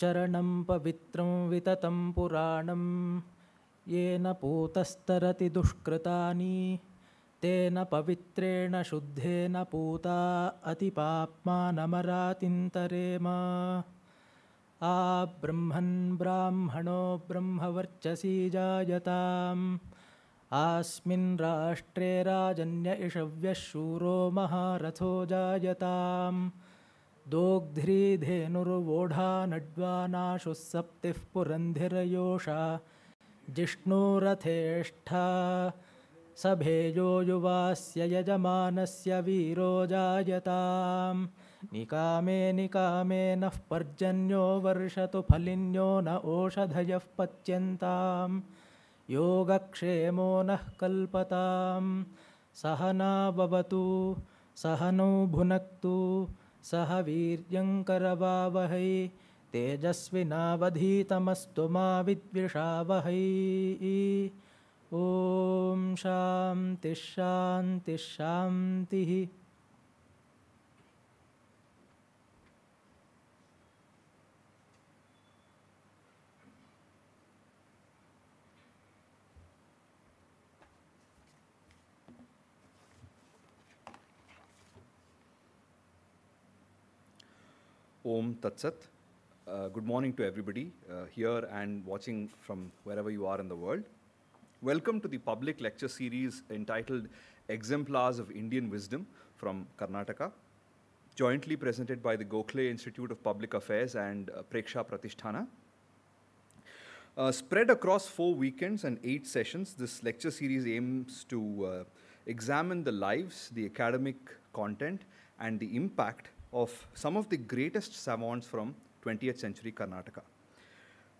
चरणं पवित्रं विततं पुराणं येन पूतस्तरति दुष्कृतानि तेन पवित्रेण शुद्धेन पूता अतिपाप्मानमरातिन्तरेम आ ब्रह्मन् ब्राह्मणो ब्रह्मवर्चसी जायताम् आस्मिन् राजन्य इषव्यः शूरो महारथो जायताम् दोग्ध्रीधेनुर्वोढानड्वानाशुःसप्तिः पुरन्धिर् योषा जिष्णुरथेष्ठा सभेयो युवास्य यजमानस्य वीरोजायतां निकामे निकामे नः पर्जन्यो वर्षतु फलिन्यो न ओषधयः पत्यन्तां योगक्षेमो नः कल्पतां सहना भवतु सहनो भुनक्तु सह वीर्यङ्करवावहै तेजस्विनावधीतमस्तु मा विद्वृषावहै ॐ शान्तिः Om Tat Sat. Uh, good morning to everybody uh, here and watching from wherever you are in the world. Welcome to the public lecture series entitled Exemplars of Indian Wisdom from Karnataka, jointly presented by the Gokhale Institute of Public Affairs and uh, Preksha Uh, spread across four weekends and eight sessions, this lecture series aims to uh, examine the lives, the academic content, and the impact of some of the greatest savants from 20th century Karnataka.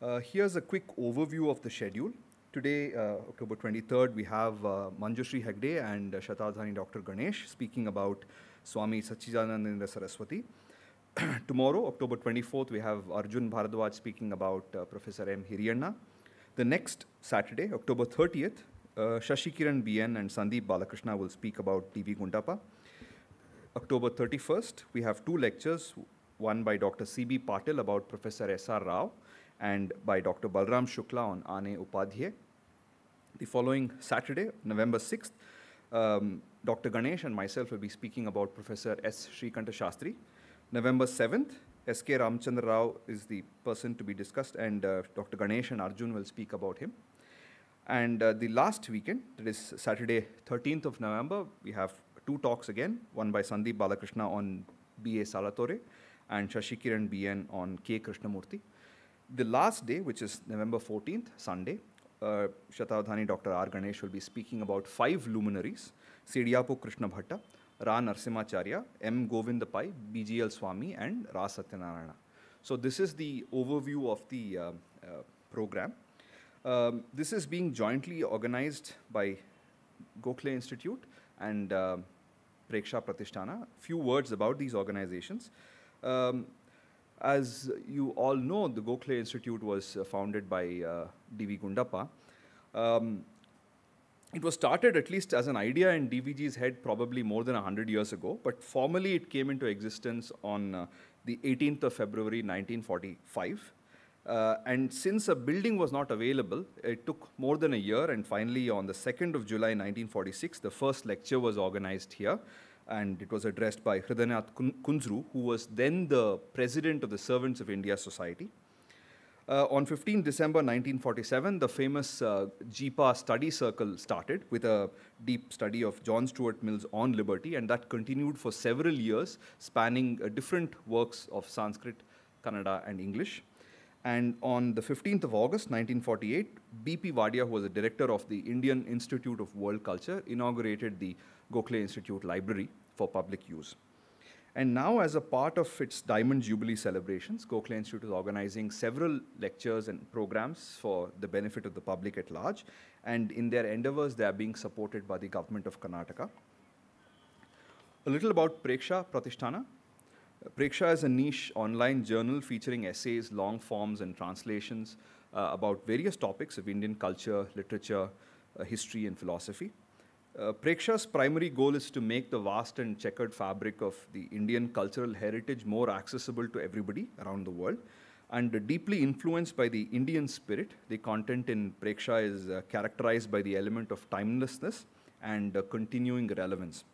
Uh, here's a quick overview of the schedule. Today, uh, October 23rd, we have uh, Manjushri Hegde and uh, Shatadhani Dr. Ganesh speaking about Swami Sachidananda Saraswati. Tomorrow, October 24th, we have Arjun Bharadwaj speaking about uh, Professor M. Hiriyanna. The next Saturday, October 30th, uh, Shashi Kiran BN and Sandeep Balakrishna will speak about TV Gundappa. October 31st, we have two lectures, one by Dr. C.B. Patil about Professor S.R. Rao and by Dr. Balram Shukla on Ane Upadhyay. The following Saturday, November 6th, um, Dr. Ganesh and myself will be speaking about Professor S. Srikanta Shastri. November 7th, S.K. Ramchandra Rao is the person to be discussed, and uh, Dr. Ganesh and Arjun will speak about him. And uh, the last weekend, that is Saturday, 13th of November, we have two talks again, one by Sandeep Balakrishna on B.A. Salatore and Shashi Kiran B.N. on K. Krishnamurti. The last day, which is November 14th, Sunday, uh, Shatavadhani Dr. R. Ganesh will be speaking about five luminaries, Sidiyapu Krishna Bhatta, Ra Narsimacharya, M. Govindapai, B.G.L. Swami, and Ra Satyanarayana. So this is the overview of the uh, uh, program. Um, this is being jointly organized by Gokhale Institute and uh, Preksha Pratishtana. Few words about these organizations. Um, as you all know, the Gokhale Institute was uh, founded by uh, D.V. Gundappa. Um, it was started at least as an idea in DVG's head probably more than 100 years ago, but formally it came into existence on uh, the 18th of February 1945. Uh, and since a building was not available, it took more than a year. And finally, on the 2nd of July 1946, the first lecture was organized here. And it was addressed by Hridanath Kunzru, who was then the president of the Servants of India Society. Uh, on 15 December 1947, the famous uh, GPA study circle started with a deep study of John Stuart Mill's On Liberty, and that continued for several years, spanning uh, different works of Sanskrit, Kannada, and English. And on the 15th of August 1948, B.P. Wadia, who was the director of the Indian Institute of World Culture, inaugurated the Gokhale Institute Library for public use. And now, as a part of its Diamond Jubilee celebrations, Gokhale Institute is organizing several lectures and programs for the benefit of the public at large. And in their endeavors, they are being supported by the government of Karnataka. A little about Preksha Pratisthana. Preksha is a niche online journal featuring essays, long forms, and translations uh, about various topics of Indian culture, literature, uh, history, and philosophy. Uh, Preksha's primary goal is to make the vast and checkered fabric of the Indian cultural heritage more accessible to everybody around the world. And deeply influenced by the Indian spirit, the content in Preksha is uh, characterized by the element of timelessness and uh, continuing relevance.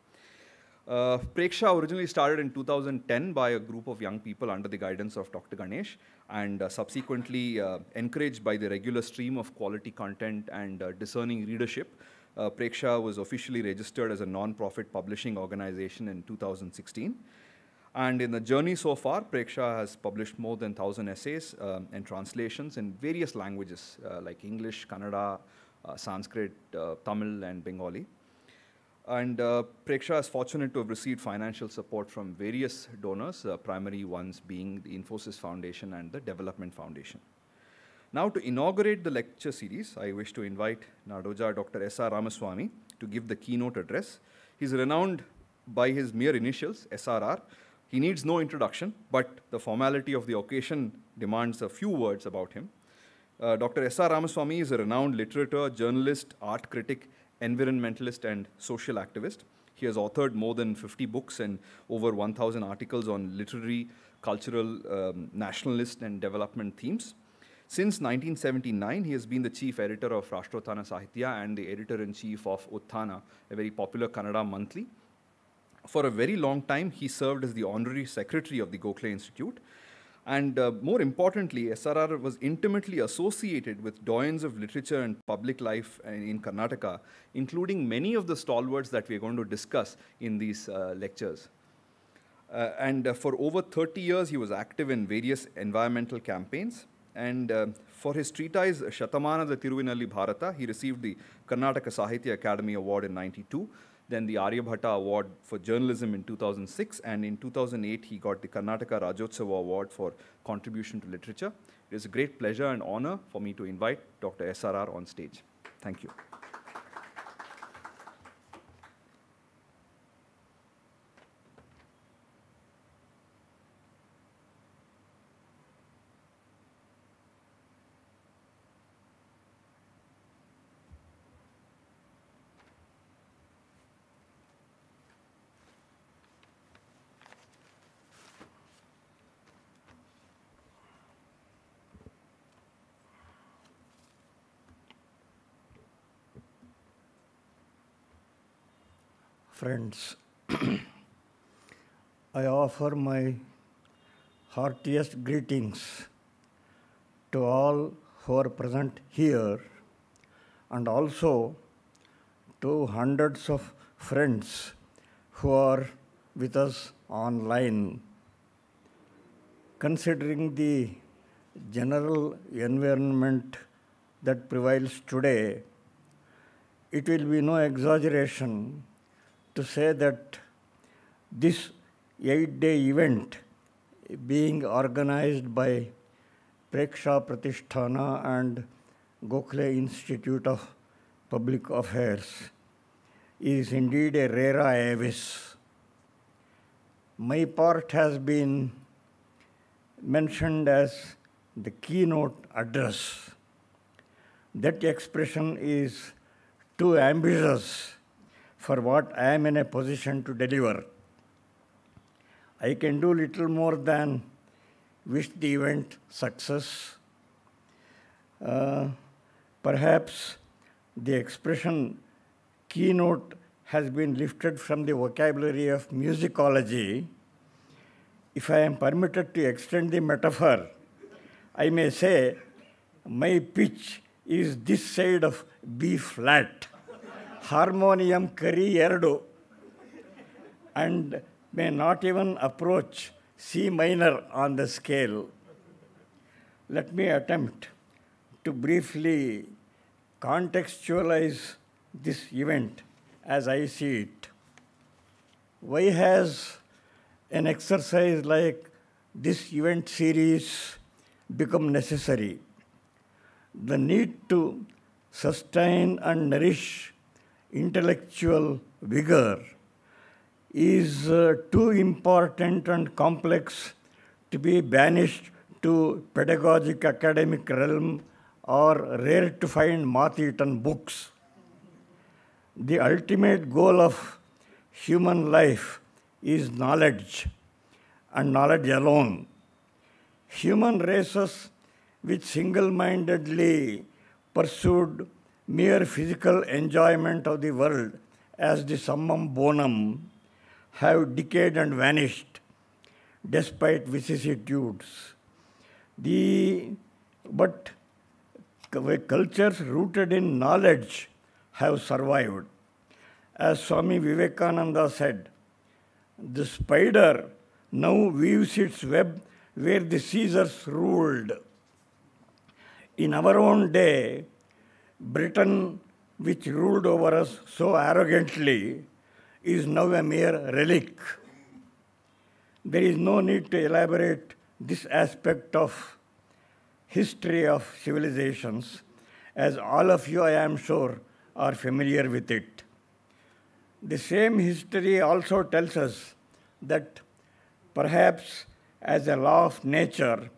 Uh, Preksha originally started in 2010 by a group of young people under the guidance of Dr. Ganesh and uh, subsequently uh, encouraged by the regular stream of quality content and uh, discerning readership. Uh, Preksha was officially registered as a non-profit publishing organization in 2016. And in the journey so far, Preksha has published more than 1,000 essays um, and translations in various languages uh, like English, Kannada, Sanskrit, Tamil, and Bengali. And uh, Preksha is fortunate to have received financial support from various donors, uh, primary ones being the Infosys Foundation and the Development Foundation. Now, to inaugurate the lecture series, I wish to invite Nadoja Dr. S.R. Ramaswamy to give the keynote address. He's renowned by his mere initials, SRR. He needs no introduction, but the formality of the occasion demands a few words about him. Uh, Dr. S.R. Ramaswamy is a renowned literator, journalist, art critic, environmentalist and social activist. He has authored more than 50 books and over 1,000 articles on literary, cultural, um, nationalist, and development themes. Since 1979, he has been the chief editor of Rashtrotana Sahitya and the editor in chief of Uttana, a very popular Kannada monthly. For a very long time, he served as the honorary secretary of the Gokhale Institute and uh, more importantly, SRR was intimately associated with doyens of literature and public life in Karnataka, including many of the stalwarts that we're going to discuss in these uh, lectures. Uh, and uh, for over 30 years, he was active in various environmental campaigns. And uh, for his treatise, Shatamana the Tiruvinalli Bharata, he received the Karnataka Sahitya Academy Award in 92 then the Aryabhatta Award for Journalism in 2006, and in 2008 he got the Karnataka Rajotsava Award for Contribution to Literature. It is a great pleasure and honor for me to invite Dr. SRR on stage. Thank you. friends, I offer my heartiest greetings to all who are present here and also to hundreds of friends who are with us online. Considering the general environment that prevails today, it will be no exaggeration to say that this eight day event being organized by Preksha Pratisthana and Gokhale Institute of Public Affairs is indeed a rara avis. My part has been mentioned as the keynote address. That expression is too ambitious for what I am in a position to deliver. I can do little more than wish the event success. Uh, perhaps the expression keynote has been lifted from the vocabulary of musicology. If I am permitted to extend the metaphor, I may say my pitch is this side of B flat harmonium curry erdo and may not even approach C minor on the scale. Let me attempt to briefly contextualize this event as I see it. Why has an exercise like this event series become necessary? The need to sustain and nourish intellectual vigor is uh, too important and complex to be banished to pedagogic academic realm or rare to find moth-eaten books. The ultimate goal of human life is knowledge and knowledge alone. Human races which single-mindedly pursued mere physical enjoyment of the world as the summum bonum have decayed and vanished despite vicissitudes. The, but cultures rooted in knowledge have survived. As Swami Vivekananda said, the spider now weaves its web where the Caesars ruled. In our own day, Britain, which ruled over us so arrogantly, is now a mere relic. There is no need to elaborate this aspect of history of civilizations, as all of you, I am sure, are familiar with it. The same history also tells us that perhaps as a law of nature,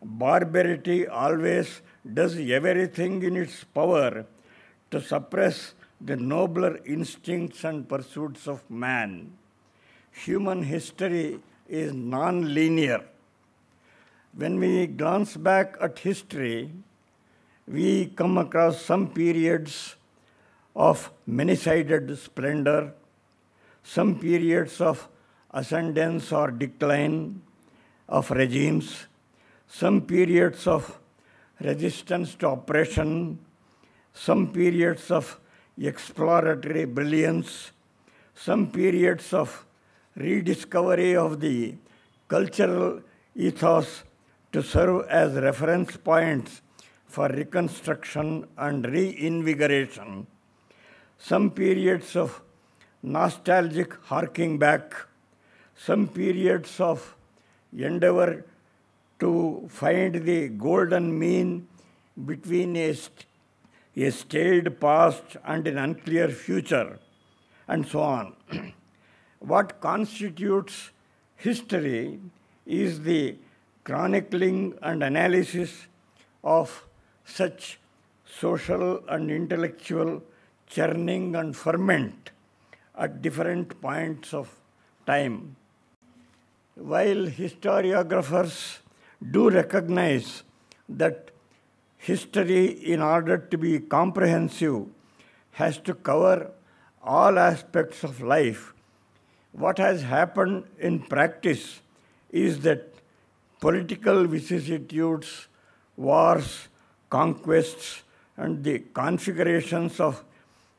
barbarity always does everything in its power to suppress the nobler instincts and pursuits of man. Human history is non-linear. When we glance back at history, we come across some periods of many-sided splendor, some periods of ascendance or decline of regimes, some periods of resistance to oppression, some periods of exploratory brilliance, some periods of rediscovery of the cultural ethos to serve as reference points for reconstruction and reinvigoration, some periods of nostalgic harking back, some periods of endeavor to find the golden mean between a, st a staid past and an unclear future, and so on. what constitutes history is the chronicling and analysis of such social and intellectual churning and ferment at different points of time. While historiographers do recognize that history, in order to be comprehensive, has to cover all aspects of life. What has happened in practice is that political vicissitudes, wars, conquests, and the configurations of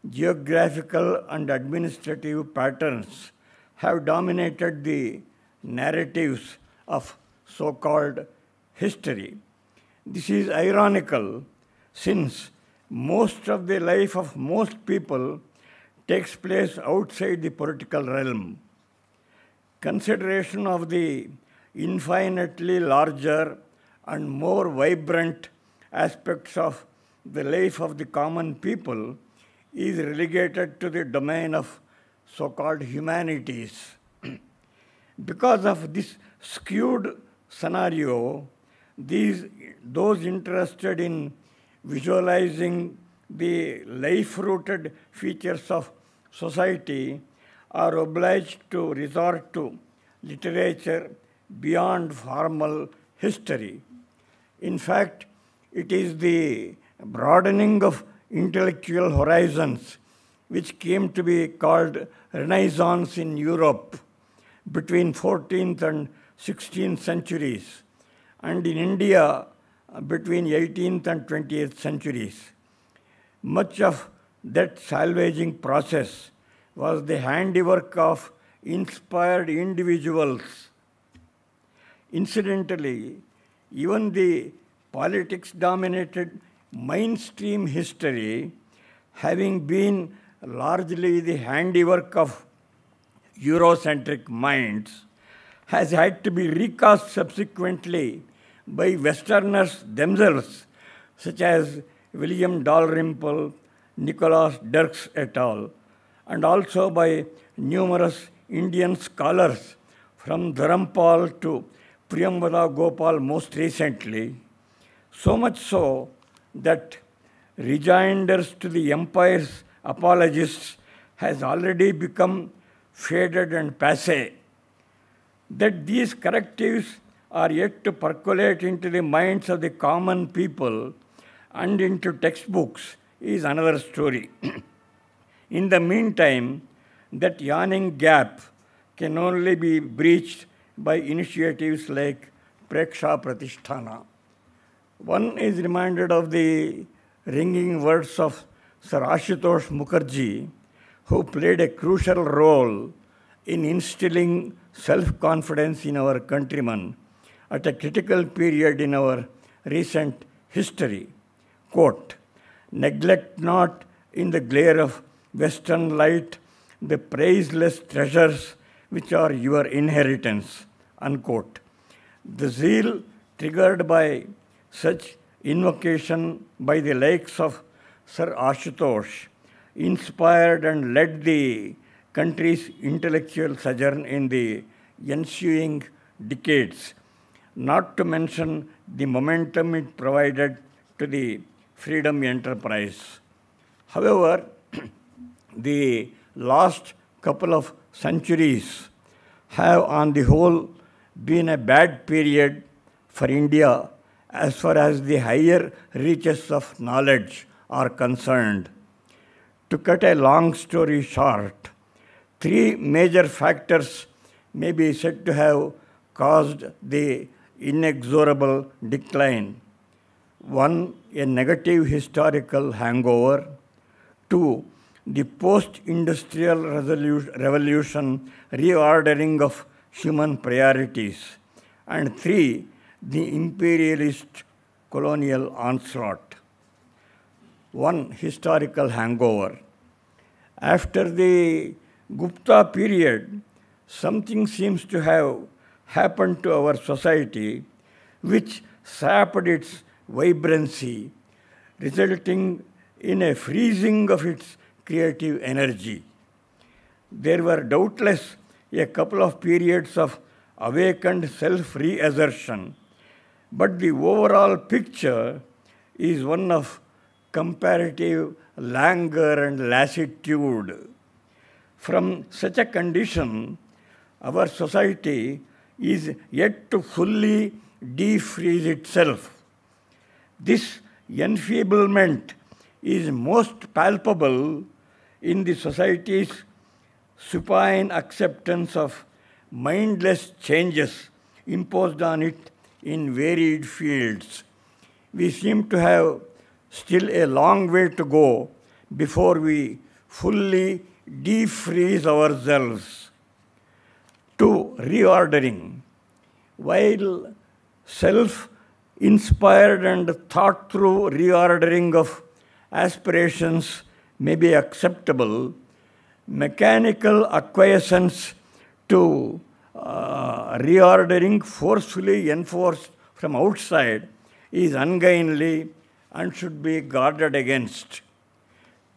geographical and administrative patterns have dominated the narratives of so called history. This is ironical since most of the life of most people takes place outside the political realm. Consideration of the infinitely larger and more vibrant aspects of the life of the common people is relegated to the domain of so called humanities. because of this skewed scenario, these, those interested in visualizing the life-rooted features of society are obliged to resort to literature beyond formal history. In fact, it is the broadening of intellectual horizons which came to be called Renaissance in Europe between 14th and 16 centuries, and in India uh, between 18th and 20th centuries. Much of that salvaging process was the handiwork of inspired individuals. Incidentally, even the politics dominated mainstream history, having been largely the handiwork of Eurocentric minds, has had to be recast subsequently by Westerners themselves, such as William Dalrymple, Nicholas Dirks et al., and also by numerous Indian scholars from Dharampal to Priyamvada Gopal most recently. So much so that rejoinders to the empire's apologists has already become faded and passe that these correctives are yet to percolate into the minds of the common people and into textbooks is another story. In the meantime, that yawning gap can only be breached by initiatives like Preksha Pratisthana. One is reminded of the ringing words of Sir Ashutosh Mukherjee, who played a crucial role in instilling self-confidence in our countrymen at a critical period in our recent history. Quote, neglect not in the glare of western light the priceless treasures which are your inheritance, unquote. The zeal triggered by such invocation by the likes of Sir Ashutosh inspired and led the country's intellectual sojourn in the ensuing decades, not to mention the momentum it provided to the freedom enterprise. However, the last couple of centuries have on the whole been a bad period for India as far as the higher reaches of knowledge are concerned. To cut a long story short, three major factors may be said to have caused the inexorable decline. One, a negative historical hangover. Two, the post-industrial revolution reordering of human priorities. And three, the imperialist colonial onslaught. One historical hangover. After the Gupta period, something seems to have happened to our society which sapped its vibrancy, resulting in a freezing of its creative energy. There were doubtless a couple of periods of awakened self reassertion, but the overall picture is one of comparative languor and lassitude. From such a condition, our society is yet to fully defreeze itself. This enfeeblement is most palpable in the society's supine acceptance of mindless changes imposed on it in varied fields. We seem to have still a long way to go before we fully defreeze ourselves to reordering while self inspired and thought through reordering of aspirations may be acceptable, mechanical acquiescence to uh, reordering forcefully enforced from outside is ungainly and should be guarded against.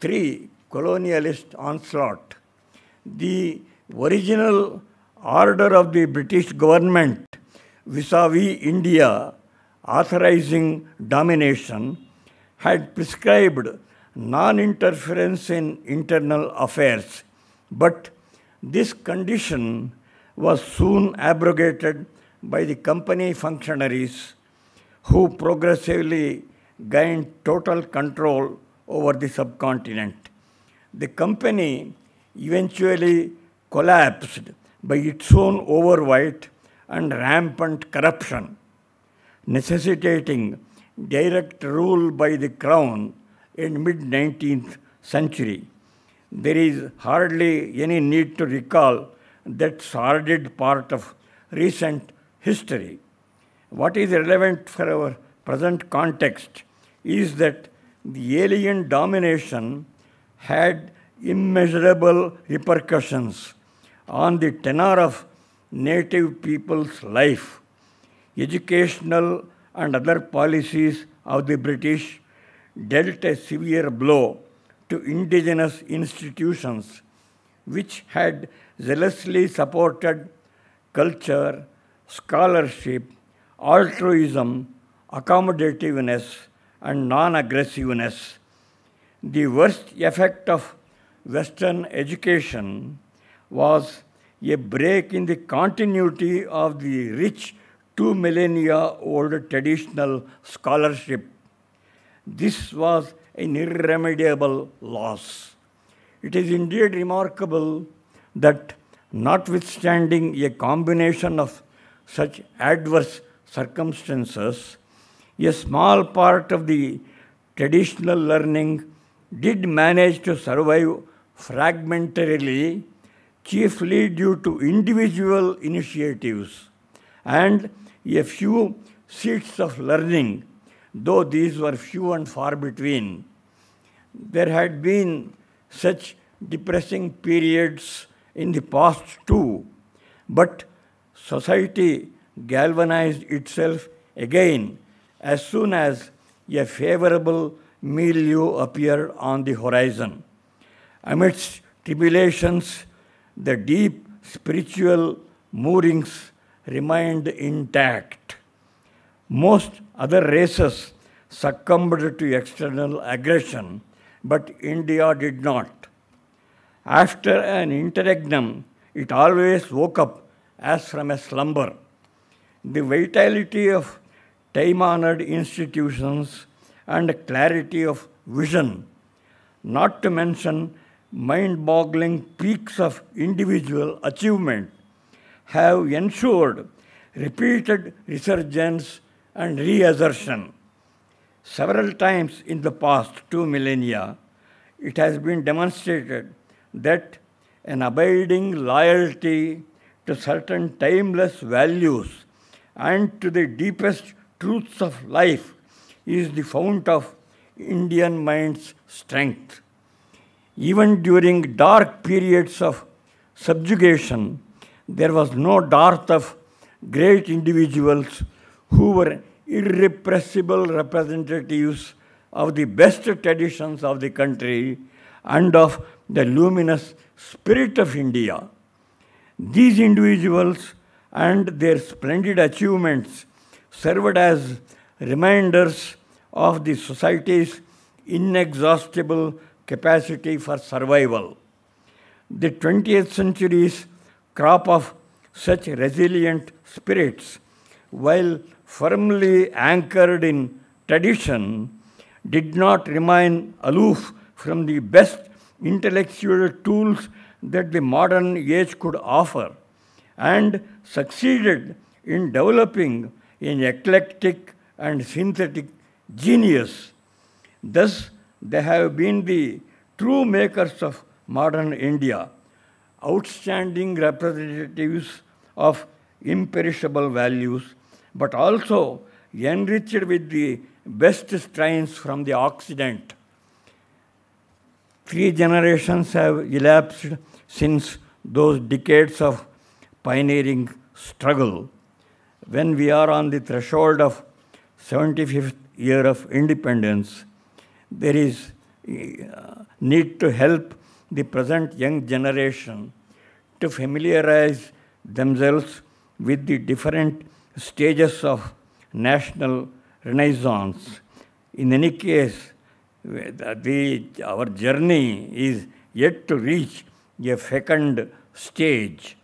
Three, colonialist onslaught. The original order of the British government vis-a-vis -vis India authorizing domination had prescribed non-interference in internal affairs, but this condition was soon abrogated by the company functionaries who progressively gained total control over the subcontinent. The company eventually collapsed by its own overweight and rampant corruption, necessitating direct rule by the crown in mid 19th century. There is hardly any need to recall that sordid part of recent history. What is relevant for our present context is that the alien domination had immeasurable repercussions on the tenor of native people's life, educational and other policies of the British dealt a severe blow to indigenous institutions which had zealously supported culture, scholarship, altruism, accommodativeness, and non aggressiveness the worst effect of Western education was a break in the continuity of the rich two millennia old traditional scholarship. This was an irremediable loss. It is indeed remarkable that notwithstanding a combination of such adverse circumstances, a small part of the traditional learning did manage to survive fragmentarily, chiefly due to individual initiatives and a few seats of learning, though these were few and far between. There had been such depressing periods in the past too, but society galvanized itself again as soon as a favorable milieu appear on the horizon. Amidst tribulations, the deep spiritual moorings remained intact. Most other races succumbed to external aggression, but India did not. After an interregnum, it always woke up as from a slumber. The vitality of time-honored institutions and clarity of vision, not to mention mind boggling peaks of individual achievement, have ensured repeated resurgence and reassertion. Several times in the past two millennia, it has been demonstrated that an abiding loyalty to certain timeless values and to the deepest truths of life is the fount of Indian mind's strength. Even during dark periods of subjugation, there was no dearth of great individuals who were irrepressible representatives of the best traditions of the country and of the luminous spirit of India. These individuals and their splendid achievements served as reminders of the society's inexhaustible capacity for survival. The 20th century's crop of such resilient spirits, while firmly anchored in tradition, did not remain aloof from the best intellectual tools that the modern age could offer and succeeded in developing an eclectic and synthetic genius. Thus, they have been the true makers of modern India, outstanding representatives of imperishable values, but also enriched with the best strains from the Occident. Three generations have elapsed since those decades of pioneering struggle. When we are on the threshold of 75th year of independence, there is uh, need to help the present young generation to familiarize themselves with the different stages of national renaissance. In any case, eh, the, our journey is yet to reach a fecund stage.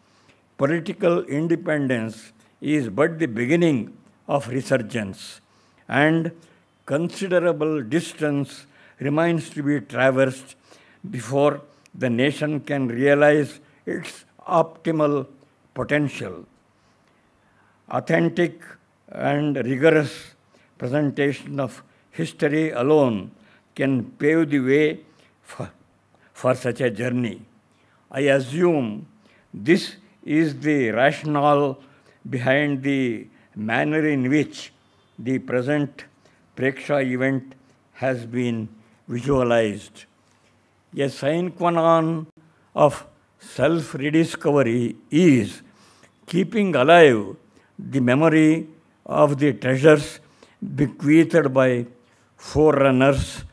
Political independence is but the beginning of resurgence and considerable distance remains to be traversed before the nation can realize its optimal potential. Authentic and rigorous presentation of history alone can pave the way for, for such a journey. I assume this is the rationale behind the manner in which the present Preksha event has been visualized. A sine of self rediscovery is keeping alive the memory of the treasures bequeathed by forerunners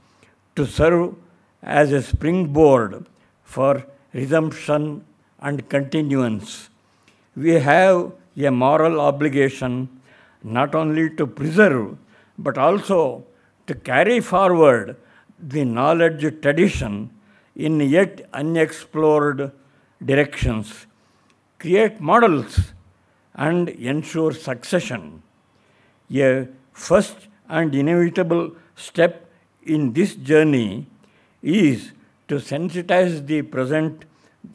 to serve as a springboard for resumption and continuance. We have a moral obligation not only to preserve, but also to carry forward the knowledge tradition in yet unexplored directions, create models, and ensure succession. A first and inevitable step in this journey is to sensitize the present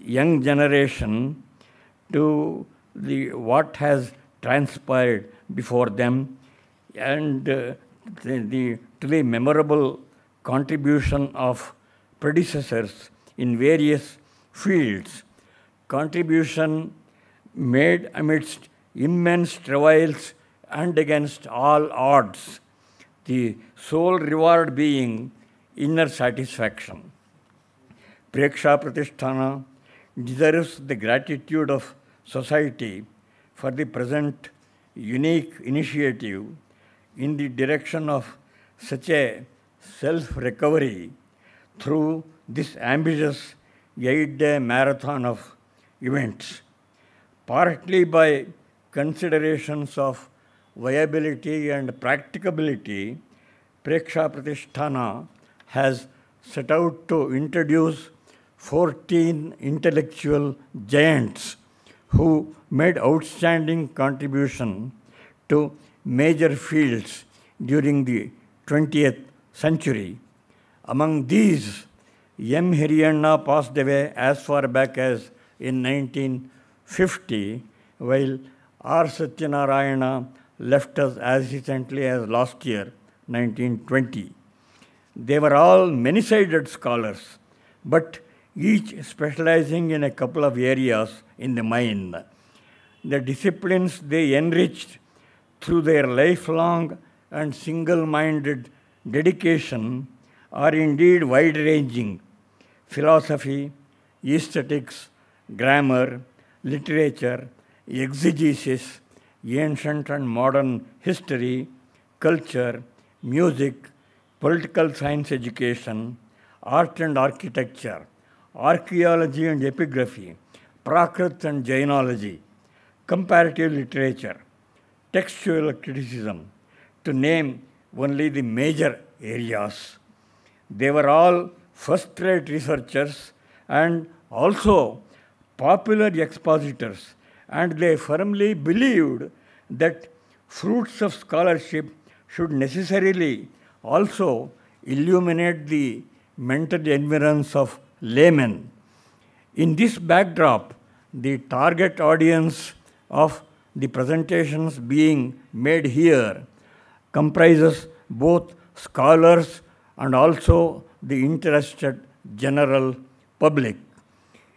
young generation to the, what has transpired before them, and uh, the, the memorable contribution of predecessors in various fields, contribution made amidst immense travails and against all odds, the sole reward being inner satisfaction. Preksha Pratisthana deserves the gratitude of society for the present unique initiative in the direction of such a self recovery through this ambitious eight day marathon of events, partly by considerations of viability and practicability, Preksha Pratishthana has set out to introduce 14 intellectual giants who made outstanding contribution to major fields during the 20th century. Among these, M. Hiriyanna passed away as far back as in 1950, while R. Satyanarayana left us as recently as last year, 1920. They were all many-sided scholars, but each specializing in a couple of areas in the mind, The disciplines they enriched through their lifelong and single-minded dedication are indeed wide-ranging. Philosophy, aesthetics, grammar, literature, exegesis, ancient and modern history, culture, music, political science education, art and architecture archaeology and epigraphy, Prakrit and Jainology, comparative literature, textual criticism, to name only the major areas. They were all first-rate researchers and also popular expositors, and they firmly believed that fruits of scholarship should necessarily also illuminate the mental environs of laymen. In this backdrop, the target audience of the presentations being made here comprises both scholars and also the interested general public.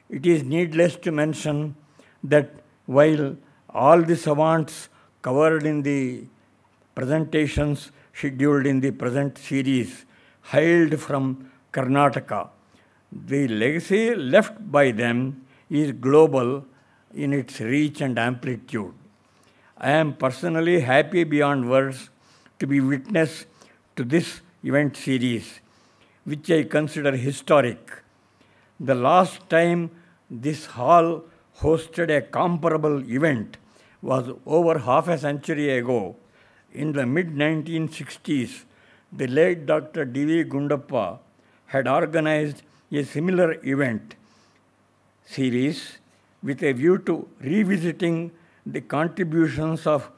It is needless to mention that while all the savants covered in the presentations scheduled in the present series hailed from Karnataka, the legacy left by them is global in its reach and amplitude. I am personally happy beyond words to be witness to this event series, which I consider historic. The last time this hall hosted a comparable event was over half a century ago. In the mid 1960s, the late Dr. D.V. Gundappa had organized a similar event series with a view to revisiting the contributions of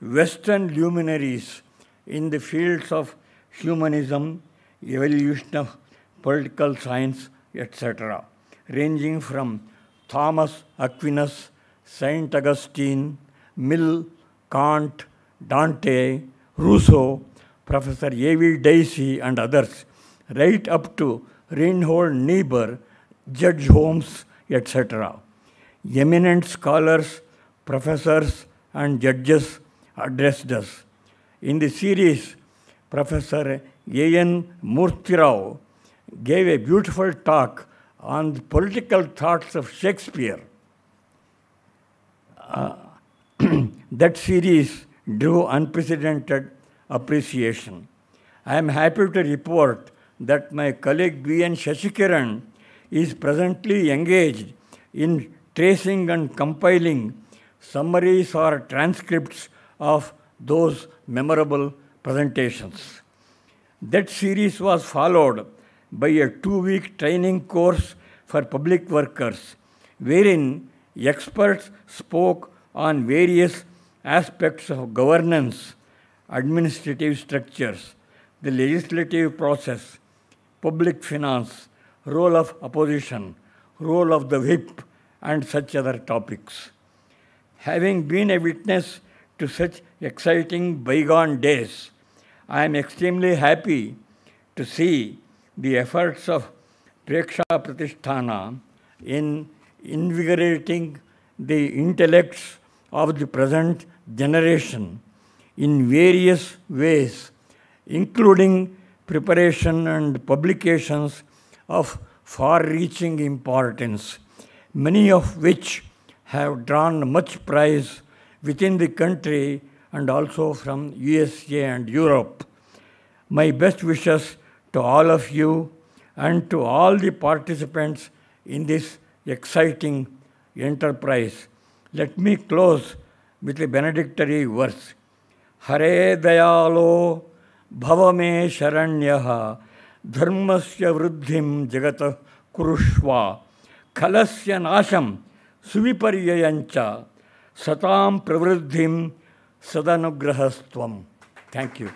Western luminaries in the fields of humanism, evolution of political science, etc., ranging from Thomas Aquinas, Saint Augustine, Mill, Kant, Dante, Rousseau, Professor A.V. Dicey, and others, right up to Reinhold Niebuhr, Judge Holmes, etc. Eminent scholars, professors, and judges addressed us. In the series, Professor A.N. Murthy gave a beautiful talk on the political thoughts of Shakespeare. Uh, that series drew unprecedented appreciation. I am happy to report that my colleague B.N. Shashikiran is presently engaged in tracing and compiling summaries or transcripts of those memorable presentations. That series was followed by a two-week training course for public workers, wherein experts spoke on various aspects of governance, administrative structures, the legislative process, public finance, role of opposition, role of the whip, and such other topics. Having been a witness to such exciting bygone days, I am extremely happy to see the efforts of Preksha Pratisthana in invigorating the intellects of the present generation in various ways, including preparation and publications of far-reaching importance, many of which have drawn much praise within the country and also from USA and Europe. My best wishes to all of you and to all the participants in this exciting enterprise. Let me close with a benedictory verse. हरे दयालो भव मे शरण्य धर्म से वृद्धि जगत कुरुष्वा खल से नाशम सुविपर्य सता प्रवृद्धि सदनुग्रहस्व thank you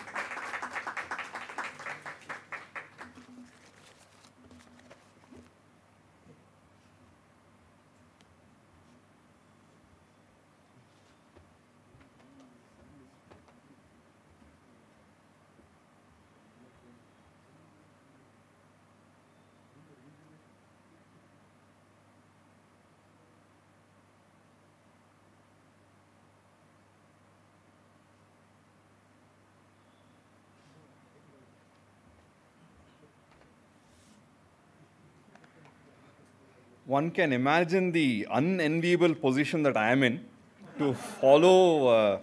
one can imagine the unenviable position that I am in to follow uh,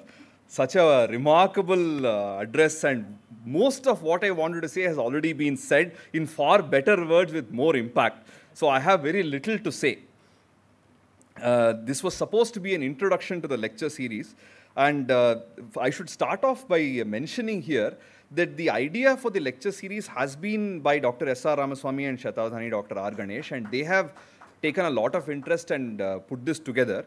such a remarkable uh, address and most of what I wanted to say has already been said in far better words with more impact. So I have very little to say. Uh, this was supposed to be an introduction to the lecture series and uh, I should start off by mentioning here that the idea for the lecture series has been by Dr. S.R. Ramaswamy and Shatavadhani Dr. R. Ganesh and they have taken a lot of interest and uh, put this together.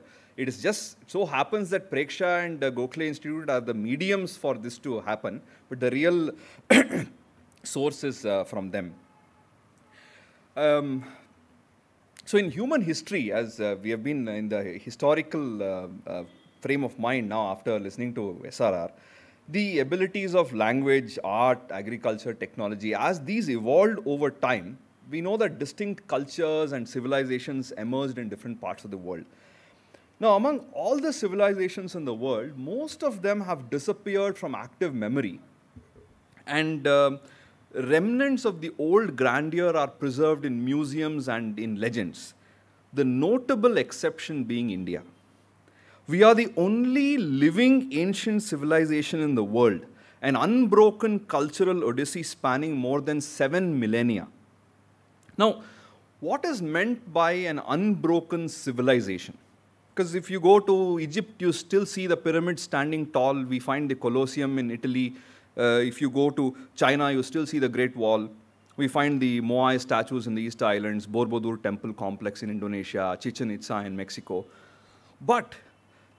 It is just so happens that Preksha and uh, Gokhale Institute are the mediums for this to happen, but the real source is uh, from them. Um, so in human history, as uh, we have been in the historical uh, uh, frame of mind now after listening to SRR, the abilities of language, art, agriculture, technology, as these evolved over time, we know that distinct cultures and civilizations emerged in different parts of the world. Now, among all the civilizations in the world, most of them have disappeared from active memory. And uh, remnants of the old grandeur are preserved in museums and in legends, the notable exception being India. We are the only living ancient civilization in the world, an unbroken cultural odyssey spanning more than seven millennia. Now, what is meant by an unbroken civilization? Because if you go to Egypt, you still see the pyramids standing tall. We find the Colosseum in Italy. Uh, if you go to China, you still see the Great Wall. We find the Moai statues in the East Islands, Borobudur Temple Complex in Indonesia, Chichen Itza in Mexico. But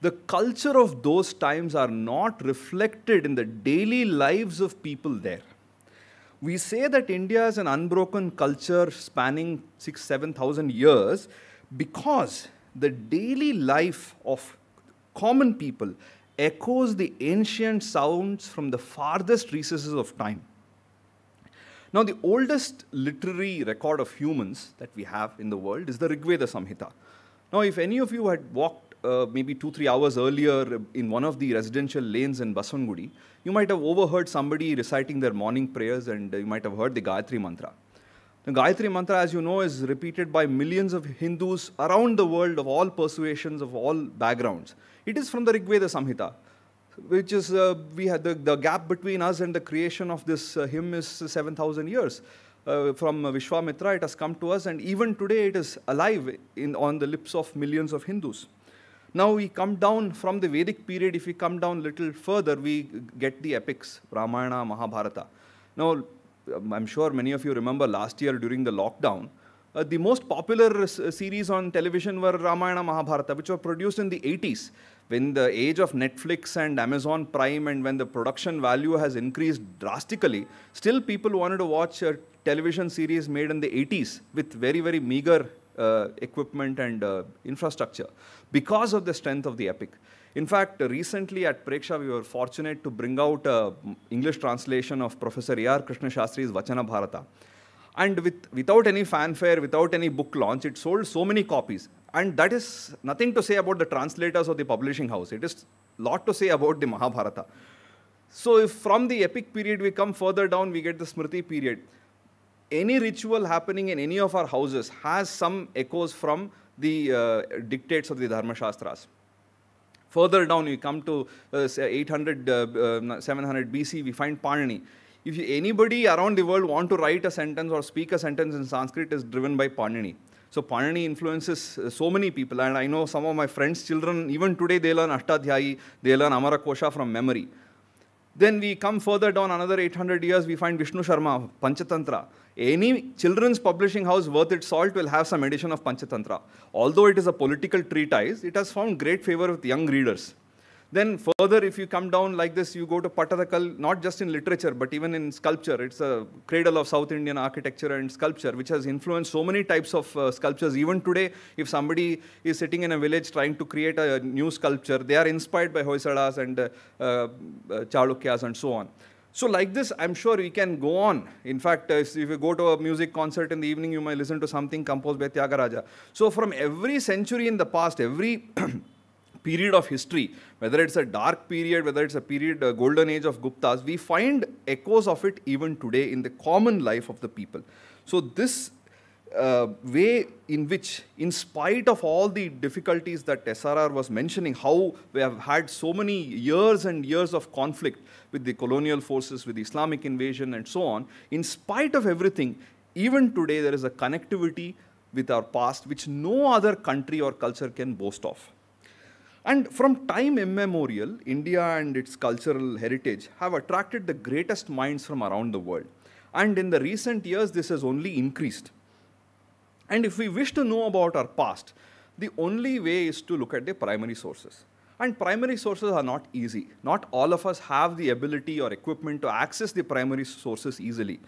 the culture of those times are not reflected in the daily lives of people there. We say that India is an unbroken culture spanning six, 7,000 years because the daily life of common people echoes the ancient sounds from the farthest recesses of time. Now, the oldest literary record of humans that we have in the world is the Rigveda Samhita. Now, if any of you had walked uh, maybe two, three hours earlier in one of the residential lanes in Basangudi, you might have overheard somebody reciting their morning prayers and you might have heard the Gayatri Mantra. The Gayatri Mantra, as you know, is repeated by millions of Hindus around the world of all persuasions, of all backgrounds. It is from the Rigveda Samhita, which is uh, we had the, the, gap between us and the creation of this uh, hymn is 7,000 years. Uh, from Vishwamitra, it has come to us, and even today it is alive in, on the lips of millions of Hindus. Now we come down from the Vedic period, if we come down little further, we get the epics, Ramayana, Mahabharata. Now, um, I'm sure many of you remember last year during the lockdown, uh, the most popular uh, series on television were Ramayana, Mahabharata, which were produced in the 80s, when the age of Netflix and Amazon Prime and when the production value has increased drastically, still people wanted to watch a television series made in the 80s with very, very meager uh, equipment and uh, infrastructure because of the strength of the epic. In fact, recently at Preksha, we were fortunate to bring out an uh, English translation of Professor E.R. Krishna Shastri's Vachana Bharata. And with, without any fanfare, without any book launch, it sold so many copies. And that is nothing to say about the translators or the publishing house. It is lot to say about the Mahabharata. So if from the epic period we come further down, we get the Smriti period any ritual happening in any of our houses has some echoes from the uh, dictates of the Dharma Shastras. Further down, you come to uh, 800, uh, uh 700 BC, we find Panini. If you, anybody around the world want to write a sentence or speak a sentence in Sanskrit is driven by Panini. So Panini influences uh, so many people and I know some of my friends' children, even today they learn Ashtadhyayi, they learn Amarakosha from memory. Then we come further down another 800 years, we find Vishnu Sharma, Panchatantra. Any children's publishing house worth its salt will have some edition of Panchatantra. Although it is a political treatise, it has found great favor with young readers. Then further, if you come down like this, you go to Patadakal, not just in literature, but even in sculpture. It's a cradle of South Indian architecture and sculpture, which has influenced so many types of uh, sculptures. Even today, if somebody is sitting in a village trying to create a, a new sculpture, they are inspired by Hoysalas and uh, uh, Chalukyas and so on. So like this, I'm sure we can go on. In fact, uh, if you go to a music concert in the evening, you might listen to something composed by Tyagaraja. So from every century in the past, every period of history, whether it's a dark period, whether it's a period, a uh, golden age of Guptas, we find echoes of it even today in the common life of the people. So this uh, way in which, in spite of all the difficulties that SRR was mentioning, how we have had so many years and years of conflict with the colonial forces, with the Islamic invasion, and so on, in spite of everything, even today there is a connectivity with our past which no other country or culture can boast of. And from time immemorial, India and its cultural heritage have attracted the greatest minds from around the world. And in the recent years, this has only increased. And if we wish to know about our past, the only way is to look at the primary sources. And primary sources are not easy. Not all of us have the ability or equipment to access the primary sources easily.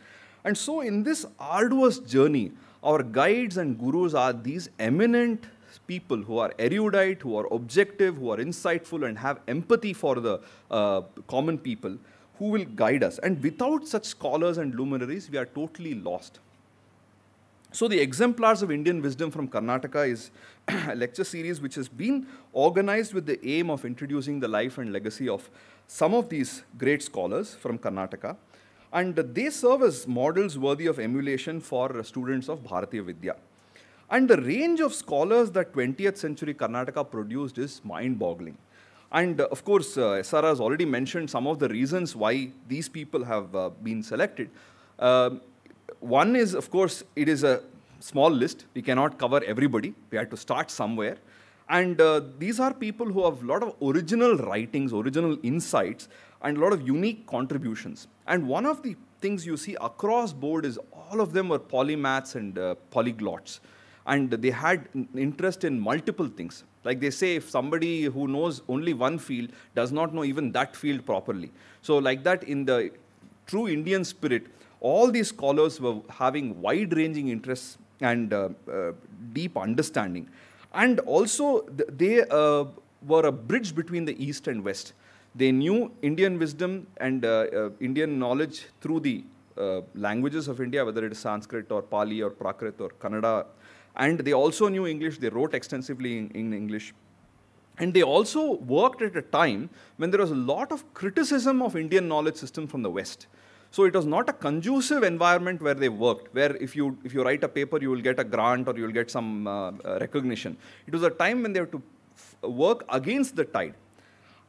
And so, in this arduous journey, our guides and gurus are these eminent people who are erudite, who are objective, who are insightful, and have empathy for the uh, common people who will guide us. And without such scholars and luminaries, we are totally lost. So, the Exemplars of Indian Wisdom from Karnataka is a lecture series which has been organized with the aim of introducing the life and legacy of some of these great scholars from Karnataka. And they serve as models worthy of emulation for students of Bharatiya Vidya. And the range of scholars that 20th century Karnataka produced is mind-boggling. And uh, of course, uh, has already mentioned some of the reasons why these people have uh, been selected. Um, one is, of course, it is a small list. We cannot cover everybody. We had to start somewhere. And uh, these are people who have a lot of original writings, original insights, and a lot of unique contributions. And one of the things you see across board is all of them were polymaths and uh, polyglots and they had interest in multiple things. Like they say, if somebody who knows only one field does not know even that field properly. So, like that, in the true Indian spirit, all these scholars were having wide ranging interests and uh, uh, deep understanding. And also, th they uh, were a bridge between the East and West. They knew Indian wisdom and uh, uh, Indian knowledge through the uh, languages of India, whether it is Sanskrit or Pali or Prakrit or Kannada and they also knew English, they wrote extensively in, in English. And they also worked at a time when there was a lot of criticism of Indian knowledge system from the West. So it was not a conducive environment where they worked, where if you, if you write a paper, you will get a grant or you will get some uh, uh, recognition. It was a time when they had to work against the tide.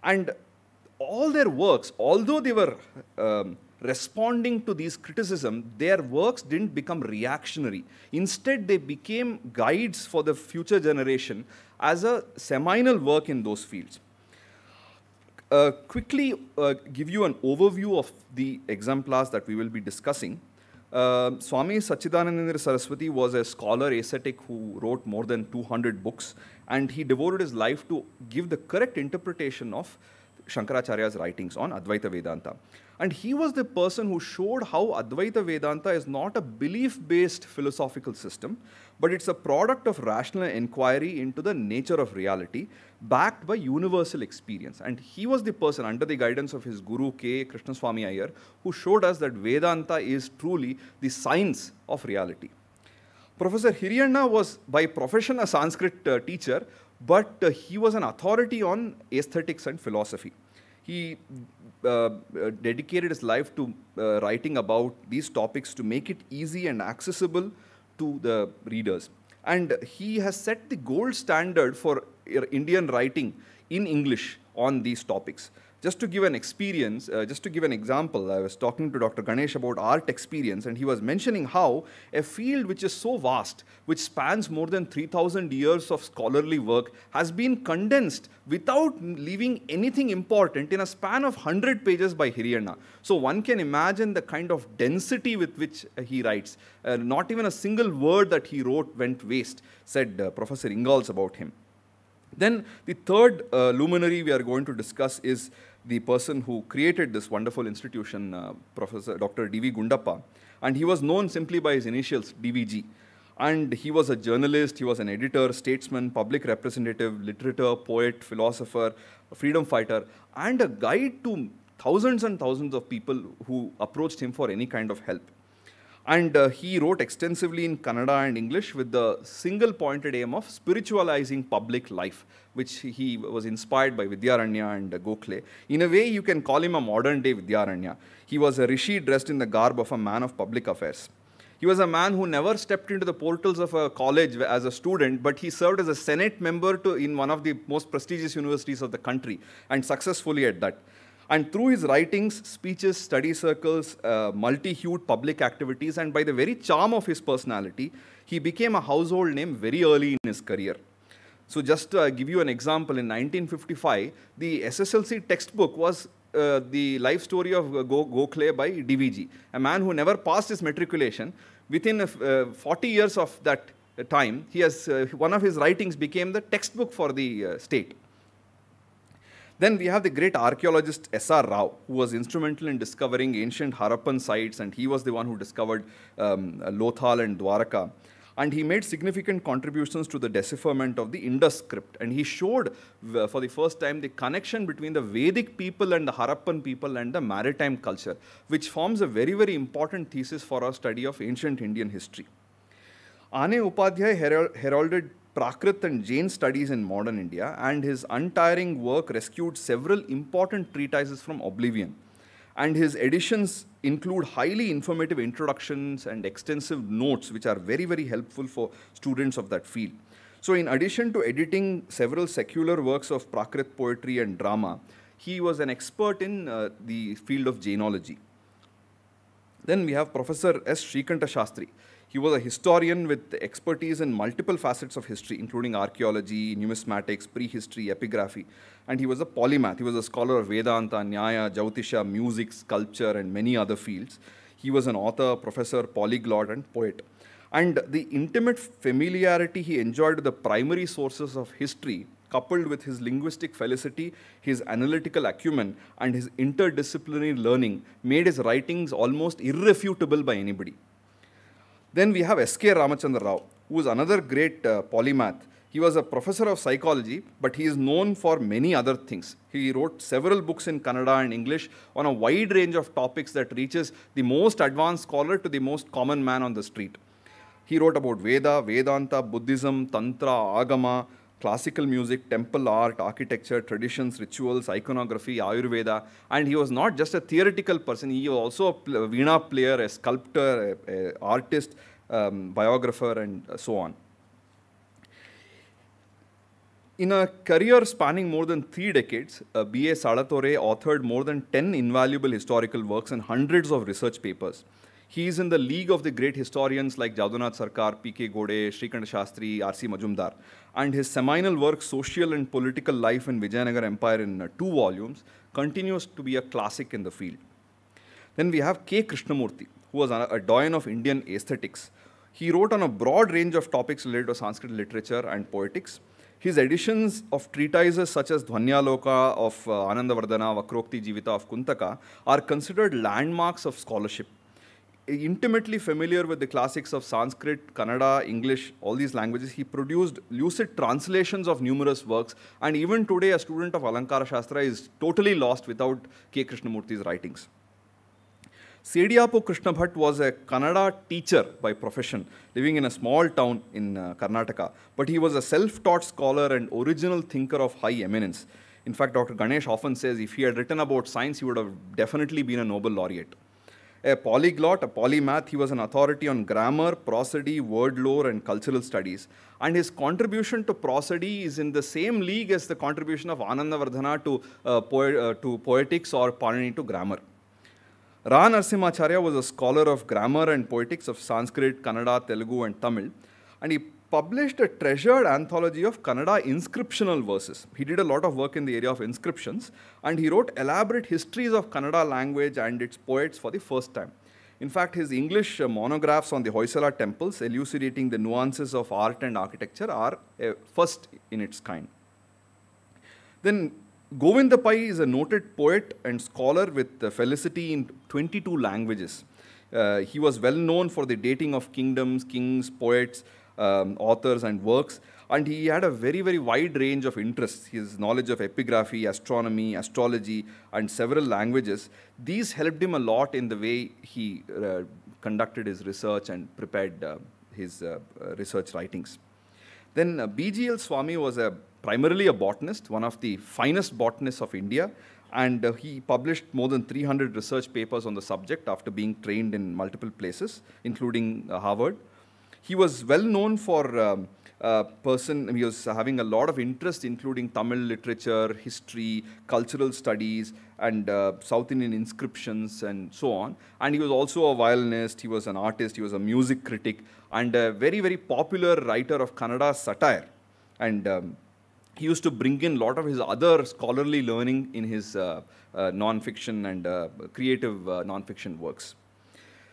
And all their works, although they were um, responding to these criticism, their works didn't become reactionary. Instead, they became guides for the future generation as a seminal work in those fields. Uh, quickly uh, give you an overview of the exemplars that we will be discussing. Uh, Swami Sachidanandra Saraswati was a scholar ascetic who wrote more than 200 books, and he devoted his life to give the correct interpretation of Shankaracharya's writings on Advaita Vedanta. And he was the person who showed how Advaita Vedanta is not a belief based philosophical system, but it's a product of rational inquiry into the nature of reality backed by universal experience. And he was the person, under the guidance of his guru K. Krishnaswamy Iyer, who showed us that Vedanta is truly the science of reality. Professor Hiranna was by profession a Sanskrit uh, teacher, but uh, he was an authority on aesthetics and philosophy. He uh, uh, dedicated his life to uh, writing about these topics to make it easy and accessible to the readers. And he has set the gold standard for uh, Indian writing in English on these topics. Just to give an experience, uh, just to give an example, I was talking to Dr. Ganesh about art experience, and he was mentioning how a field which is so vast, which spans more than 3,000 years of scholarly work, has been condensed without leaving anything important in a span of 100 pages by Hiriyana. So one can imagine the kind of density with which uh, he writes. Uh, not even a single word that he wrote went waste, said uh, Professor Ingalls about him. Then the third uh, luminary we are going to discuss is the person who created this wonderful institution, uh, Professor Dr. D.V. Gundappa, and he was known simply by his initials, DVG. And he was a journalist, he was an editor, statesman, public representative, literator, poet, philosopher, freedom fighter, and a guide to thousands and thousands of people who approached him for any kind of help. And uh, he wrote extensively in Kannada and English with the single pointed aim of spiritualizing public life, which he was inspired by Vidyaranya and uh, Gokhale. In a way, you can call him a modern day Vidyaranya. He was a rishi dressed in the garb of a man of public affairs. He was a man who never stepped into the portals of a college as a student, but he served as a Senate member to, in one of the most prestigious universities of the country and successfully at that. And through his writings, speeches, study circles, uh, multi-hued public activities, and by the very charm of his personality, he became a household name very early in his career. So just to uh, give you an example, in 1955, the SSLC textbook was uh, the life story of Go Gokhale by DVG, a man who never passed his matriculation. Within uh, 40 years of that time, he has, uh, one of his writings became the textbook for the uh, state. Then we have the great archaeologist S.R. Rao, who was instrumental in discovering ancient Harappan sites, and he was the one who discovered um, Lothal and Dwaraka. And he made significant contributions to the decipherment of the Indus script. And he showed uh, for the first time the connection between the Vedic people and the Harappan people and the maritime culture, which forms a very, very important thesis for our study of ancient Indian history. Ane Upadhyay heralded Prakrit and Jain studies in modern India, and his untiring work rescued several important treatises from oblivion. And his editions include highly informative introductions and extensive notes, which are very, very helpful for students of that field. So, in addition to editing several secular works of Prakrit poetry and drama, he was an expert in uh, the field of Jainology. Then we have Professor S. Shrikanta Shastri. He was a historian with expertise in multiple facets of history, including archaeology, numismatics, prehistory, epigraphy. And he was a polymath. He was a scholar of Vedanta, Nyaya, Jyotisha, music, sculpture, and many other fields. He was an author, professor, polyglot, and poet. And the intimate familiarity he enjoyed with the primary sources of history coupled with his linguistic felicity, his analytical acumen, and his interdisciplinary learning, made his writings almost irrefutable by anybody. Then we have S.K. Ramachandra Rao, who is another great uh, polymath. He was a professor of psychology, but he is known for many other things. He wrote several books in Kannada and English on a wide range of topics that reaches the most advanced scholar to the most common man on the street. He wrote about Veda, Vedanta, Buddhism, Tantra, Agama, classical music, temple art, architecture, traditions, rituals, iconography, Ayurveda. And he was not just a theoretical person, he was also a veena player, a sculptor, an artist, um, biographer, and so on. In a career spanning more than three decades, B.A. Sadatore authored more than 10 invaluable historical works and hundreds of research papers. He's in the league of the great historians like Jadunath Sarkar, P.K. Gode, Shrikant Shastri, R.C. Majumdar. And his seminal work, Social and Political Life in Vijayanagar Empire in uh, two volumes, continues to be a classic in the field. Then we have K. Krishnamurti, who was a doyen of Indian aesthetics. He wrote on a broad range of topics related to Sanskrit literature and poetics. His editions of treatises such as Dhvanyaloka of uh, Anandavardhana, Vakrokti Jivita of Kuntaka are considered landmarks of scholarship intimately familiar with the classics of Sanskrit, Kannada, English, all these languages. He produced lucid translations of numerous works, and even today, a student of Alankara Shastra is totally lost without K. Krishnamurti's writings. Sediapu Krishnabhat was a Kannada teacher by profession, living in a small town in uh, Karnataka. But he was a self-taught scholar and original thinker of high eminence. In fact, Dr. Ganesh often says if he had written about science, he would have definitely been a Nobel laureate. A polyglot, a polymath, he was an authority on grammar, prosody, word lore, and cultural studies. And his contribution to prosody is in the same league as the contribution of Anandavardhana to, uh, uh, to poetics or Panini to grammar. Ra Narsimacharya was a scholar of grammar and poetics of Sanskrit, Kannada, Telugu, and Tamil. And he published a treasured anthology of Kannada inscriptional verses. He did a lot of work in the area of inscriptions and he wrote elaborate histories of Kannada language and its poets for the first time. In fact, his English uh, monographs on the Hoysala temples elucidating the nuances of art and architecture are a uh, first in its kind. Then Govindapai is a noted poet and scholar with uh, felicity in 22 languages. Uh, he was well known for the dating of kingdoms, kings, poets, um, authors and works. And he had a very, very wide range of interests. His knowledge of epigraphy, astronomy, astrology, and several languages. These helped him a lot in the way he uh, conducted his research and prepared uh, his uh, research writings. Then uh, B.G.L. Swami was a, primarily a botanist, one of the finest botanists of India, and uh, he published more than 300 research papers on the subject after being trained in multiple places, including uh, Harvard. He was well known for um, uh, person, he was having a lot of interest, including Tamil literature, history, cultural studies, and uh, South Indian inscriptions, and so on. And he was also a violinist, he was an artist, he was a music critic, and a very, very popular writer of Kannada satire. And um, he used to bring in a lot of his other scholarly learning in his uh, uh non-fiction and uh, creative uh, non-fiction works.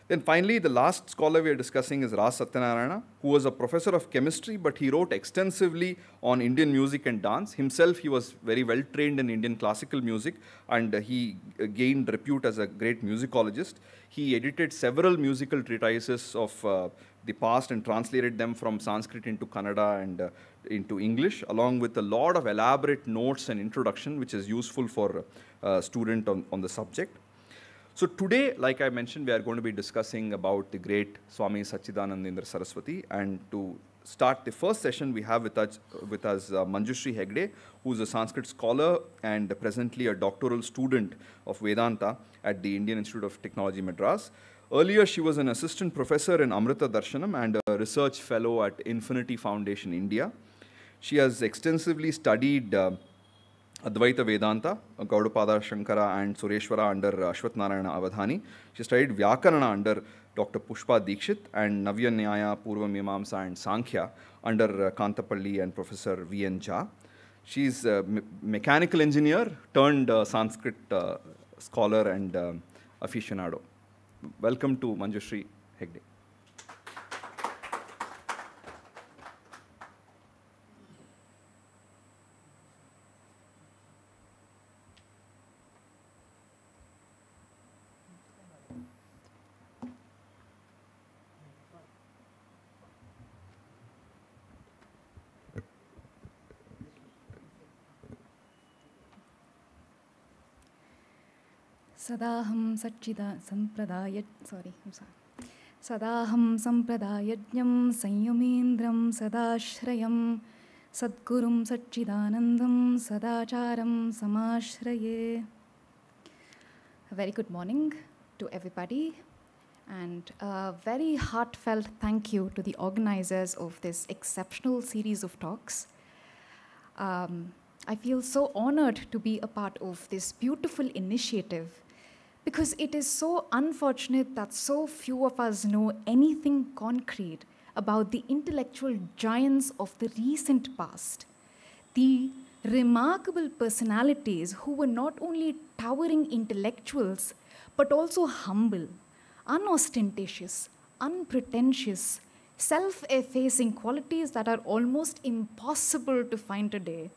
Then finally, the last scholar we are discussing is Ras Satyanarayana, who was a professor of chemistry, but he wrote extensively on Indian music and dance. Himself, he was very well trained in Indian classical music, and he uh, gained repute as a great musicologist. He edited several musical treatises of uh, the past and translated them from Sanskrit into Kannada and uh, into English, along with a lot of elaborate notes and introduction, which is useful for a uh, student on, on the subject. So today, like I mentioned, we are going to be discussing about the great Swami Sachidanandendra Saraswati. And to start the first session, we have with us, with us uh, Manjushri Hegde, who is a Sanskrit scholar and presently a doctoral student of Vedanta at the Indian Institute of Technology, Madras. Earlier, she was an assistant professor in Amrita Darshanam and a research fellow at Infinity Foundation India. She has extensively studied uh, Advaita Vedanta, Gaudapada Shankara and Sureshwara under uh, Ashwat Narayana Avadhani. She studied Vyakarana under Dr. Pushpa Dikshit and Navyanyaya, Purva Mimamsa and Sankhya under uh, Kantapalli and Professor V.N. Jha. is a mechanical engineer turned uh, Sanskrit uh, scholar and um, aficionado. Welcome to Manjushri Hegde. സദാഹം സച്ചിത സമ്പ്രദായ sorry സദാഹം സമ്പ്രദായജ്ഞം സംയമേന്ദ്രം സദാശ്രയം സദ്ഗുരും സച്ചിദാനന്ദം സദാചാരം A very good morning to everybody, and a very heartfelt thank you to the organizers of this exceptional series of talks. Um, I feel so honored to be a part of this beautiful initiative because it is so unfortunate that so few of us know anything concrete about the intellectual giants of the recent past. The remarkable personalities who were not only towering intellectuals, but also humble, unostentatious, unpretentious, self effacing qualities that are almost impossible to find today.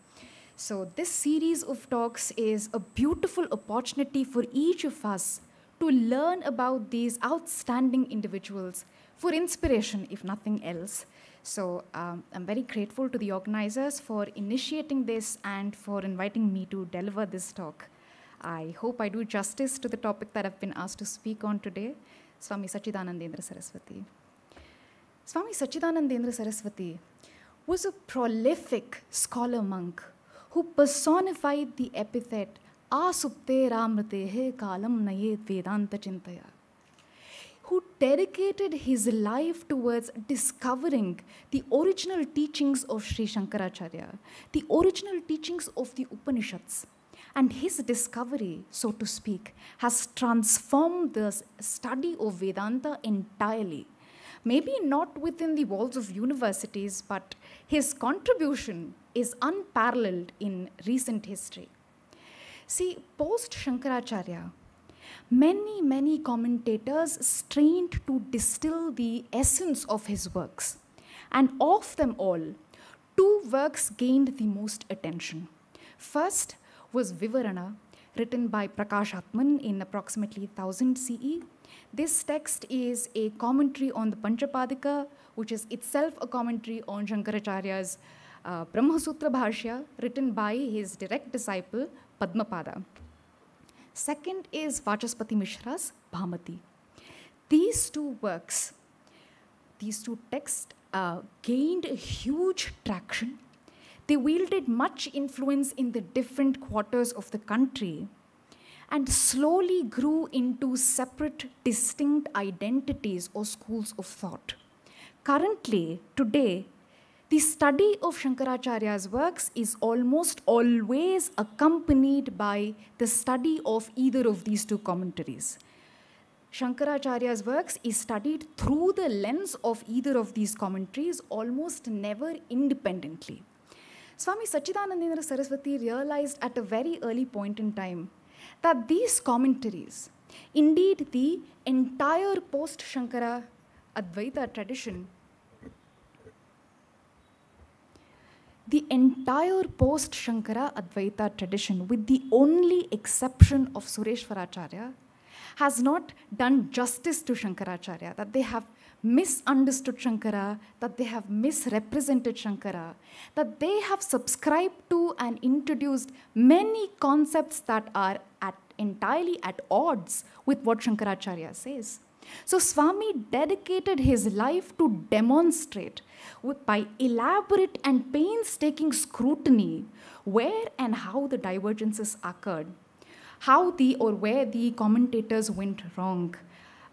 So, this series of talks is a beautiful opportunity for each of us to learn about these outstanding individuals for inspiration, if nothing else. So, um, I'm very grateful to the organizers for initiating this and for inviting me to deliver this talk. I hope I do justice to the topic that I've been asked to speak on today, Swami Sachidanandendra Saraswati. Swami Sachidanandendra Saraswati was a prolific scholar monk who personified the epithet Asupte Ramritehe Kalam Nayet Vedanta Chintaya, who dedicated his life towards discovering the original teachings of Sri Shankaracharya, the original teachings of the Upanishads. And his discovery, so to speak, has transformed the study of Vedanta entirely. Maybe not within the walls of universities, but his contribution is unparalleled in recent history. See, post Shankaracharya, many, many commentators strained to distill the essence of his works, and of them all, two works gained the most attention. First was Vivarana, written by Prakash Atman in approximately 1000 CE. This text is a commentary on the Panchapadika, which is itself a commentary on Shankaracharya's uh, Brahmasutra Bhashya, written by his direct disciple Padmapada. Second is Vachaspati Mishra's Bhamati. These two works, these two texts, uh, gained huge traction. They wielded much influence in the different quarters of the country and slowly grew into separate, distinct identities or schools of thought. Currently, today, the study of Shankaracharya's works is almost always accompanied by the study of either of these two commentaries. Shankaracharya's works is studied through the lens of either of these commentaries, almost never independently. Swami Sachidanandendra Saraswati realized at a very early point in time that these commentaries, indeed the entire post Shankara Advaita tradition, the entire post Shankara Advaita tradition, with the only exception of Sureshvaracharya, has not done justice to Shankaracharya, that they have misunderstood Shankara, that they have misrepresented Shankara, that they have subscribed to and introduced many concepts that are at, entirely at odds with what Shankaracharya says. So Swami dedicated his life to demonstrate by elaborate and painstaking scrutiny where and how the divergences occurred, how the or where the commentators went wrong,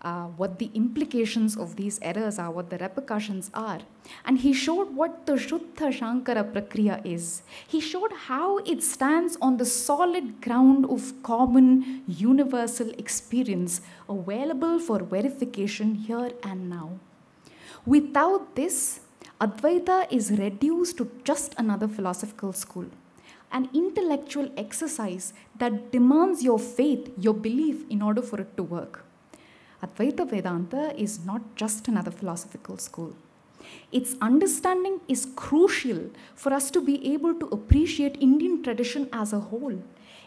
uh, what the implications of these errors are, what the repercussions are. And he showed what the Shuddha Shankara Prakriya is. He showed how it stands on the solid ground of common universal experience available for verification here and now. Without this, Advaita is reduced to just another philosophical school, an intellectual exercise that demands your faith, your belief, in order for it to work. Advaita Vedanta is not just another philosophical school. Its understanding is crucial for us to be able to appreciate Indian tradition as a whole.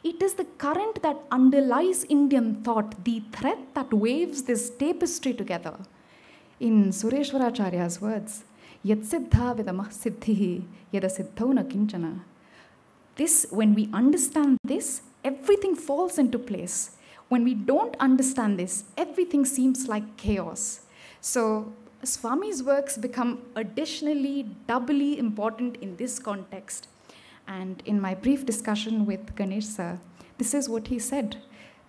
It is the current that underlies Indian thought, the thread that waves this tapestry together. In Sureshwaracharya's words, Yatsiddhavidamah siddhihi yadasiddhau na kinchana. This, when we understand this, everything falls into place. When we don't understand this, everything seems like chaos. So Swami's works become additionally doubly important in this context. And in my brief discussion with Ganesh sir, this is what he said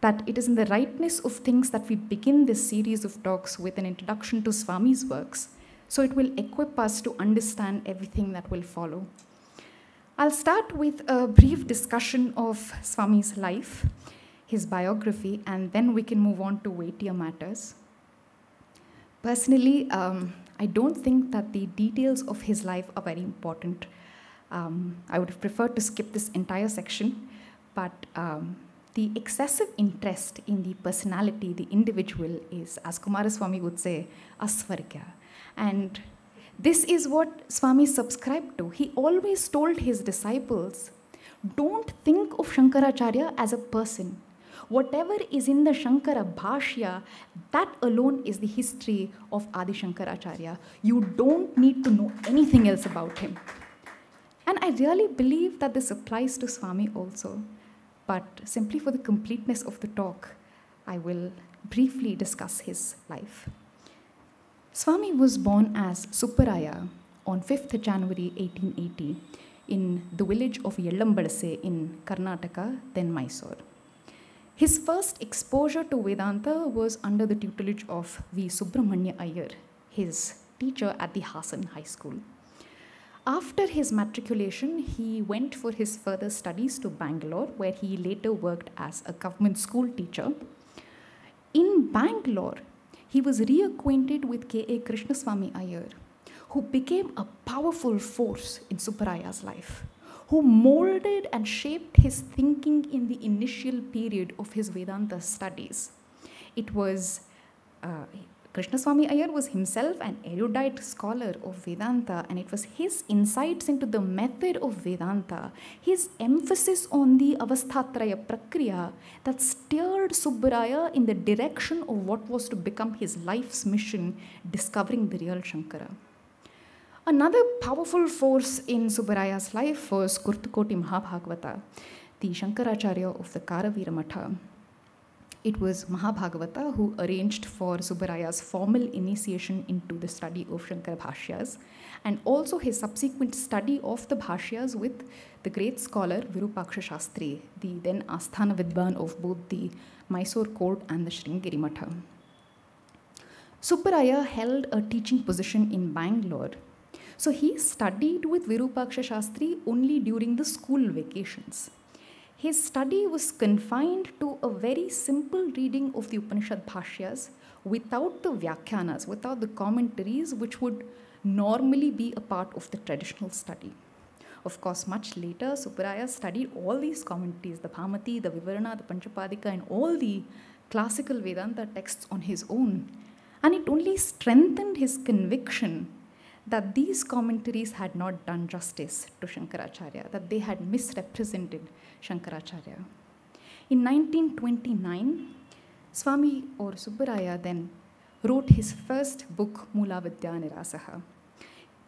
that it is in the rightness of things that we begin this series of talks with an introduction to Swami's works. So it will equip us to understand everything that will follow. I'll start with a brief discussion of Swami's life, his biography, and then we can move on to weightier matters. Personally, um, I don't think that the details of his life are very important. Um, I would have preferred to skip this entire section, but um, the excessive interest in the personality, the individual, is, as Kumaraswamy would say, asvarika. And this is what Swami subscribed to. He always told his disciples, don't think of Shankaracharya as a person. Whatever is in the Shankara Bhashya, that alone is the history of Adi Shankaracharya. You don't need to know anything else about him. And I really believe that this applies to Swami also. But simply for the completeness of the talk, I will briefly discuss his life. Swami was born as Suparaya on 5th January 1880 in the village of Yellambalase in Karnataka, then Mysore. His first exposure to Vedanta was under the tutelage of V. Subramanya Iyer, his teacher at the Hassan High School. After his matriculation, he went for his further studies to Bangalore, where he later worked as a government school teacher. In Bangalore, he was reacquainted with K.A. Krishnaswamy Iyer, who became a powerful force in Suparaya's life, who molded and shaped his thinking in the initial period of his Vedanta studies. It was uh, Krishnaswami Ayer was himself an erudite scholar of Vedanta, and it was his insights into the method of Vedanta, his emphasis on the Avasthatraya Prakriya, that steered Subbaraya in the direction of what was to become his life's mission discovering the real Shankara. Another powerful force in Subbaraya's life was Kurtukoti Mahabhagavata, the Shankaracharya of the Karaviramatha. It was Mahabhagavata who arranged for Subbaraya's formal initiation into the study of Shankara Bhashyas and also his subsequent study of the Bhashyas with the great scholar Virupaksha Shastri, the then Asthana vidvan of both the Mysore court and the Sringeri Matha. Subbaraya held a teaching position in Bangalore. So he studied with Virupaksha Shastri only during the school vacations. His study was confined to a very simple reading of the Upanishad Bhashyas without the Vyakhyanas, without the commentaries which would normally be a part of the traditional study. Of course, much later, Suparaya studied all these commentaries, the Bhamati, the Vivarana, the Panchapadika, and all the classical Vedanta texts on his own. And it only strengthened his conviction that these commentaries had not done justice to Shankaracharya, that they had misrepresented Shankaracharya. In 1929, Swami or Subbaraya then wrote his first book, Mulavidya Nirasaha.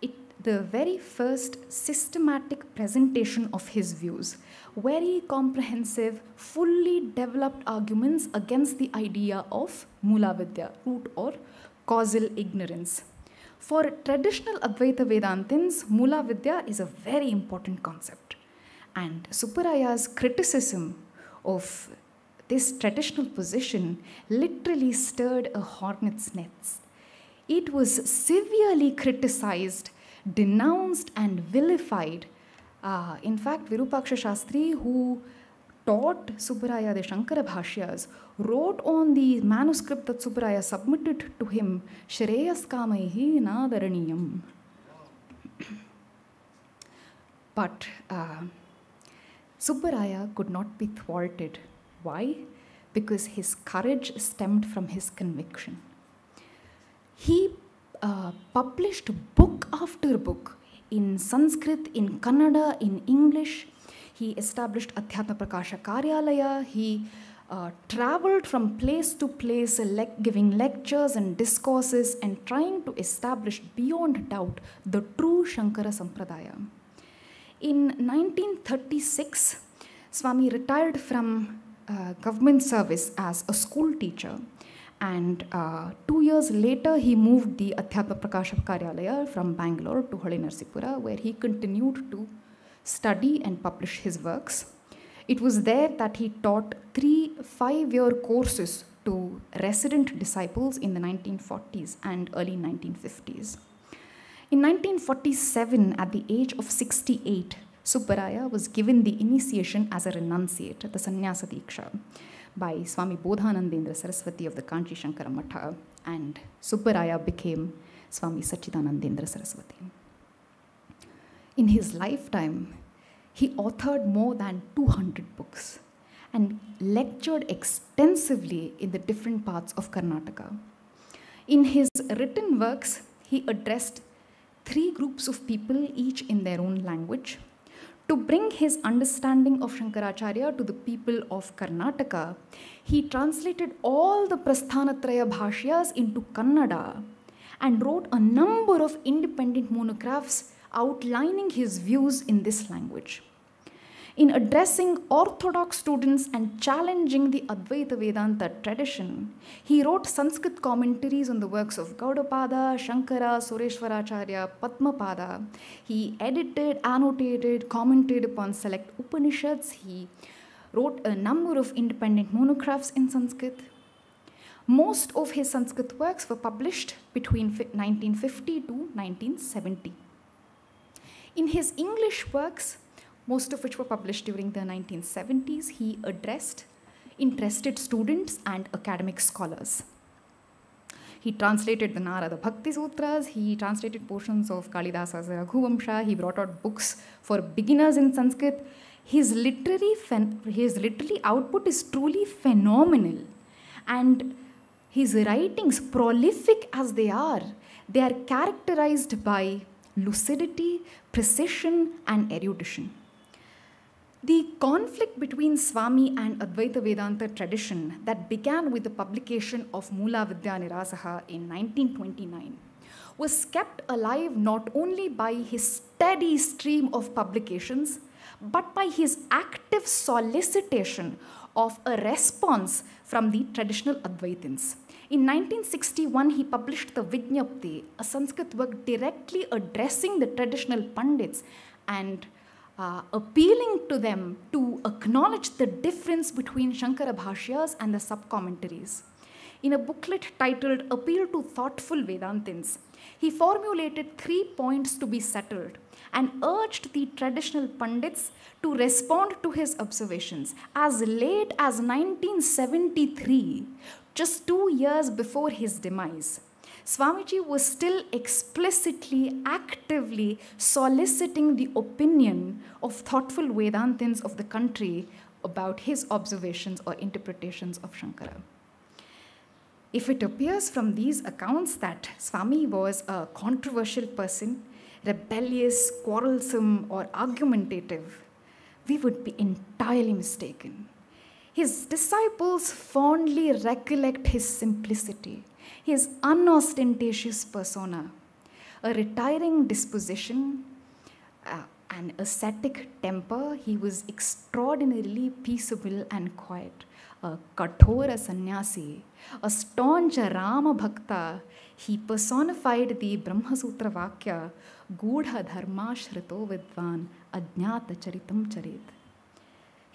It, the very first systematic presentation of his views, very comprehensive, fully developed arguments against the idea of Mulavidya, root or causal ignorance. For traditional Advaita Vedantins, Mula Vidya is a very important concept. And Suparaya's criticism of this traditional position literally stirred a hornet's nest. It was severely criticized, denounced, and vilified. Uh, in fact, Virupaksha Shastri, who taught Subbaraya the Shankara Bhashyas, wrote on the manuscript that Subbaraya submitted to him, Shreyas Kamaihi Nadaraniyam. But uh, Subbaraya could not be thwarted. Why? Because his courage stemmed from his conviction. He uh, published book after book in Sanskrit, in Kannada, in English. He established Adhyatma Prakasha Karyalaya. He uh, traveled from place to place, le giving lectures and discourses and trying to establish beyond doubt the true Shankara Sampradaya. In 1936, Swami retired from uh, government service as a school teacher and uh, two years later he moved the Adhyapa Prakashap Karyalaya from Bangalore to Halinarasipura where he continued to study and publish his works. It was there that he taught three five-year courses to resident disciples in the 1940s and early 1950s. In 1947, at the age of 68, Subbaraya was given the initiation as a renunciate, the Sannyasa Diksha, by Swami Bodhanandendra Saraswati of the Kanchi Shankara Matha, and Subbaraya became Swami Sachidanandendra Saraswati. In his lifetime, he authored more than 200 books and lectured extensively in the different parts of Karnataka. In his written works, he addressed three groups of people, each in their own language, to bring his understanding of Shankaracharya to the people of Karnataka, he translated all the Prasthanatraya Bhashyas into Kannada and wrote a number of independent monographs outlining his views in this language in addressing Orthodox students and challenging the Advaita Vedanta tradition, he wrote Sanskrit commentaries on the works of Gaudapada, Shankara, Sureshwaracharya, Padmapada. He edited, annotated, commented upon select Upanishads. He wrote a number of independent monographs in Sanskrit. Most of his Sanskrit works were published between 1950 to 1970. In his English works, most of which were published during the 1970s, he addressed interested students and academic scholars. He translated the Narada Bhakti Sutras, he translated portions of Kalidasa's Raghuvamsha, he brought out books for beginners in Sanskrit. His literary, his literary output is truly phenomenal. And his writings, prolific as they are, they are characterized by lucidity, precision, and erudition. The conflict between Swami and Advaita Vedanta tradition that began with the publication of Mula Vidya Nirasaha in 1929 was kept alive not only by his steady stream of publications, but by his active solicitation of a response from the traditional Advaitins. In 1961, he published the Vijnapti, a Sanskrit work directly addressing the traditional Pandits and uh, appealing to them to acknowledge the difference between Shankara Bhashyas and the sub-commentaries. In a booklet titled Appeal to Thoughtful Vedantins, he formulated three points to be settled and urged the traditional pundits to respond to his observations as late as 1973, just two years before his demise. Swamiji was still explicitly, actively soliciting the opinion of thoughtful Vedantins of the country about his observations or interpretations of Shankara. If it appears from these accounts that Swami was a controversial person, rebellious, quarrelsome, or argumentative, we would be entirely mistaken. His disciples fondly recollect his simplicity his unostentatious persona, a retiring disposition, uh, an ascetic temper, he was extraordinarily peaceable and quiet. A kathora sannyasi, a staunch Rama bhakta, he personified the Brahma Sutra Vakya, Gudha Dharma Shrito Vidvan, Ajnata Charitam Charit.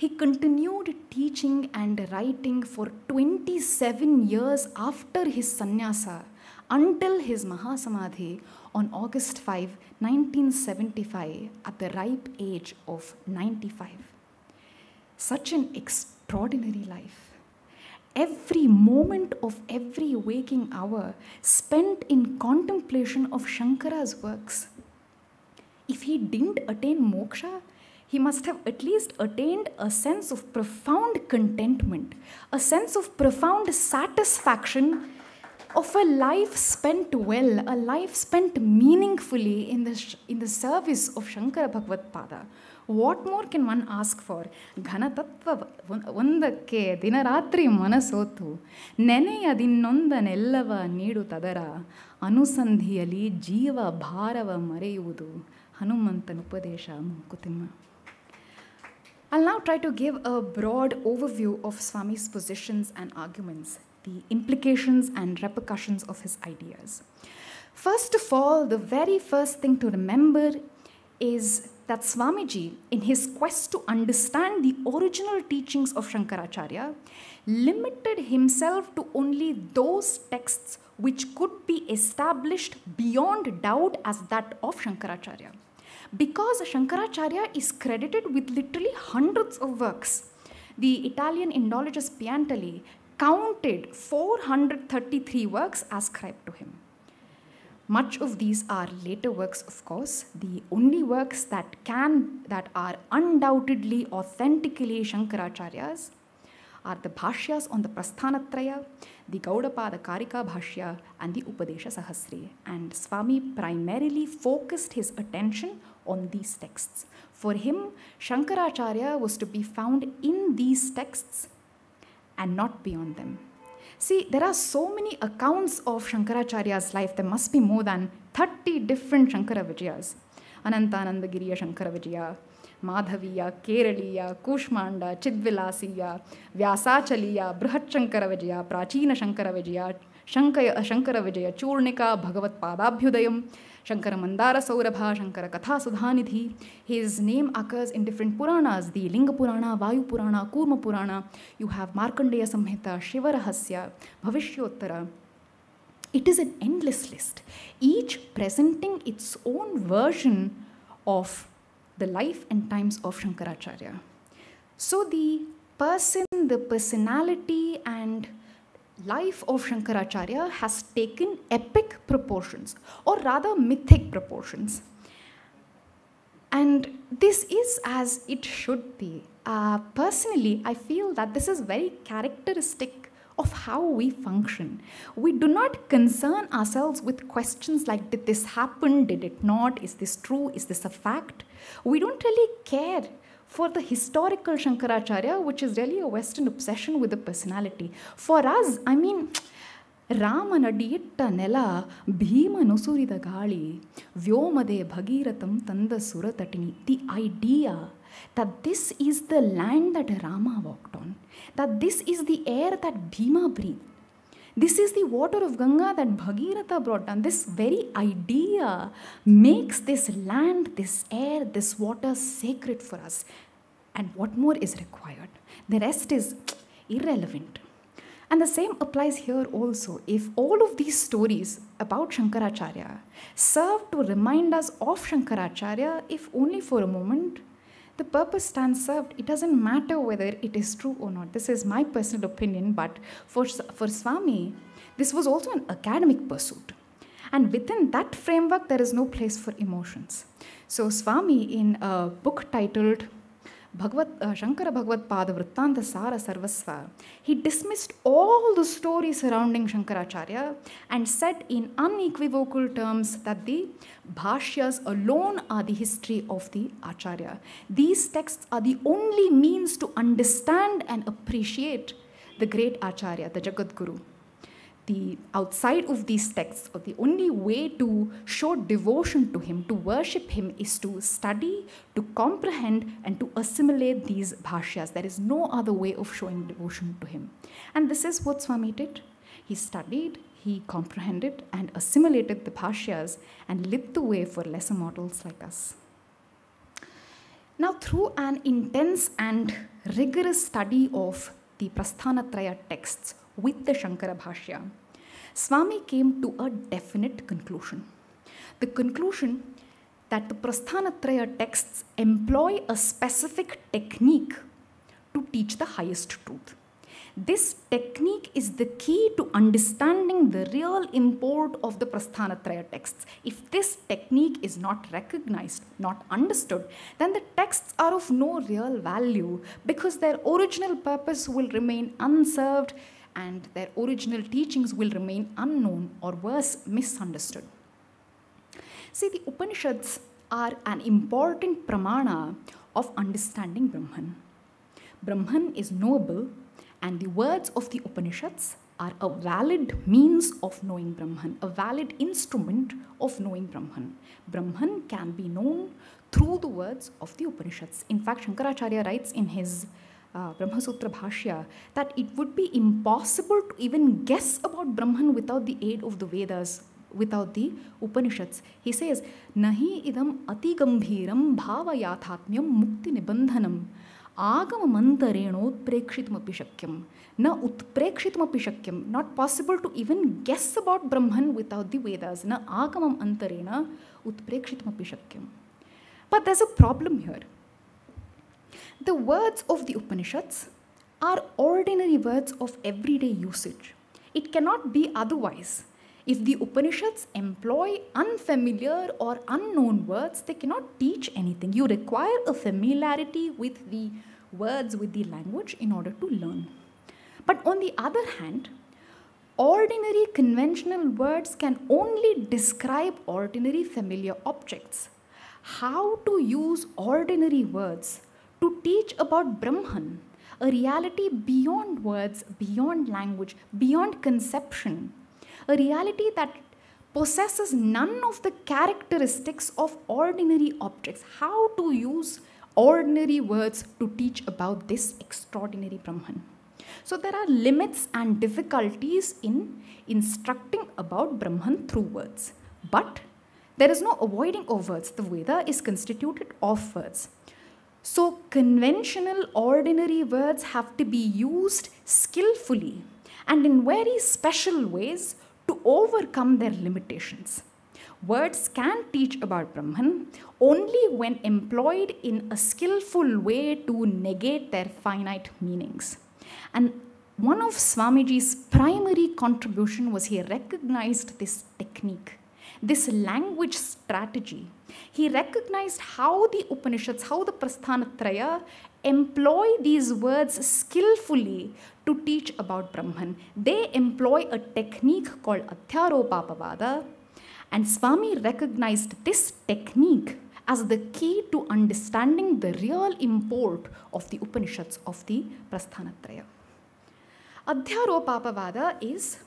He continued teaching and writing for 27 years after his sannyasa until his Mahasamadhi on August 5, 1975, at the ripe age of 95. Such an extraordinary life. Every moment of every waking hour spent in contemplation of Shankara's works. If he didn't attain moksha, he must have at least attained a sense of profound contentment, a sense of profound satisfaction of a life spent well, a life spent meaningfully in the, in the service of Shankara Bhagavad Pada. What more can one ask for ಘನತತ್ವ ಒಂದಕ್ಕೆ ದಿನರಾತ್ರಿ ಮನಸೋತು ನೆನೆಯದಿನ್ನೊಂದನೆಲ್ಲವ ನೀಡುತ್ತದರ tadara Anusandhiyali ಭಾರವ bharava ಹನುಮಂತನ ಉಪದೇಶ Mankutimma I'll now try to give a broad overview of Swami's positions and arguments, the implications and repercussions of his ideas. First of all, the very first thing to remember is that Swamiji, in his quest to understand the original teachings of Shankaracharya, limited himself to only those texts which could be established beyond doubt as that of Shankaracharya because Shankaracharya is credited with literally hundreds of works. The Italian Indologist Piantelli counted 433 works ascribed to him. Much of these are later works, of course. The only works that can that are undoubtedly authentically Shankaracharya's are the Bhashyas on the Prasthanatraya, the Gaudapada Karika Bhashya, and the Upadesha Sahasri. And Swami primarily focused his attention on these texts. For him, Shankaracharya was to be found in these texts and not beyond them. See, there are so many accounts of Shankaracharya's life, there must be more than 30 different Shankaravijayas. Shankara Shankaravijaya, Madhaviya, Keraliya, Kushmanda, Chidvilasiya, Vyasachaliya, Brihat Shankaravijaya, Prachina Shankaravijaya, Shankaya, Shankaravijaya, Churnika, Bhagavat Padabhyudayam, Shankara Mandara Saurabha, Shankara Katha Sudhanidhi. His name occurs in different Puranas, the Linga Purana, Vayu Purana, Kurma Purana. You have Markandeya Samhita, Shiva Rahasya, Bhavishyottara. It is an endless list, each presenting its own version of the life and times of Shankaracharya. So the person, the personality, and life of Shankaracharya has taken epic proportions, or rather mythic proportions. And this is as it should be. Uh, personally, I feel that this is very characteristic of how we function. We do not concern ourselves with questions like did this happen, did it not, is this true, is this a fact? We don't really care for the historical Shankaracharya, which is really a Western obsession with the personality. For us, I mean, ರಾಮನ nela, bhima ಭೀಮನುಸುರಿದ Gali, ವ್ಯೋಮದೆ bhagiratam Tandasura ಸುರತಟಿನಿ the idea that this is the land that Rama walked on, that this is the air that Bhima breathed, this is the water of Ganga that Bhagiratha brought down. This very idea makes this land, this air, this water sacred for us. And what more is required? The rest is irrelevant. And the same applies here also. If all of these stories about Shankaracharya serve to remind us of Shankaracharya, if only for a moment, the purpose stands served. It doesn't matter whether it is true or not. This is my personal opinion, but for, for Swami, this was also an academic pursuit. And within that framework, there is no place for emotions. So, Swami, in a book titled Bhagavad, uh, Shankara Bhagavad Vrittanta Sara Sarvasva, he dismissed all the stories surrounding Shankaracharya and said in unequivocal terms that the Bhashyas alone are the history of the Acharya. These texts are the only means to understand and appreciate the great Acharya, the Jagadguru the outside of these texts or the only way to show devotion to him to worship him is to study to comprehend and to assimilate these bhashyas there is no other way of showing devotion to him and this is what swami did he studied he comprehended and assimilated the bhashyas and lit the way for lesser mortals like us now through an intense and rigorous study of the prasthanatraya texts with the Shankara Bhashya, Swami came to a definite conclusion. The conclusion that the Prasthanatraya texts employ a specific technique to teach the highest truth. This technique is the key to understanding the real import of the Prasthanatraya texts. If this technique is not recognized, not understood, then the texts are of no real value because their original purpose will remain unserved and their original teachings will remain unknown or worse, misunderstood. See, the Upanishads are an important pramana of understanding Brahman. Brahman is knowable, and the words of the Upanishads are a valid means of knowing Brahman, a valid instrument of knowing Brahman. Brahman can be known through the words of the Upanishads. In fact, Shankaracharya writes in his uh, Brahma that it would be impossible to even guess about Brahman without the aid of the Vedas, without the Upanishads. He says, Nahi idam ati gambhiram bhava yathatmyam mukti nibandhanam. Agam mantareno utprekshitam Not possible to even guess about Brahman without the Vedas. Na agam antarena utprekshitam apishakyam. But there's a problem here. The words of the Upanishads are ordinary words of everyday usage. It cannot be otherwise. If the Upanishads employ unfamiliar or unknown words, they cannot teach anything. You require a familiarity with the words, with the language in order to learn. But on the other hand, ordinary conventional words can only describe ordinary familiar objects. How to use ordinary words to teach about Brahman, a reality beyond words, beyond language, beyond conception, a reality that possesses none of the characteristics of ordinary objects. How to use ordinary words to teach about this extraordinary Brahman. So there are limits and difficulties in instructing about Brahman through words. But there is no avoiding of words. The Veda is constituted of words. So, conventional, ordinary words have to be used skillfully and in very special ways to overcome their limitations. Words can teach about Brahman only when employed in a skillful way to negate their finite meanings. And one of Swamiji's primary contribution was he recognized this technique this language strategy, he recognized how the Upanishads, how the Prasthanatraya employ these words skillfully to teach about Brahman. They employ a technique called Adhyaropapavada, and Swami recognized this technique as the key to understanding the real import of the Upanishads of the Prasthanatraya. Adhyaropapavada is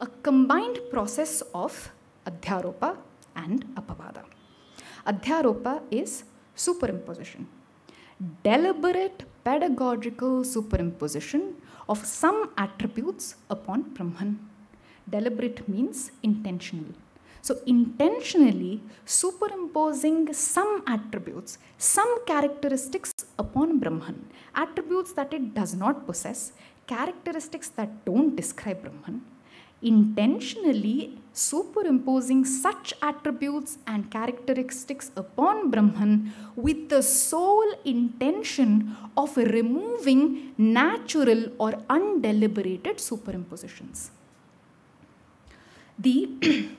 a combined process of Adhyaropa and Apavada. Adhyaropa is superimposition, deliberate pedagogical superimposition of some attributes upon Brahman. Deliberate means intentional. So, intentionally superimposing some attributes, some characteristics upon Brahman, attributes that it does not possess, characteristics that don't describe Brahman intentionally superimposing such attributes and characteristics upon Brahman with the sole intention of removing natural or undeliberated superimpositions. The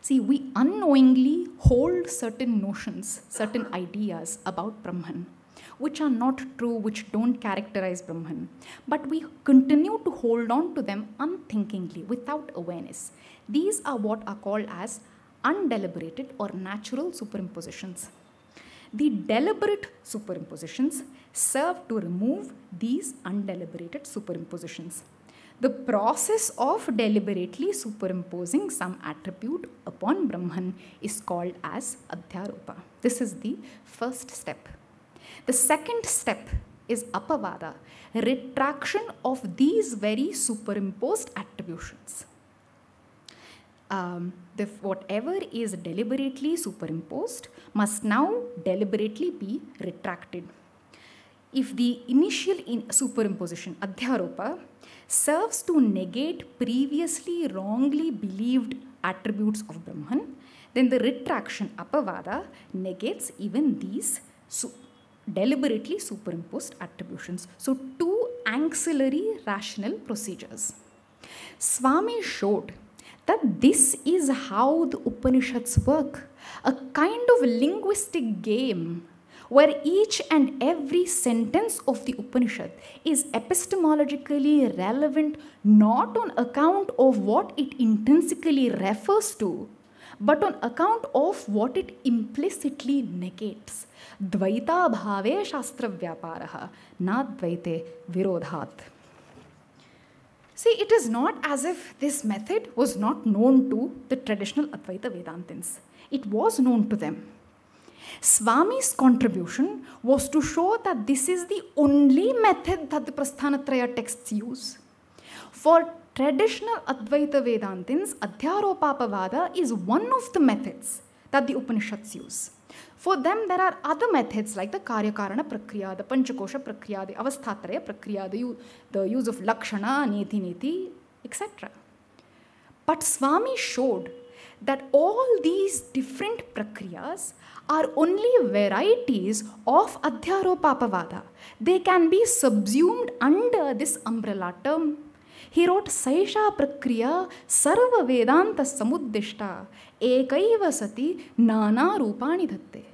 See, we unknowingly hold certain notions, certain ideas about Brahman which are not true, which don't characterize Brahman. But we continue to hold on to them unthinkingly, without awareness. These are what are called as undeliberated or natural superimpositions. The deliberate superimpositions serve to remove these undeliberated superimpositions. The process of deliberately superimposing some attribute upon Brahman is called as Adhyaropa. This is the first step. The second step is apavada, retraction of these very superimposed attributions. Um, the, whatever is deliberately superimposed must now deliberately be retracted. If the initial in superimposition, adhyaropa, serves to negate previously wrongly believed attributes of Brahman, then the retraction, apavada, negates even these deliberately superimposed attributions. So, two ancillary rational procedures. Swami showed that this is how the Upanishads work a kind of linguistic game where each and every sentence of the Upanishad is epistemologically relevant not on account of what it intrinsically refers to, but on account of what it implicitly negates. द्वैताभावे शास्त्रव्यापारः नाद्वैते विरोधात् See, it is not as if this method was not known to the traditional Advaita Vedantins. It was known to them. Swami's contribution was to show that this is the only method that the Prasthanatraya texts use. For traditional Advaita Vedantins, Adhyaropapavada is one of the methods that the Upanishads use. For them, there are other methods like the Karyakarana Prakriya, the Panchakosha Prakriya, the Avasthatraya Prakriya, the, the use of Lakshana, Neti Neti, etc. But Swami showed that all these different prakriyas are only varieties of adhyaropapavada. They can be subsumed under this umbrella term. He wrote Saisha Prakriya Sarva Vedanta Samuddishta. एक सती नाना नानारूपाणि धत्ते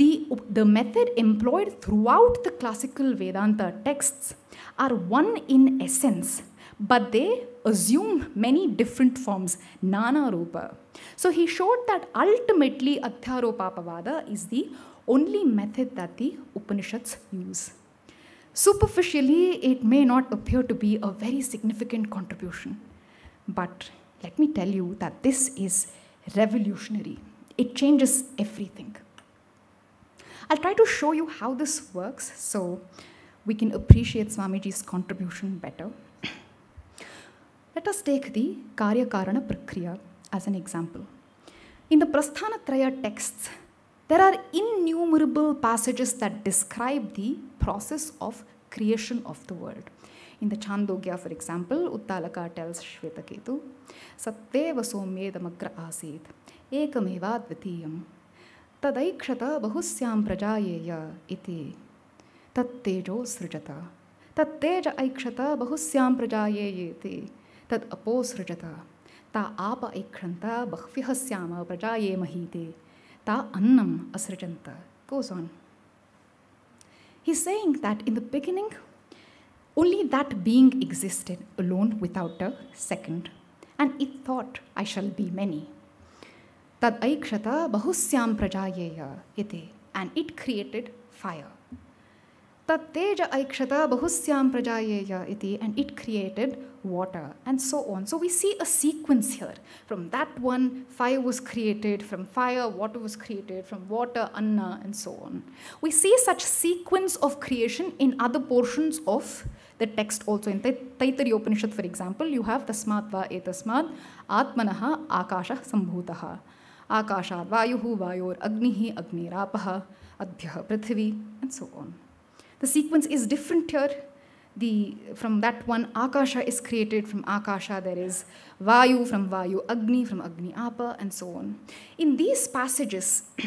the, the method employed throughout the classical Vedanta texts are one in essence, but they assume many different forms, nana rupa. So he showed that ultimately Adhyarupapavada is the only method that the Upanishads use. Superficially, it may not appear to be a very significant contribution, but let me tell you that this is revolutionary. It changes everything. I'll try to show you how this works so we can appreciate Swamiji's contribution better. Let us take the Karyakarana Prakriya as an example. In the Prasthanatraya texts, there are innumerable passages that describe the process of creation of the world. In the Chandogya, for example, Uttalaka tells Shvetaketu, Satteva somyedamagra asit, ekameva dvitiyam, tadaikshat bahusyam prajayeya iti, tattejo srijata, tatteja aikshata bahusyam prajayeyeti, tad apo srijata, ta apa aikranta bhakvihasyama prajayemahite, ta annam asrijanta. Goes on. He's saying that in the beginning, Only that being existed alone without a second, and it thought, I shall be many. Tad aikshata bahusyam prajayeya iti, and it created fire. Tad teja aikshata bahusyam prajayeya iti, and it created water, and so on. So we see a sequence here. From that one, fire was created, from fire, water was created, from water, anna, and so on. We see such sequence of creation in other portions of the text also. In Taittiriya Upanishad, for example, you have Tasmad va etasmad Atmanaha Akasha Sambhutaha. Akasha Vayuhu Vayor Agnihi rapaha Adhyaha Prithvi and so on. The sequence is different here. The, from that one, Akasha is created. From Akasha, there is Vayu, from Vayu, Agni, from Agni, Apa, and so on. In these passages,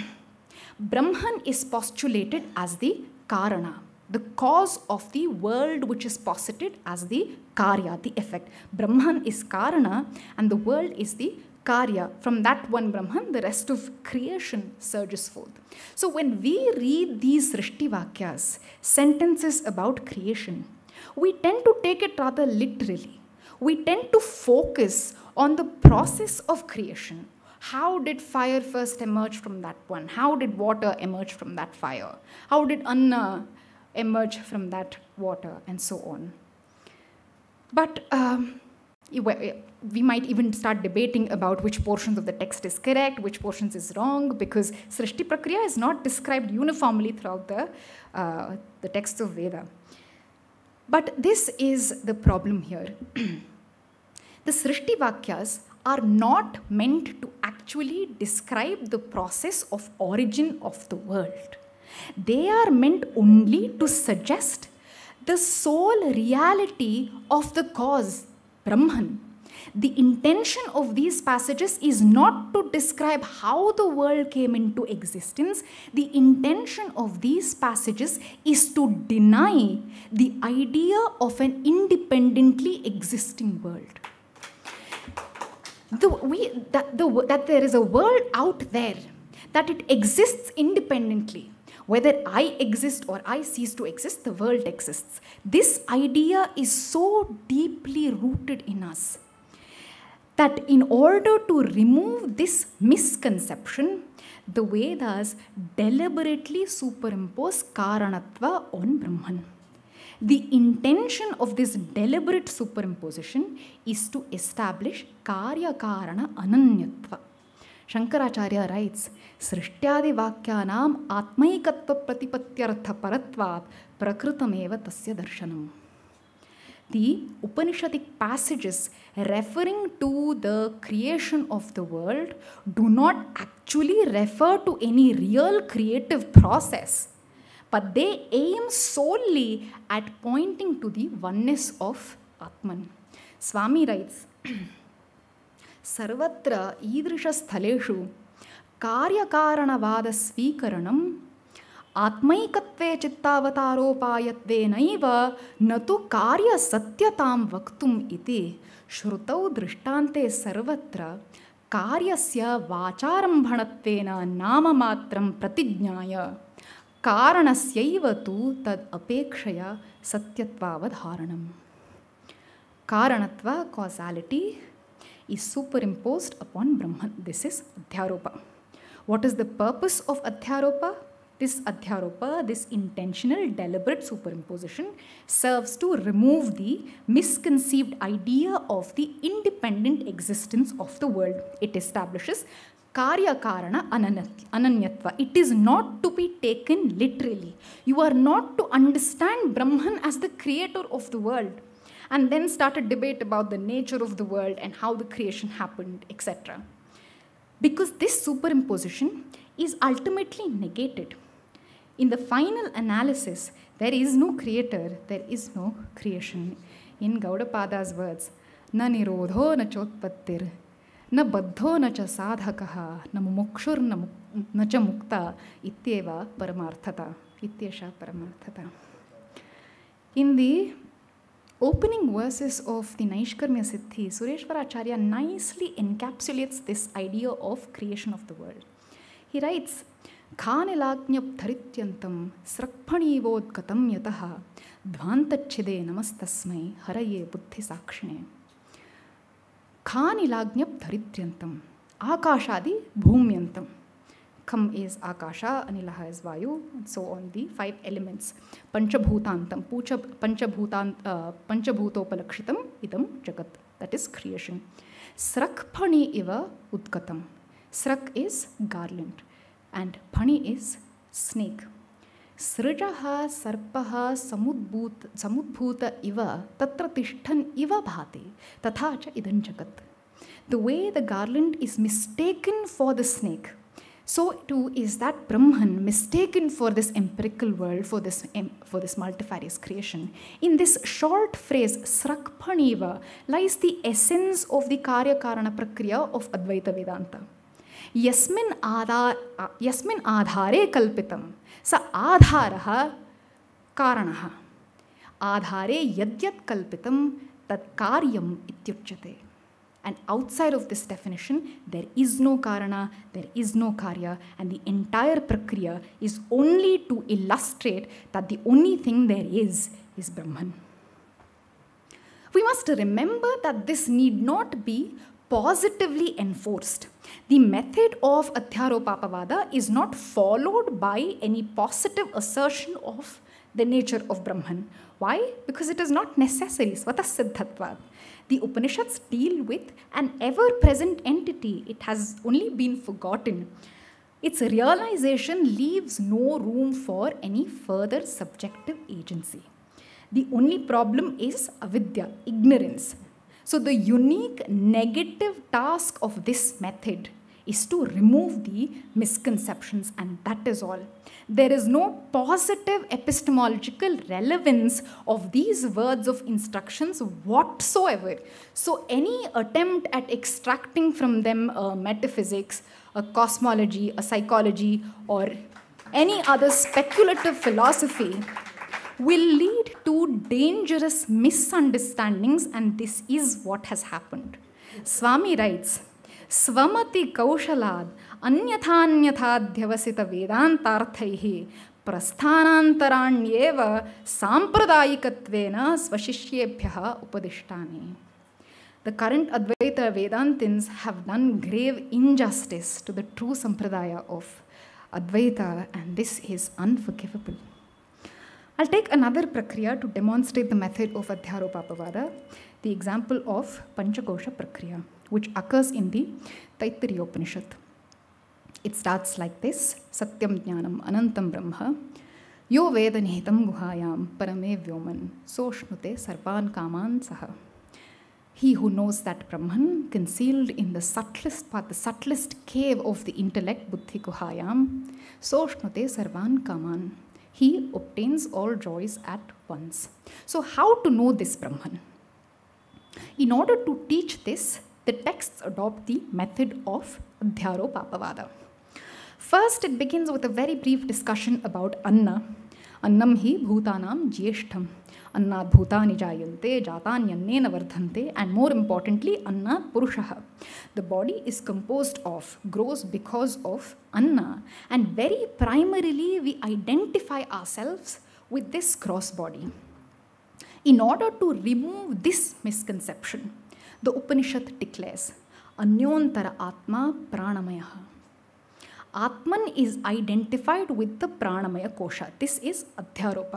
Brahman is postulated as the Karana the cause of the world which is posited as the karya, the effect. Brahman is karana and the world is the karya. From that one Brahman, the rest of creation surges forth. So when we read these Rishti Vakyas, sentences about creation, we tend to take it rather literally. We tend to focus on the process of creation how did fire first emerge from that one? How did water emerge from that fire? How did Anna emerge from that water and so on. But um, eh, we might even start debating about which portions of the text is correct, which portions is wrong, because Srishti Prakriya is not described uniformly throughout the, uh, the text of Veda. But this is the problem here. the Srishti Vakyas are not meant to actually describe the process of origin of the world. They are meant only to suggest the sole reality of the cause, Brahman. The intention of these passages is not to describe how the world came into existence. The intention of these passages is to deny the idea of an independently existing world. The, we, that, the, that there is a world out there, that it exists independently, whether I exist or I cease to exist, the world exists. This idea is so deeply rooted in us that in order to remove this misconception, the Vedas deliberately superimpose Karanatva on Brahman. The intention of this deliberate superimposition is to establish Karya Karana Ananyatva. Shankaracharya writes सृष्ट्यादि वाक्यानाम आत्मैकत्व सृष्ट्यादिवाक्यानाम् परत्वात् प्रकृतमेव तस्य दर्शनम् the Upanishadic passages referring to the creation of the world do not actually refer to any real creative process, but they aim solely at pointing to the oneness of Atman. Swami writes, सर्वत्र ईदृशस्थलेषु कार्यकारणवादस्वीकरणम् आत्मैकत्वे चित्तावतारोपायत्वेनैव न तु कार्यसत्यतां वक्तुम् इति श्रुतौ दृष्टान्ते सर्वत्र कार्यस्य वाचारम्भणत्वेन नाममात्रं प्रतिज्ञाय कारणस्यैव तु तद् अपेक्षया सत्यत्वावधारणं कारणत्व is superimposed upon Brahman. This is Adhyaropa. What is the purpose of Adhyaropa? This Adhyaropa, this intentional deliberate superimposition serves to remove the misconceived idea of the independent existence of the world. It establishes karya karyakarana ananyatva. It is not to be taken literally. You are not to understand Brahman as the creator of the world and then start a debate about the nature of the world and how the creation happened, etc. Because this superimposition is ultimately negated. In the final analysis, there is no creator, there is no creation. In Gaudapada's words, na nirodho na chotpattir, न बद्धो न च साधकः न मुक्षुर्न न च मुक्ता इत्येव परमार्थता इत्येषा परमार्थता In the opening verses of the Naishkarmya Siddhi, Sureshwaracharya nicely encapsulates this idea of creation of the world. He writes, खानिलाज्ञप्थरित्यन्तं स्रक्फणीवोद्गतं यतः ध्वान्तच्छिदे नमस्तस्मै हरये बुद्धिसाक्षिणे खानिलाज्ञप्थरित्यन्तं आकाशादि भूम्यन्तम् Kham is Akasha, Anilaha is Vayu, and so on the five elements. Panchabhutantam, panchabhutan, uh, panchabhutopalakshitam idam jagat, that is creation. Srak eva iva utkatam. Srak is garland and pani is snake. Srijaha sarpaha samudbhut, samudbhuta iva tatra tishthan iva bhati tatha idam jagat. The way the garland is mistaken for the snake – so too is that Brahman mistaken for this empirical world, for this, for this multifarious creation. In this short phrase, Srakpaniva, lies the essence of the Karyakarana Prakriya of Advaita Vedanta. yasmin आधार yasmin aadhare kalpitam sa aadharah karanah aadhare yadyat kalpitam tat karyam ityuchyate And outside of this definition, there is no karana, there is no karya, and the entire prakriya is only to illustrate that the only thing there is is Brahman. We must remember that this need not be positively enforced. The method of Adhyaropapavada is not followed by any positive assertion of the nature of Brahman. Why? Because it is not necessary. Swatasiddhatvad. The Upanishads deal with an ever present entity, it has only been forgotten. Its realization leaves no room for any further subjective agency. The only problem is avidya, ignorance. So, the unique negative task of this method is to remove the misconceptions, and that is all. There is no positive epistemological relevance of these words of instructions whatsoever. So, any attempt at extracting from them a metaphysics, a cosmology, a psychology, or any other speculative philosophy will lead to dangerous misunderstandings, and this is what has happened. Swami writes स्वमति कौशलाद अन्यथान्यथाध्यवसित वेदांतार्थैः प्रस्थानांतराण्येव सांप्रदायिकत्वेन स्वशिष्येभ्यः उपदिष्टानि the current Advaita Vedantins have done grave injustice to the true sampradaya of Advaita and this is unforgivable I'll take another prakriya to demonstrate the method of adhyaropapavada, the example of panchakosha prakriya. which occurs in the Taittiriya Upanishad. It starts like this Satyam Jnanam Anantam Brahma Yo Veda Nihitam Guhayam Parame Vyoman Soshnute Sarvan Kaman Saha. He who knows that Brahman concealed in the subtlest part, the subtlest cave of the intellect, Buddhi Guhayam, Soshnute Sarvan Kaman. He obtains all joys at once. So, how to know this Brahman? In order to teach this, the texts adopt the method of Adhyaropapavada. First, it begins with a very brief discussion about Anna. Annam hi bhutanam jyeshtham. Anna bhutani jayante, jatanyannena vardhante, and more importantly, Anna purushaha. The body is composed of, grows because of Anna, and very primarily we identify ourselves with this cross body. In order to remove this misconception, the Upanishad declares anyontara atma pranamaya atman is identified with the pranamaya kosha this is adhyaropa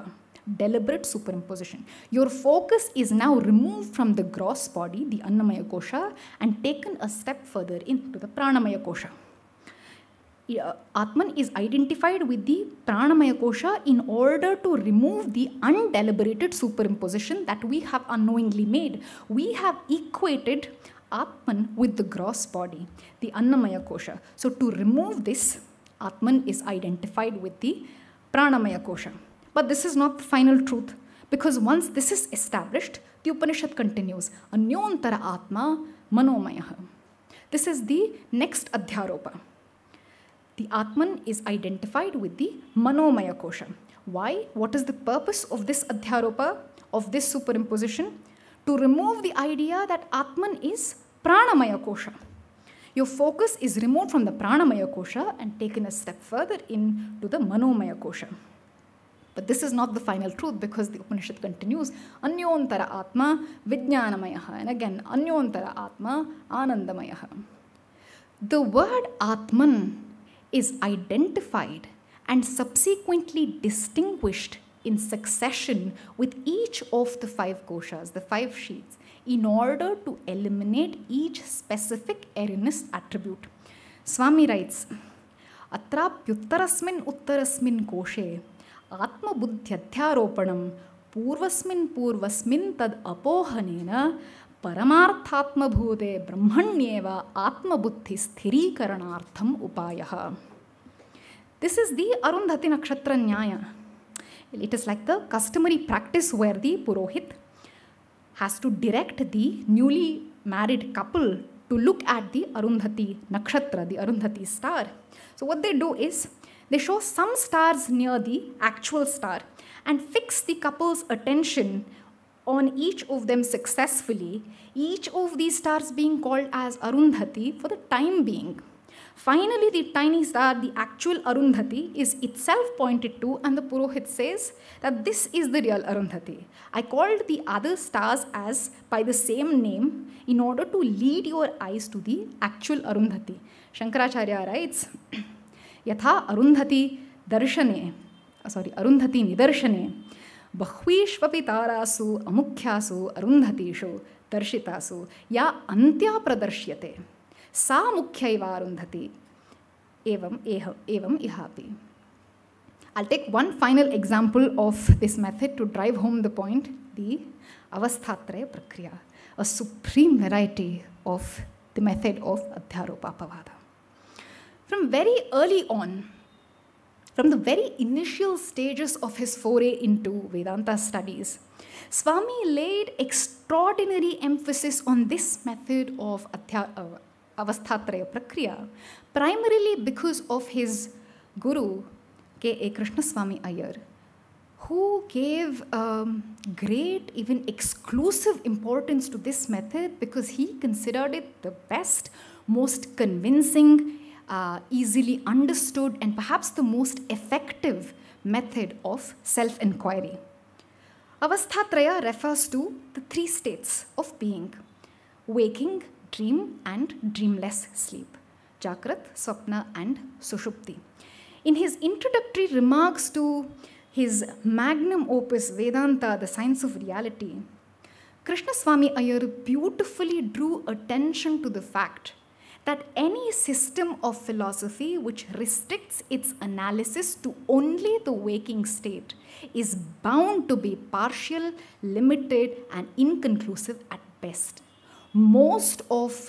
deliberate superimposition your focus is now remove from the gross body the annamaya kosha and taken a step further into the pranamaya kosha Atman is identified with the Pranamaya Kosha in order to remove the undeliberated superimposition that we have unknowingly made. We have equated Atman with the gross body, the Annamaya Kosha. So to remove this, Atman is identified with the Pranamaya Kosha. But this is not the final truth because once this is established, the Upanishad continues, Anyontara Atma Manomaya. This is the next Adhyaropa the Atman is identified with the Manomaya Kosha. Why? What is the purpose of this Adhyaropa, of this superimposition? To remove the idea that Atman is Pranamaya Kosha. Your focus is removed from the Pranamaya Kosha and taken a step further into the Manomaya Kosha. But this is not the final truth because the Upanishad continues Anyontara Atma Vijnanamayaha and again Anyontara Atma Anandamayaha. The word Atman is identified and subsequently distinguished in succession with each of the five koshas, the five sheets, in order to eliminate each specific erroneous attribute. Swami writes, अत्राप्युत्तरस्मिन् उत्तरस्मिन् कोशे आत्मबुद्ध्यध्यारोपणं purvasmin purvasmin तद् अपोहनेन परमार्थात्मभूते ब्रह्मण्येव आत्मबुद्धि स्थिरीकरणार्थम उपाय this is the Arundhati nakshatra nyaya it is like the customary practice where the purohit has to direct the newly married couple to look at the Arundhati nakshatra the Arundhati star so what they do is they show some stars near the actual star and fix the couple's attention on each of them successfully, each of these stars being called as Arundhati for the time being. Finally, the tiny star, the actual Arundhati, is itself pointed to, and the Purohit says that this is the real Arundhati. I called the other stars as by the same name in order to lead your eyes to the actual Arundhati. Shankaracharya writes, Yatha Arundhati darshane, uh, sorry, Arundhati nidarshane. बह्वीष्वपि तारासु अमुख्यासु अरुन्धतीषु दर्शितासु या अन्त्या प्रदर्श्यते सा मुख्यैव अरुन्धति एवम् एह एवम् इहापि I'll take one final example of this method to drive home the point, the avasthatraya prakriya, a supreme variety of the method of adhyaropapavada. From very early on, from the very initial stages of his foray into Vedanta studies. Swami laid extraordinary emphasis on this method of Athya, uh, Avasthatraya Prakriya, primarily because of his guru, K.A. Krishnaswami Ayer, who gave um, great, even exclusive importance to this method because he considered it the best, most convincing, uh, easily understood, and perhaps the most effective method of self inquiry. Avasthatraya refers to the three states of being waking, dream, and dreamless sleep. (jagrat, sapna, and Sushupti. In his introductory remarks to his magnum opus, Vedanta, the science of reality, Krishnaswamy Iyer beautifully drew attention to the fact that any system of philosophy which restricts its analysis to only the waking state is bound to be partial, limited, and inconclusive at best. Most of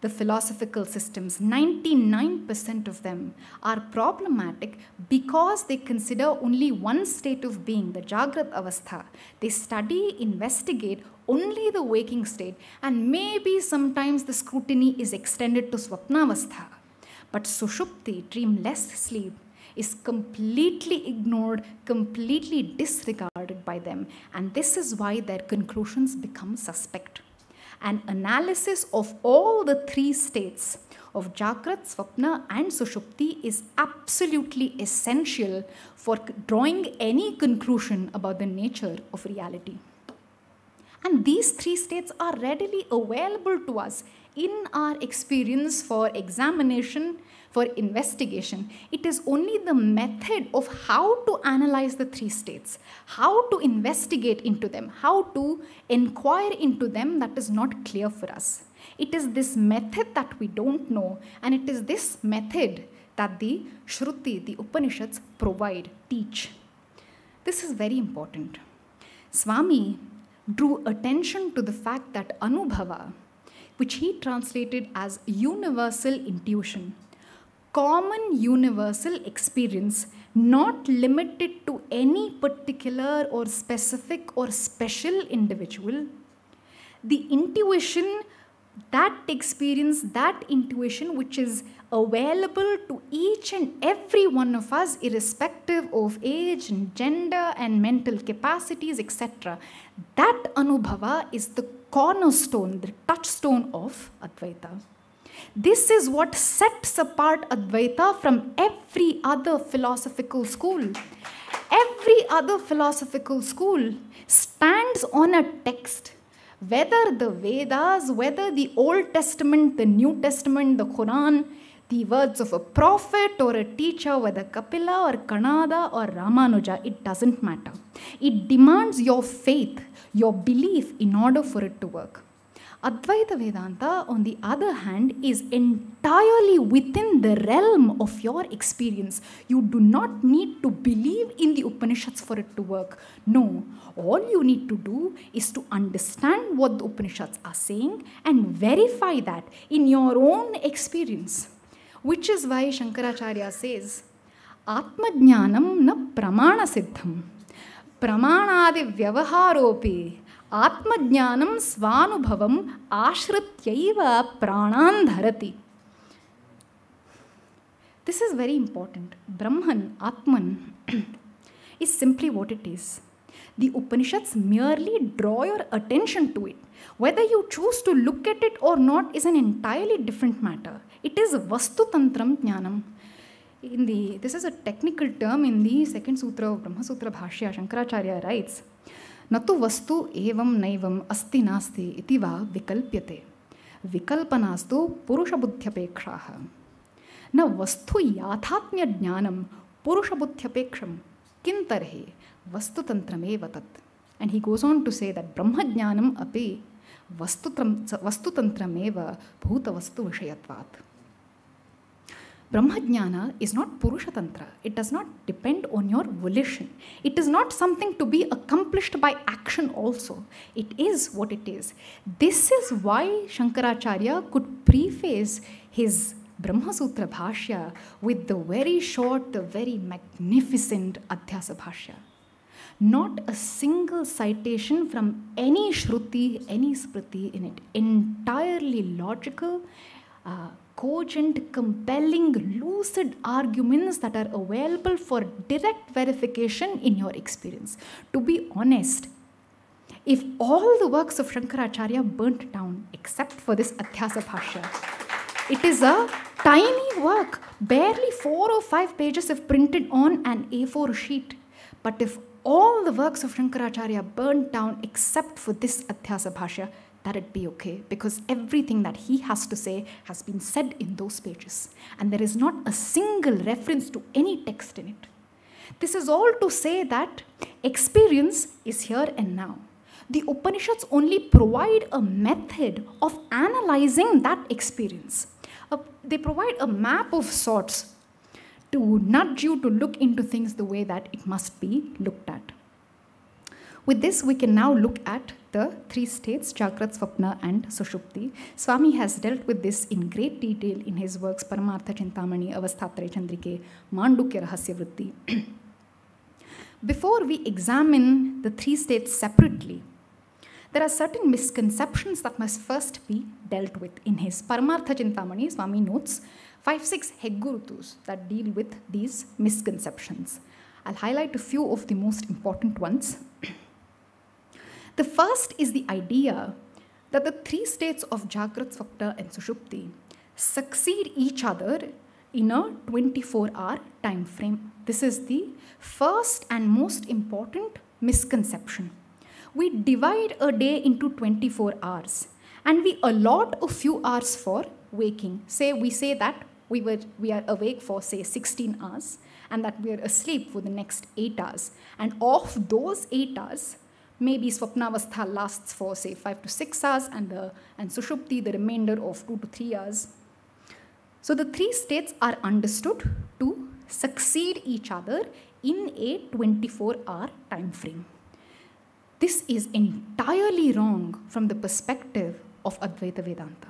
the philosophical systems, 99% of them are problematic because they consider only one state of being, the Jagrat Avastha. They study, investigate only the waking state, and maybe sometimes the scrutiny is extended to Swapnavastha. But Sushupti, dreamless sleep, is completely ignored, completely disregarded by them. And this is why their conclusions become suspect an analysis of all the three states of jāgrat, Swapna and Sushupti is absolutely essential for drawing any conclusion about the nature of reality. And these three states are readily available to us in our experience for examination for investigation. It is only the method of how to analyze the three states, how to investigate into them, how to inquire into them that is not clear for us. It is this method that we don't know, and it is this method that the Shruti, the Upanishads provide, teach. This is very important. Swami drew attention to the fact that Anubhava, which he translated as universal intuition, common universal experience, not limited to any particular or specific or special individual. The intuition, that experience, that intuition which is available to each and every one of us, irrespective of age and gender and mental capacities, etc. That anubhava is the cornerstone, the touchstone of Advaita. This is what sets apart Advaita from every other philosophical school. Every other philosophical school stands on a text. Whether the Vedas, whether the Old Testament, the New Testament, the Quran, the words of a prophet or a teacher, whether Kapila or Kanada or Ramanuja, it doesn't matter. It demands your faith, your belief in order for it to work. Advaita Vedanta, on the other hand, is entirely within the realm of your experience. You do not need to believe in the Upanishads for it to work. No, all you need to do is to understand what the Upanishads are saying and verify that in your own experience. Which is why Shankaracharya says, Atmajnanam na pramana siddham. प्रमाणादि व्यवहारोपि आत्मज्ञानं स्वानुभवम् आश्रित्यैव प्राणान् धरति this is very important ब्रह्मन् आत्मन् is simply what it is. The Upanishads merely draw your attention to it. Whether you choose to look at it or not is an entirely different matter. It is Vastu Tantram Jnanam. In the, this is a technical term in the second sutra of Brahma Sutra Bhashya. Shankaracharya writes, न तो वस्तु एवं नैवम् अस्ति नास्ति इति वा विकल्प्यते विकल्पनास्तु पुरुषबुद्ध्यपेक्षाः न वस्तु याथात्म्यज्ञानं पुरुषबुद्ध्यपेक्षं किं तर्हि वस्तुतन्त्रमेव तत् and he goes on to say that ब्रह्मज्ञानम् अपि वस्तुतं वस्तुतन्त्रमेव भूतवस्तुविषयत्वात् Brahmajnana is not Purusha Tantra. It does not depend on your volition. It is not something to be accomplished by action also. It is what it is. This is why Shankaracharya could preface his Brahma Sutra Bhashya with the very short, the very magnificent Adhyasa Bhashya. Not a single citation from any Shruti, any Smriti in it. Entirely logical. Uh, cogent, compelling, lucid arguments that are available for direct verification in your experience. To be honest, if all the works of Shankaracharya burnt down except for this Atyasa Bhashya, it is a tiny work, barely four or five pages if printed on an A4 sheet. But if all the works of Shankaracharya burnt down except for this Atyasa Bhashya, that it be okay because everything that he has to say has been said in those pages and there is not a single reference to any text in it. This is all to say that experience is here and now. The Upanishads only provide a method of analyzing that experience. Uh, they provide a map of sorts to nudge you to look into things the way that it must be looked at. With this, we can now look at the three states, Chakrat, Swapna, and Sushupti. Swami has dealt with this in great detail in his works Paramartha Chintamani, Avasthatre Chandrike, Mandukya Rahasya Vritti. Before we examine the three states separately, there are certain misconceptions that must first be dealt with. In his Paramartha Chintamani, Swami notes five, six Heggurutus that deal with these misconceptions. I'll highlight a few of the most important ones. The first is the idea that the three states of Jagrat, svakta, and Sushupti succeed each other in a 24 hour time frame. This is the first and most important misconception. We divide a day into 24 hours and we allot a few hours for waking. Say we say that we were we are awake for say 16 hours and that we are asleep for the next 8 hours and of those 8 hours Maybe Swapnavastha lasts for say five to six hours and, the, and Sushupti the remainder of two to three hours. So the three states are understood to succeed each other in a 24 hour time frame. This is entirely wrong from the perspective of Advaita Vedanta.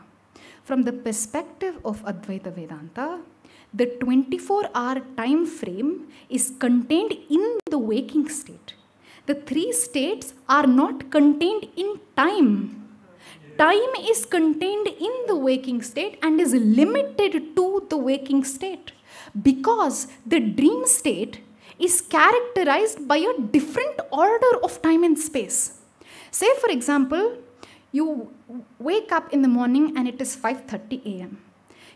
From the perspective of Advaita Vedanta, the 24 hour time frame is contained in the waking state the three states are not contained in time. Time is contained in the waking state and is limited to the waking state because the dream state is characterized by a different order of time and space. Say, for example, you wake up in the morning and it is 5:30 a.m.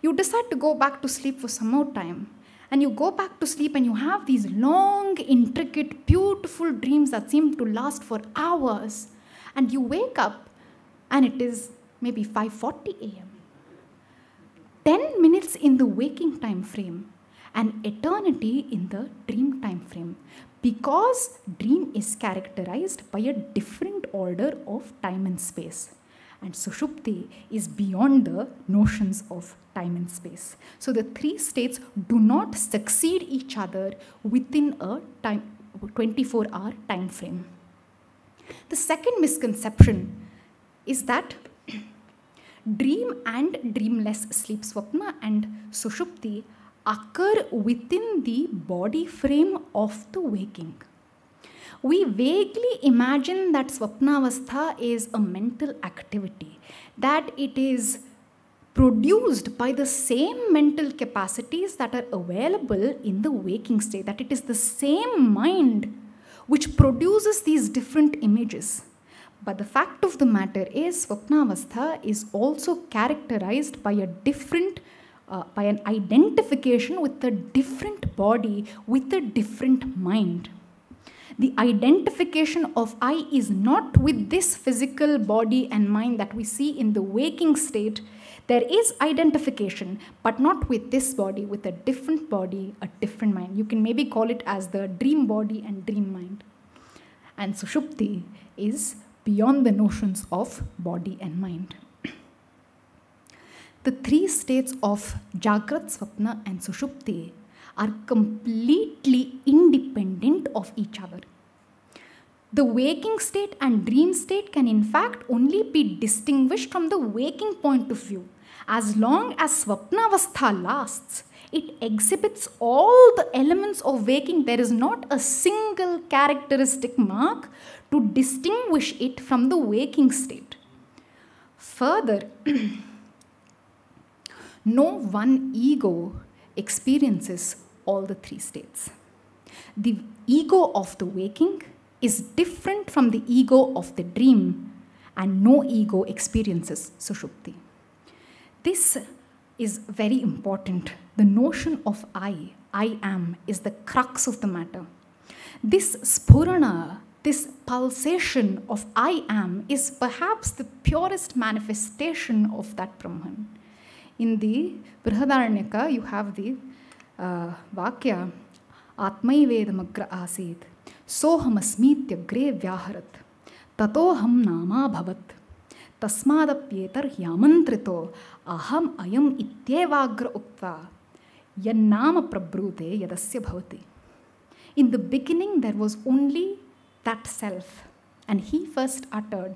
You decide to go back to sleep for some more time and you go back to sleep and you have these long, intricate, beautiful dreams that seem to last for hours, and you wake up and it is maybe 5:40 a.m. 10 minutes in the waking time frame and eternity in the dream time frame because dream is characterized by a different order of time and space and sushupti is beyond the notions of time and space. So the three states do not succeed each other within a time 24 hour time frame. The second misconception is that dream and dreamless sleep swapna and sushupti occur within the body frame of the waking we vaguely imagine that Swapnavastha is a mental activity, that it is produced by the same mental capacities that are available in the waking state, that it is the same mind which produces these different images. But the fact of the matter is, Swapnavastha is also characterized by a different, uh, by an identification with a different body, with a different mind the identification of I is not with this physical body and mind that we see in the waking state. There is identification, but not with this body, with a different body, a different mind. You can maybe call it as the dream body and dream mind. And Sushupti is beyond the notions of body and mind. the three states of Jagrat, svapna, and Sushupti are completely independent of each other. The waking state and dream state can in fact only be distinguished from the waking point of view. As long as vastha lasts, it exhibits all the elements of waking. There is not a single characteristic mark to distinguish it from the waking state. Further, no one ego experiences all the three states. The ego of the waking is different from the ego of the dream, and no ego experiences sushupti. This is very important. The notion of I, I am, is the crux of the matter. This spurana, this pulsation of I am, is perhaps the purest manifestation of that Brahman. In the Brihadaranyaka, you have the वाक्य आत्मवेदमग्र आसी सोहमस्मीग्रे व्याहरत तथम नाभवत तस्माप्येतर्यामंत्रि अहम अयम्वाग्र उत्ता यम प्रब्रूते यदस्यवती in the beginning there was only that self and he first uttered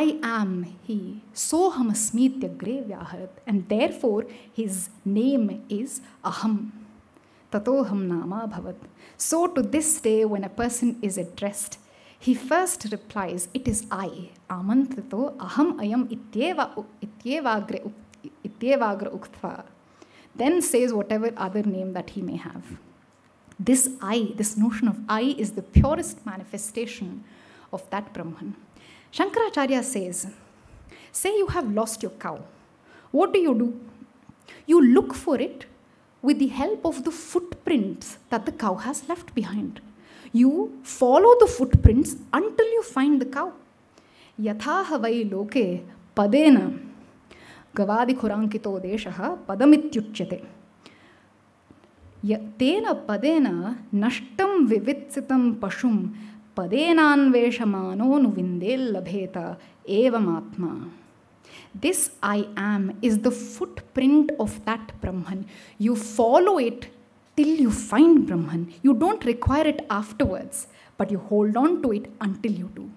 I am he सोहमस्मीग्रे व्याहत and therefore his name is Aham tatoham nama bhavat. So to this day, when a person is addressed, he first replies, it is I. Amantrito aham ayam ityeva, uktva. Then says whatever other name that he may have. This I, this notion of I, is the purest manifestation of that Brahman. Shankaracharya says, say you have lost your cow. What do you do? You look for it with the help of the footprints that the cow has left behind. You follow the footprints until you find the cow. Yathaha loke padena gavadi gavadikhurankiतो deshaha padamityuchyate. padena पदेन नष्टं विवित्सितं padenaanveshamano पदेनान्वेषमानो labheta लभेत atma. This I am is the footprint of that Brahman. You follow it till you find Brahman. You don't require it afterwards, but you hold on to it until you do.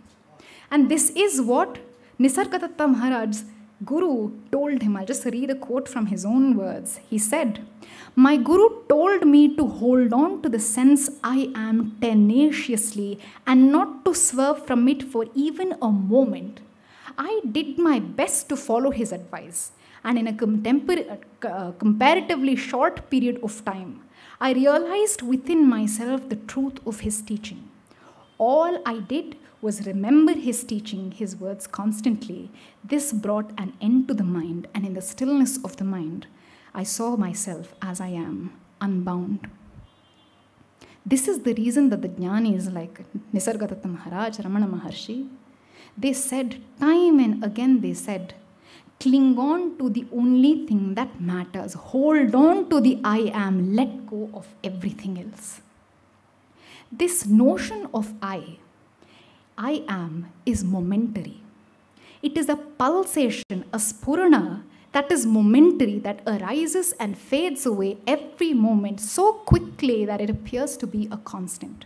And this is what Nisargadatta Maharaj's Guru told him. I'll just read a quote from his own words. He said, My Guru told me to hold on to the sense I am tenaciously and not to swerve from it for even a moment. I did my best to follow his advice. And in a uh, uh, comparatively short period of time, I realized within myself the truth of his teaching. All I did was remember his teaching, his words constantly. This brought an end to the mind, and in the stillness of the mind, I saw myself as I am, unbound. This is the reason that the Jnanis like Nisargadatta Maharaj, Ramana Maharshi, they said, time and again, they said, cling on to the only thing that matters. Hold on to the I am. Let go of everything else. This notion of I, I am, is momentary. It is a pulsation, a spurna that is momentary, that arises and fades away every moment so quickly that it appears to be a constant.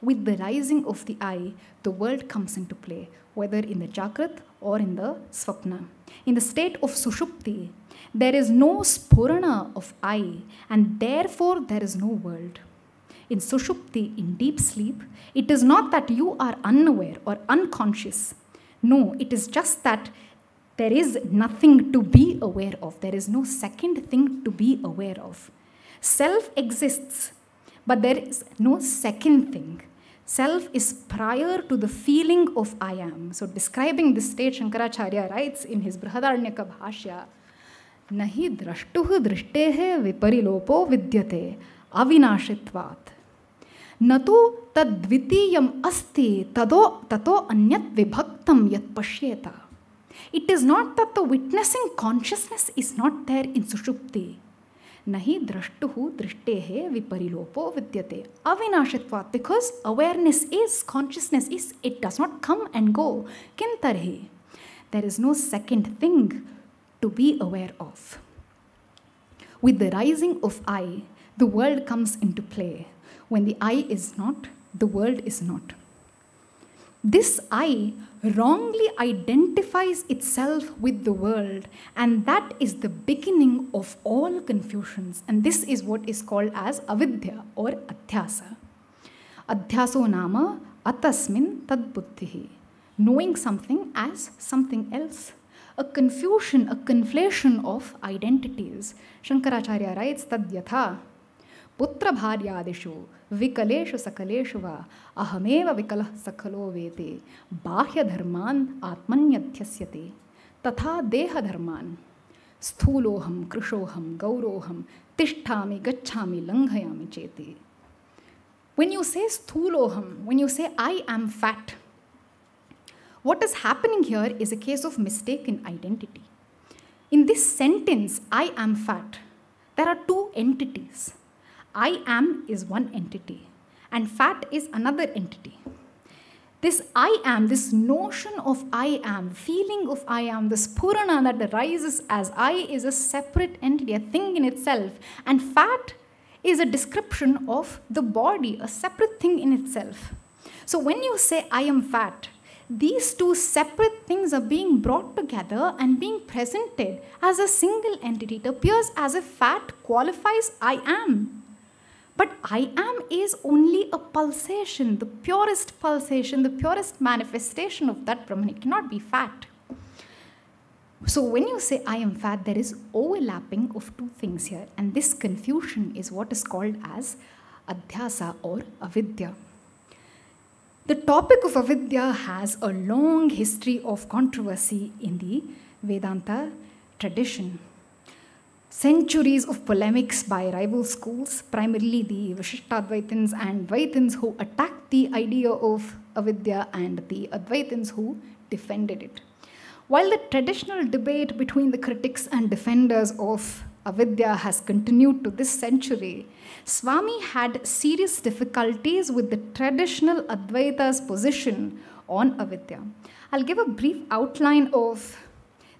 With the rising of the I, the world comes into play whether in the chakrath or in the Svapna. In the state of Sushupti, there is no Spurana of I and therefore there is no world. In Sushupti, in deep sleep, it is not that you are unaware or unconscious. No, it is just that there is nothing to be aware of. There is no second thing to be aware of. Self exists, but there is no second thing. Self is prior to the feeling of I am. So describing this state, Shankara Charya writes in his Brihadaranyaka Bhashya, Nahi drashtuh drishtehe viparilopo vidyate avinashitvat. Natu tadvitiyam asti tado tato anyat vibhaktam yat pashyeta. It is not that the witnessing consciousness is not there in Sushupti. न हि drashtuhu drishtehe viparilopo vidyate avinashitvat because awareness is consciousness is it does not come and go kim there is no second thing to be aware of with the rising of i the world comes into play when the i is not the world is not this i wrongly identifies itself with the world, and that is the beginning of all confusions. And this is what is called as avidya or adhyasa. Adhyaso nama atasmin tadbuddhihi. Knowing something as something else a confusion, a conflation of identities. Shankaracharya writes, Tadyatha पुत्रभार्यादिषु विकलेषु सकलेषु वा अहमेव विकलः सकलो वेते बाह्यधर्मान् आत्मन्यध्यस्यते तथा देहधर्मान् स्थूलोऽहं कृशोऽहं गौरोऽहं तिष्ठामि गच्छामि लङ्घयामि चेति when you say sthuloham, when you say I am fat, what is happening here is a case of mistaken identity. In this sentence, I am fat, there are two entities. I am is one entity and fat is another entity. This I am, this notion of I am, feeling of I am, this Purana that arises as I is a separate entity, a thing in itself. And fat is a description of the body, a separate thing in itself. So when you say I am fat, these two separate things are being brought together and being presented as a single entity. It appears as if fat qualifies I am. But I am is only a pulsation, the purest pulsation, the purest manifestation of that Brahman. It cannot be fat. So when you say I am fat, there is overlapping of two things here. And this confusion is what is called as adhyasa or avidya. The topic of avidya has a long history of controversy in the Vedanta tradition centuries of polemics by rival schools, primarily the Vishishtadvaitins and Dvaitins, who attacked the idea of avidya and the Advaitins who defended it. While the traditional debate between the critics and defenders of avidya has continued to this century, Swami had serious difficulties with the traditional Advaita's position on avidya. I'll give a brief outline of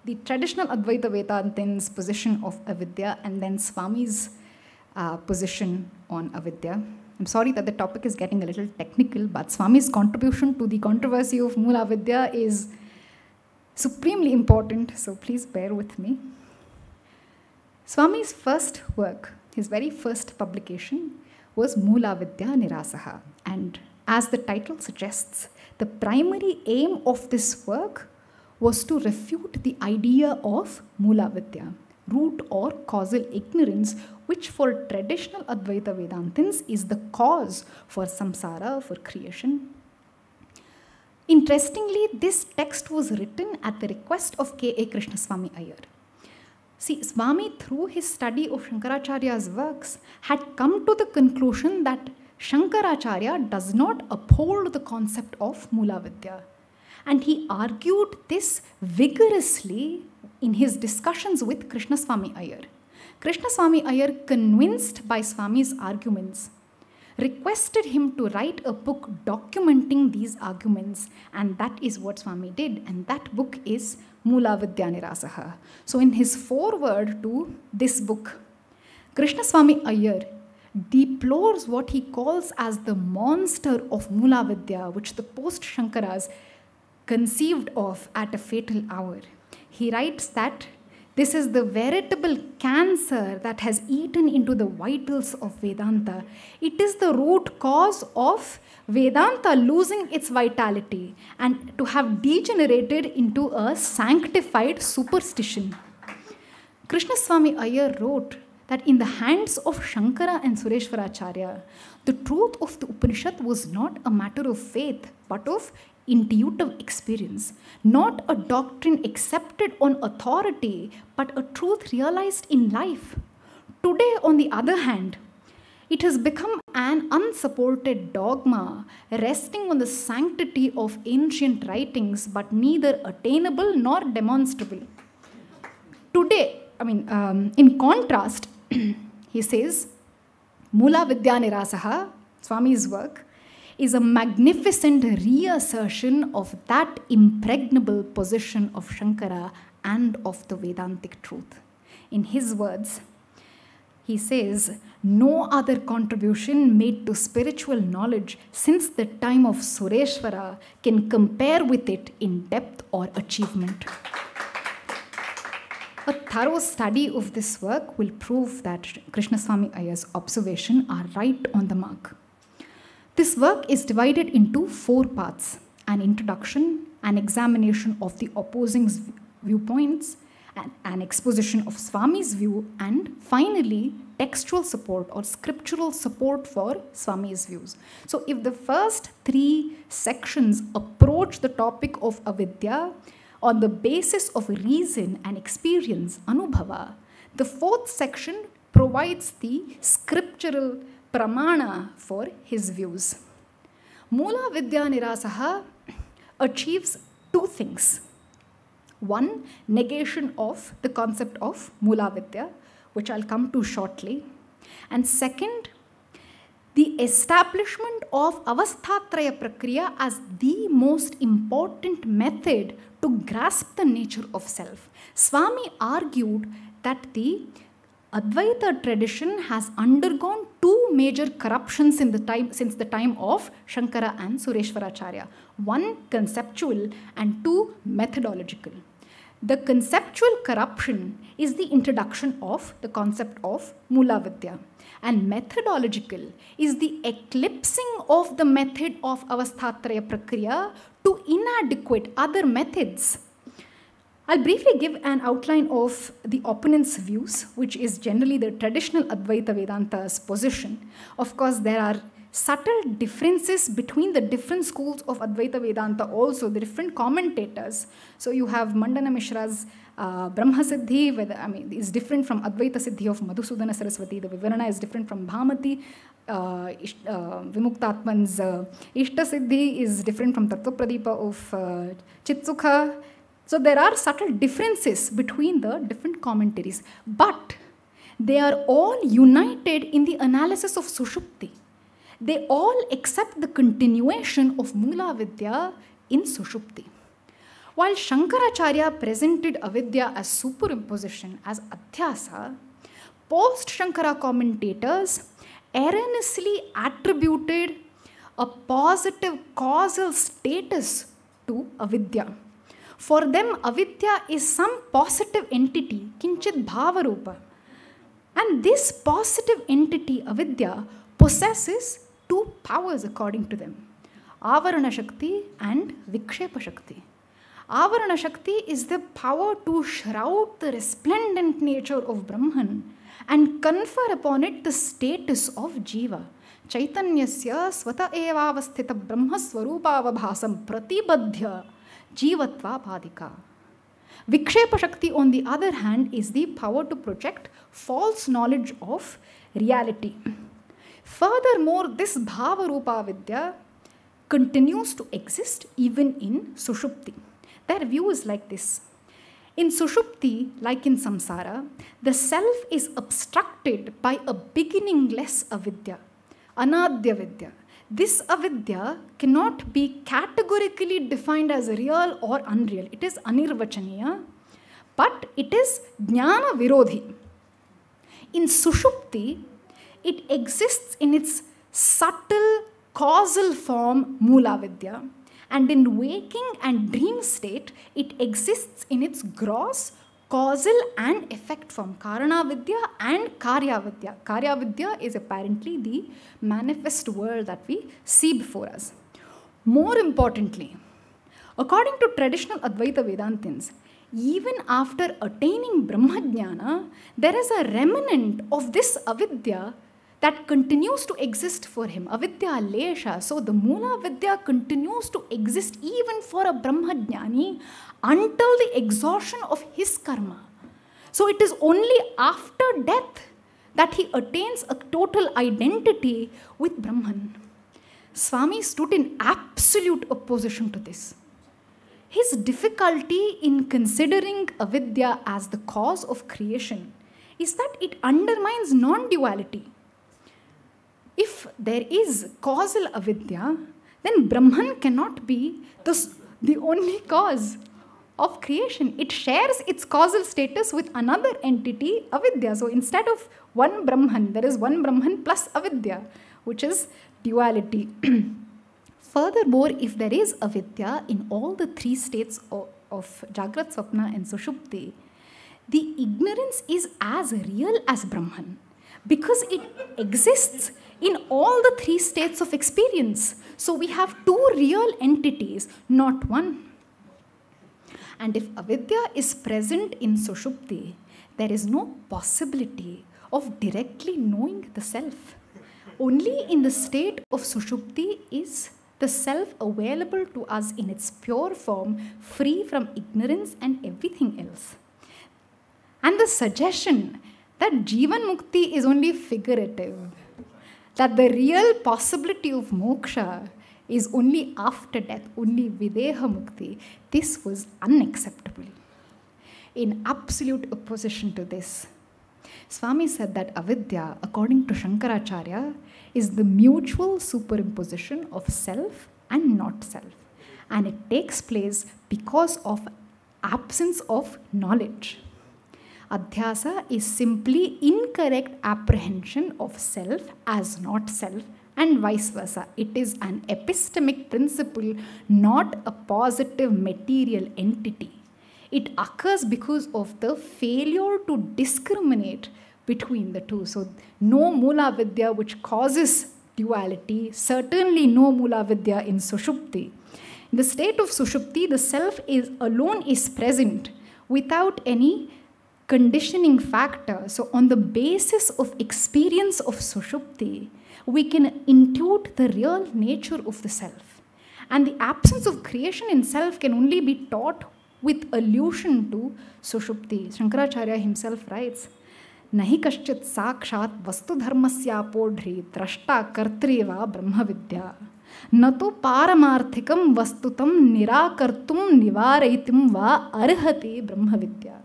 the traditional Advaita Vedantin's position of avidya and then Swami's uh, position on avidya. I'm sorry that the topic is getting a little technical, but Swami's contribution to the controversy of Mula Vidya is supremely important, so please bear with me. Swami's first work, his very first publication, was Mula Vidya Nirasaha, and as the title suggests, the primary aim of this work was to refute the idea of Mula root or causal ignorance, which for traditional Advaita Vedantins is the cause for samsara, for creation. Interestingly, this text was written at the request of K.A. Krishnaswami Iyer. See, Swami, through his study of Shankaracharya's works, had come to the conclusion that Shankaracharya does not uphold the concept of Mula and he argued this vigorously in his discussions with Krishnaswami Ayer. Krishnaswami Ayer, convinced by Swami's arguments, requested him to write a book documenting these arguments, and that is what Swami did. And that book is Mula Nirasaha. So, in his foreword to this book, Krishnaswami Ayer deplores what he calls as the monster of Mula Vidya, which the post Shankaras conceived of at a fatal hour. He writes that this is the veritable cancer that has eaten into the vitals of Vedanta. It is the root cause of Vedanta losing its vitality and to have degenerated into a sanctified superstition. Swami Ayer wrote that in the hands of Shankara and Sureshwaracharya, the truth of the Upanishad was not a matter of faith but of intuitive experience, not a doctrine accepted on authority, but a truth realized in life. Today, on the other hand, it has become an unsupported dogma resting on the sanctity of ancient writings, but neither attainable nor demonstrable. Today, I mean, um, in contrast, he says, Mula Vidya Nirasaha, Swami's work, is a magnificent reassertion of that impregnable position of Shankara and of the Vedantic truth. In his words, he says, no other contribution made to spiritual knowledge since the time of Sureshwara can compare with it in depth or achievement. A thorough study of this work will prove that Krishnaswamy Iyer's observation are right on the mark. This work is divided into four parts an introduction, an examination of the opposing viewpoints, an, an exposition of Swami's view, and finally, textual support or scriptural support for Swami's views. So, if the first three sections approach the topic of avidya on the basis of reason and experience, anubhava, the fourth section provides the scriptural pramana for his views. Mula Vidya Nirasaha achieves two things. One, negation of the concept of Mula Vidya, which I'll come to shortly. And second, the establishment of Avasthatraya Prakriya as the most important method to grasp the nature of self. Swami argued that the Advaita tradition has undergone two major corruptions in the time, since the time of Shankara and Sureshvaracharya. One conceptual and two methodological. The conceptual corruption is the introduction of the concept of Mula Vidya and methodological is the eclipsing of the method of Avasthatraya Prakriya to inadequate other methods I'll briefly give an outline of the opponent's views, which is generally the traditional Advaita Vedanta's position. Of course, there are subtle differences between the different schools of Advaita Vedanta, also the different commentators. So you have Mandana Mishra's uh, Brahma Siddhi, which I mean, is different from Advaita Siddhi of Madhusudana Saraswati. The Vivarana is different from Bhamati. Uh, uh, Vimuktatman's uh, Ishta Siddhi is different from Tattva Pradipa of uh, Chitsukha. So there are subtle differences between the different commentaries, but they are all united in the analysis of Sushupti. They all accept the continuation of Mula Vidya in Sushupti. While Shankaracharya presented avidya as superimposition, as adhyasa, post Shankara commentators erroneously attributed a positive causal status to avidya. For them, avidya is some positive entity, kinchit bhavarupa. And this positive entity, avidya, possesses two powers according to them Avarana Shakti and Vikshepa Shakti. Avarana Shakti is the power to shroud the resplendent nature of Brahman and confer upon it the status of Jiva. चैतन्यस्य स्वत prati प्रतिबध्य Jivatva Bhadika. Vikshepa Shakti, on the other hand, is the power to project false knowledge of reality. Furthermore, this Bhavarupa Vidya continues to exist even in Sushupti. Their view is like this. In Sushupti, like in Samsara, the self is obstructed by a beginningless avidya, anadya vidya, this avidya cannot be categorically defined as real or unreal. It is anirvachaniya, but it is jnana virodhi. In sushupti, it exists in its subtle causal form mulavidya, and in waking and dream state, it exists in its gross causal and effect from Karana Vidya and Karya Vidya. Karya Vidya is apparently the manifest world that we see before us. More importantly, according to traditional Advaita Vedantins, even after attaining Brahmajnana, there is a remnant of this avidya that continues to exist for him. Avidya lesha. So the Mula Vidya continues to exist even for a Brahmajnani until the exhaustion of his karma. So it is only after death that he attains a total identity with Brahman. Swami stood in absolute opposition to this. His difficulty in considering avidya as the cause of creation is that it undermines non duality. If there is causal avidya, then Brahman cannot be the, the only cause of creation. It shares its causal status with another entity, avidya. So instead of one Brahman, there is one Brahman plus avidya, which is duality. Furthermore, if there is avidya in all the three states of, of Jagrat, Swapna, and Sushupti, the ignorance is as real as Brahman because it exists in all the three states of experience. So we have two real entities, not one. And if avidya is present in sushupti, there is no possibility of directly knowing the self. Only in the state of sushupti is the self available to us in its pure form, free from ignorance and everything else. And the suggestion that Jivan Mukti is only figurative, that the real possibility of moksha is only after death, only Videha Mukti. This was unacceptable. In absolute opposition to this, Swami said that avidya, according to Shankaracharya, is the mutual superimposition of self and not self. And it takes place because of absence of knowledge. Adhyasa is simply incorrect apprehension of self as not self and vice versa. It is an epistemic principle, not a positive material entity. It occurs because of the failure to discriminate between the two. So, no Mula Vidya which causes duality, certainly no Mula Vidya in Sushupti. In the state of Sushupti, the self is alone is present without any conditioning factor. So, on the basis of experience of Sushupti, we can intuit the real nature of the self. And the absence of creation in self can only be taught with allusion to Sushupti. Shankaracharya himself writes, Nahi kaschit नहि कश्चित् साक्षात् वस्तुधर्मस्यापोढ्री द्रष्टा कर्त्री वा ब्रह्मविद्या न paramarthikam vastutam nirakartum nivaraitim va arhati brahma vidya.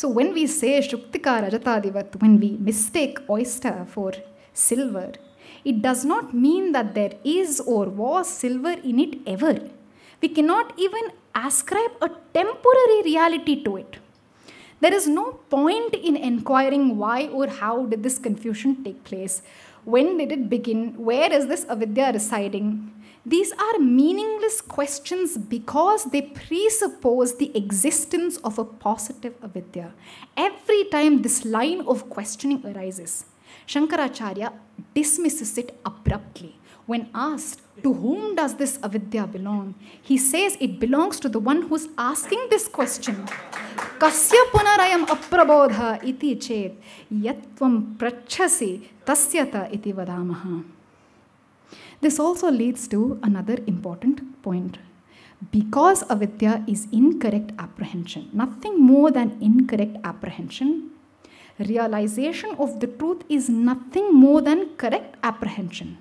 So when we say Shuktika Rajatadivat, when we mistake oyster for silver, it does not mean that there is or was silver in it ever. We cannot even ascribe a temporary reality to it. There is no point in inquiring why or how did this confusion take place? When did it begin? Where is this avidya residing? These are meaningless questions because they presuppose the existence of a positive avidya. Every time this line of questioning arises, Shankaracharya dismisses it abruptly. When asked, to whom does this avidya belong? He says it belongs to the one who's asking this question. Kasya punarayam aprabodha iti chet yatvam prachasi tasyata iti vadamaha. This also leads to another important point. Because avidya is incorrect apprehension, nothing more than incorrect apprehension, realization of the truth is nothing more than correct apprehension.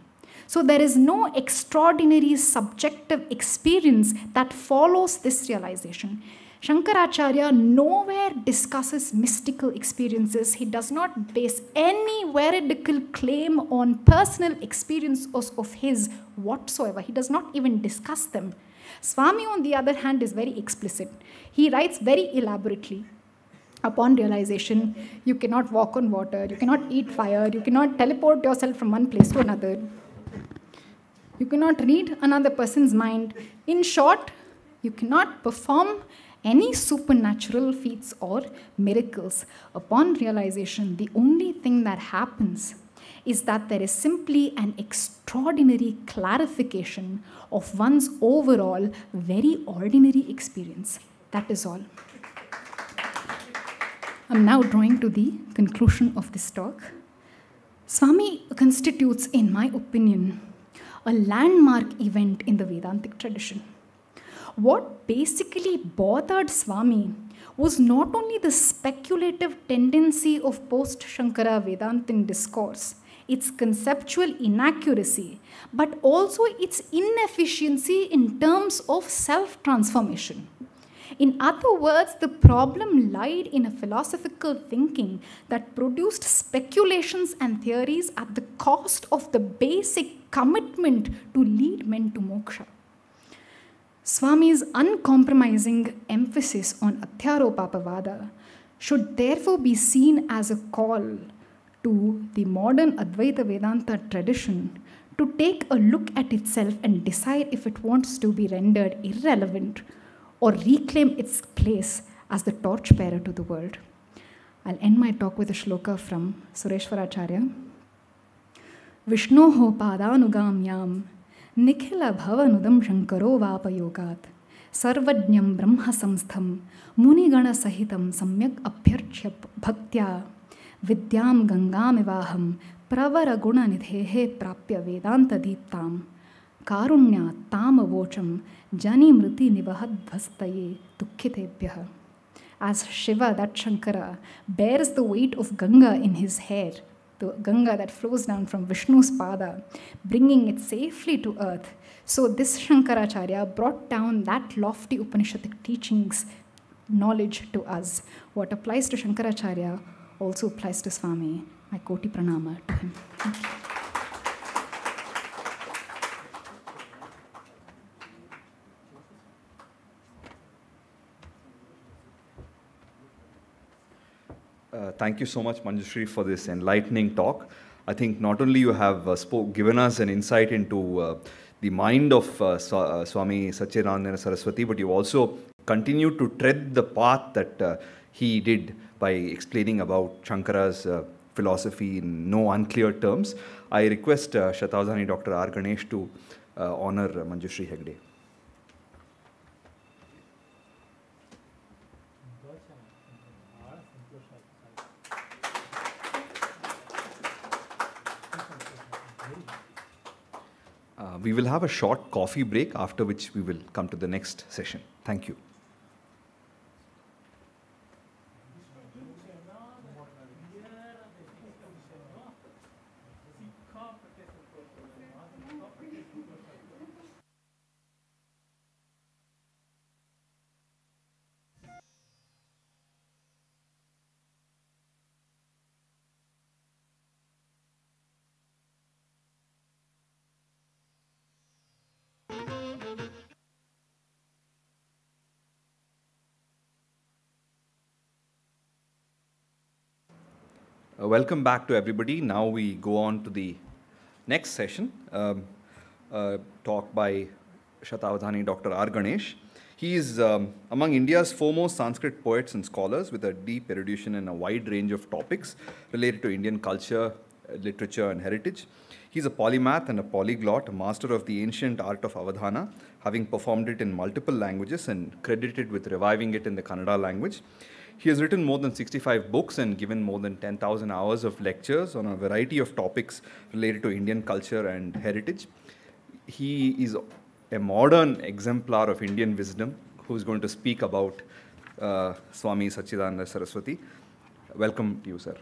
So there is no extraordinary subjective experience that follows this realization. Shankaracharya nowhere discusses mystical experiences. He does not base any veridical claim on personal experiences of his whatsoever. He does not even discuss them. Swami, on the other hand, is very explicit. He writes very elaborately. Upon realization, you cannot walk on water, you cannot eat fire, you cannot teleport yourself from one place to another, you cannot read another person's mind. In short, you cannot perform any supernatural feats or miracles. Upon realization, the only thing that happens is that there is simply an extraordinary clarification of one's overall very ordinary experience. That is all. I'm now drawing to the conclusion of this talk. Swami constitutes, in my opinion, a landmark event in the Vedantic tradition. What basically bothered Swami was not only the speculative tendency of post Shankara Vedantin discourse, its conceptual inaccuracy, but also its inefficiency in terms of self transformation. In other words, the problem lied in a philosophical thinking that produced speculations and theories at the cost of the basic commitment to lead men to moksha. Swami's uncompromising emphasis on Athyarupapavada should therefore be seen as a call to the modern Advaita Vedanta tradition to take a look at itself and decide if it wants to be rendered irrelevant or reclaim its place as the torchbearer to the world. I'll end my talk with a shloka from Sureshwaracharya. Vishnoho padanugam yam निखिलभवनुदं शङ्करो वापयोगात् सर्वज्ञं ब्रह्मसंस्थं मुनिगणसहितं सम्यक् अभ्यर्च्य भक्त्या विद्यां गङ्गामिवाहं प्रवरगुणनिधेः प्राप्य वेदान्तदीप्तां कारुण्यात् तामवोचं जनिमृतिनिवहद्भस्तये दुःखितेभ्यः as Shiva, that Shankara, bears the weight of Ganga in his hair the Ganga that flows down from Vishnu's Pada, bringing it safely to earth. So, this Shankaracharya brought down that lofty Upanishadic teachings, knowledge to us. What applies to Shankaracharya also applies to Swami. My Koti Pranama to him. Uh, thank you so much, Manjushri, for this enlightening talk. I think not only you have uh, spoke, given us an insight into uh, the mind of uh, Swa uh, Swami Satchidananda Saraswati, but you also continue to tread the path that uh, he did by explaining about Shankara's philosophy in no unclear terms. I request uh, Dr. R. Ganesh to honor Manjushri Hegde. we will have a short coffee break after which we will come to the next session. Thank you. welcome back to everybody. Now we go on to the next session, um, uh, talk by Shatavadhani Dr. R. Ganesh. He is um, among India's foremost Sanskrit poets and scholars with a deep erudition in a wide range of topics related to Indian culture, literature, and heritage. He's a polymath and a polyglot, a master of the ancient art of Avadhana, having performed it in multiple languages and credited with reviving it in the Kannada language. He has written more than 65 books and given more than 10,000 hours of lectures on a variety of topics related to Indian culture and heritage. He is a modern exemplar of Indian wisdom who's going to speak about uh, Swami Sachidananda Saraswati. Welcome to you, sir.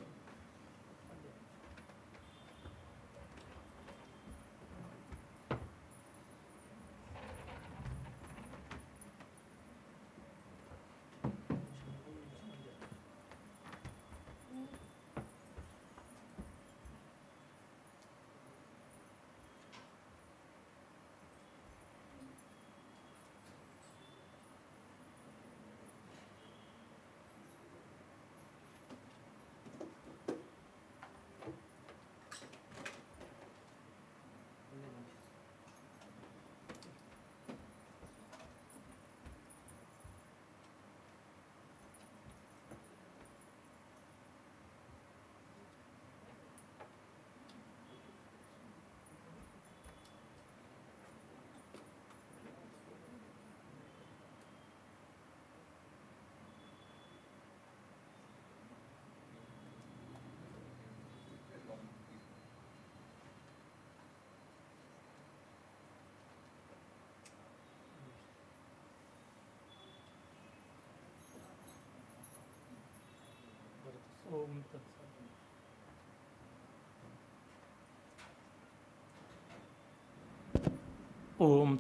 ओम तत्सत Om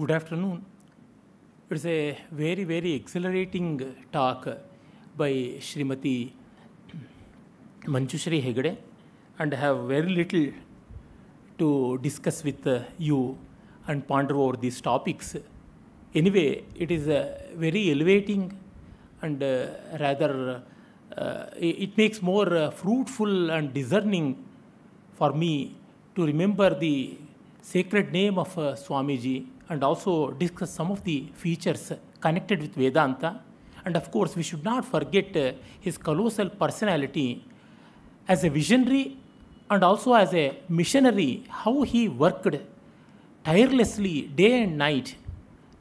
Good afternoon. It's a very, very exhilarating talk by Shrimati Manjushri Hegde, and I have very little to discuss with you and ponder over these topics. Anyway, it is a very elevating and uh, rather uh, it makes more uh, fruitful and discerning for me to remember the sacred name of Swamiji and also discuss some of the features connected with Vedanta. And of course, we should not forget his colossal personality as a visionary and also as a missionary, how he worked tirelessly day and night.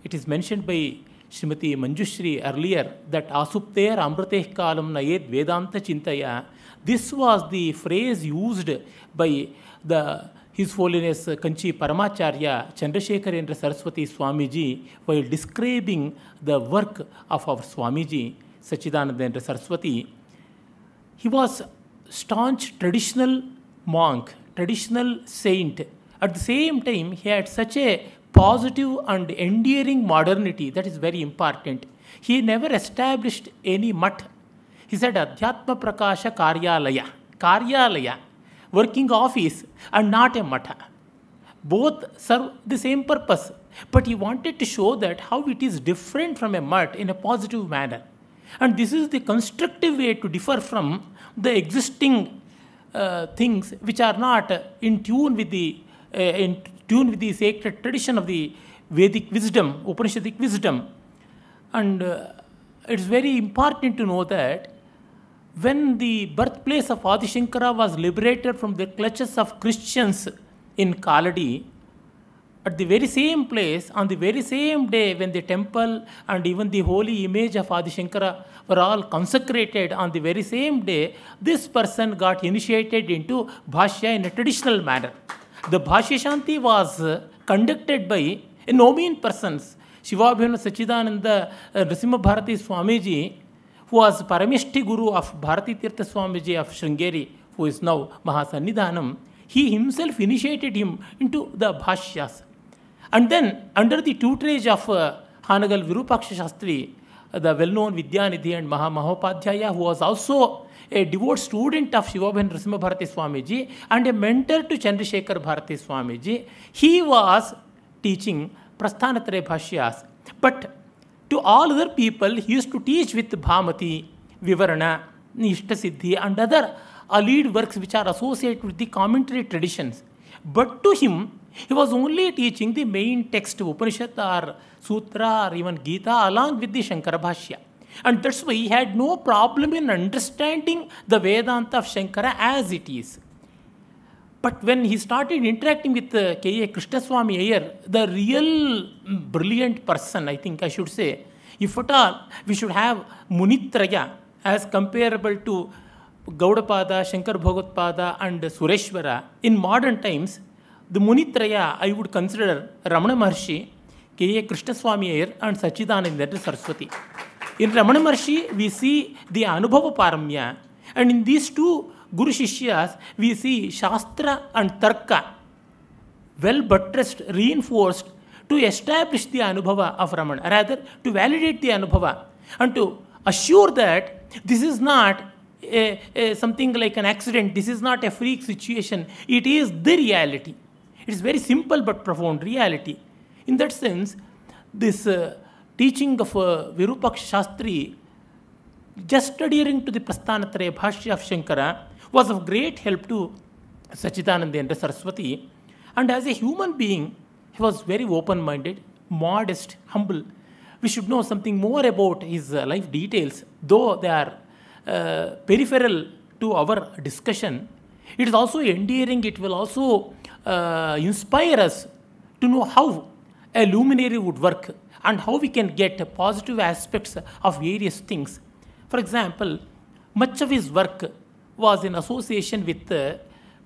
It is mentioned by Srimati Manjushri earlier that Asupter Amriteh Kalam Nayed Vedanta Chintaya. This was the phrase used by the His Holiness Kanchi Paramacharya Chandrasekharendra Saraswati Swamiji while describing the work of our Swamiji Sachidanandendra Saraswati. He was staunch traditional monk, traditional saint. At the same time, he had such a positive and endearing modernity that is very important. He never established any mutt. He said Adhyatma Prakasha Karyalaya, Karyalaya, working office and not a mutt. Both serve the same purpose, but he wanted to show that how it is different from a mutt in a positive manner. And this is the constructive way to differ from the existing uh, things which are not in tune with the uh, in tune with the sacred tradition of the Vedic wisdom, Upanishadic wisdom. And uh, it's very important to know that when the birthplace of Adi Shankara was liberated from the clutches of Christians in Kaladi, at the very same place, on the very same day when the temple and even the holy image of Adi Shankara were all consecrated, on the very same day, this person got initiated into Bhashya in a traditional manner. The Bhashya was uh, conducted by a no mean persons, Shivabhivana Sachidananda uh, Narasimha Bharati Swamiji, who was Paramishti Guru of Bharati Tirtha Swamiji of Sringeri, who is now Mahasannidhanam. He himself initiated him into the Bhashyas. And then, under the tutelage of uh, Hanagal Virupaksha Shastri, the well known Vidyanidhi and Mahāmahopadhyaya, who was also a devout student of Shivabhan Narasimha Bharati Swamiji and a mentor to Chandrasekhar Bharati Swamiji, he was teaching Prasthanatare Bhashyas. But to all other people, he used to teach with Bhamati, Vivarana, Nishtasiddhi, and other allied works which are associated with the commentary traditions. But to him, he was only teaching the main text, Upanishad or Sutra or even Gita, along with the Shankara Bhashya. And that's why he had no problem in understanding the Vedanta of Shankara as it is. But when he started interacting with uh, K.A. Krishnaswamy Iyer, the real brilliant person, I think I should say, if at all, we should have Munitraya as comparable to Gaudapada, Shankar Bhagatpada, and Sureshwara. In modern times, the Munitraya I would consider Ramana Maharshi, K.A. Krishnaswamy Iyer, and Sachidananda Saraswati. In Ramana Maharshi, we see the Anubhava Paramya, and in these two Guru Shishyas, we see Shastra and Tarka well buttressed, reinforced to establish the Anubhava of Ramana, rather to validate the Anubhava and to assure that this is not a, a, something like an accident, this is not a freak situation, it is the reality. It is very simple but profound reality. In that sense, this uh, teaching of uh, Virupaksha Shastri just adhering to the Prasthanatraya Bhashya of Shankara was of great help to Sachidananda Saraswati. And as a human being, he was very open minded, modest, humble. We should know something more about his uh, life details, though they are uh, peripheral to our discussion. It is also endearing, it will also uh, inspire us to know how a luminary would work and how we can get positive aspects of various things. For example, much of his work was in association with uh,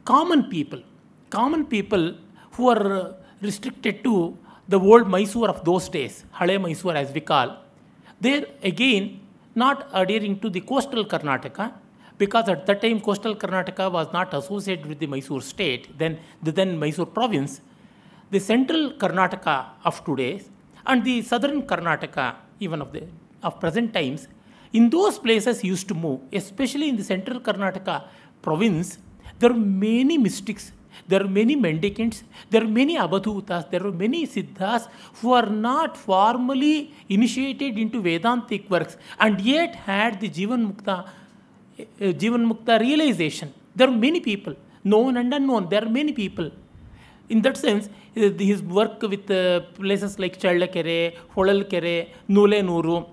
common people, common people who are restricted to the old Mysore of those days, Hale Mysore as we call. They're again not adhering to the coastal Karnataka because at that time coastal Karnataka was not associated with the Mysore state, then the then Mysore province. The central Karnataka of today and the southern Karnataka, even of the of present times, in those places used to move, especially in the central Karnataka province, there are many mystics, there are many mendicants, there are many abhadutas, there are many siddhas who are not formally initiated into Vedantic works and yet had the Jivan Mukta, eh, eh, Jivan Mukta realization. There are many people, known and unknown, there are many people in that sense, his work with uh, places like Chaldakere, Holalkere, Nuru,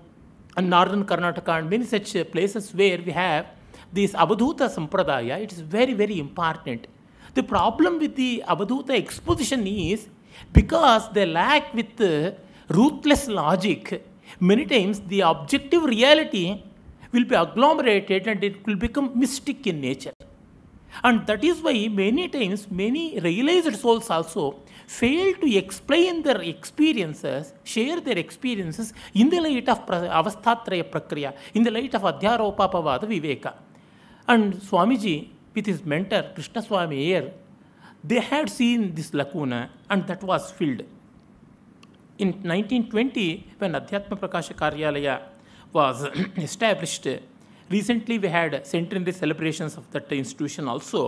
and northern Karnataka, and many such uh, places where we have this Avadhuta Sampradaya, it is very, very important. The problem with the Avadhuta exposition is because they lack with uh, ruthless logic, many times the objective reality will be agglomerated and it will become mystic in nature. And that is why many times many realized souls also fail to explain their experiences, share their experiences in the light of Avasthatraya Prakriya, in the light of Adhyaropapavada Viveka. And Swamiji, with his mentor Krishna Swami here, they had seen this lacuna and that was filled. In 1920, when Adhyatma Prakasha Karyalaya was established, Recently, we had centenary celebrations of that institution also.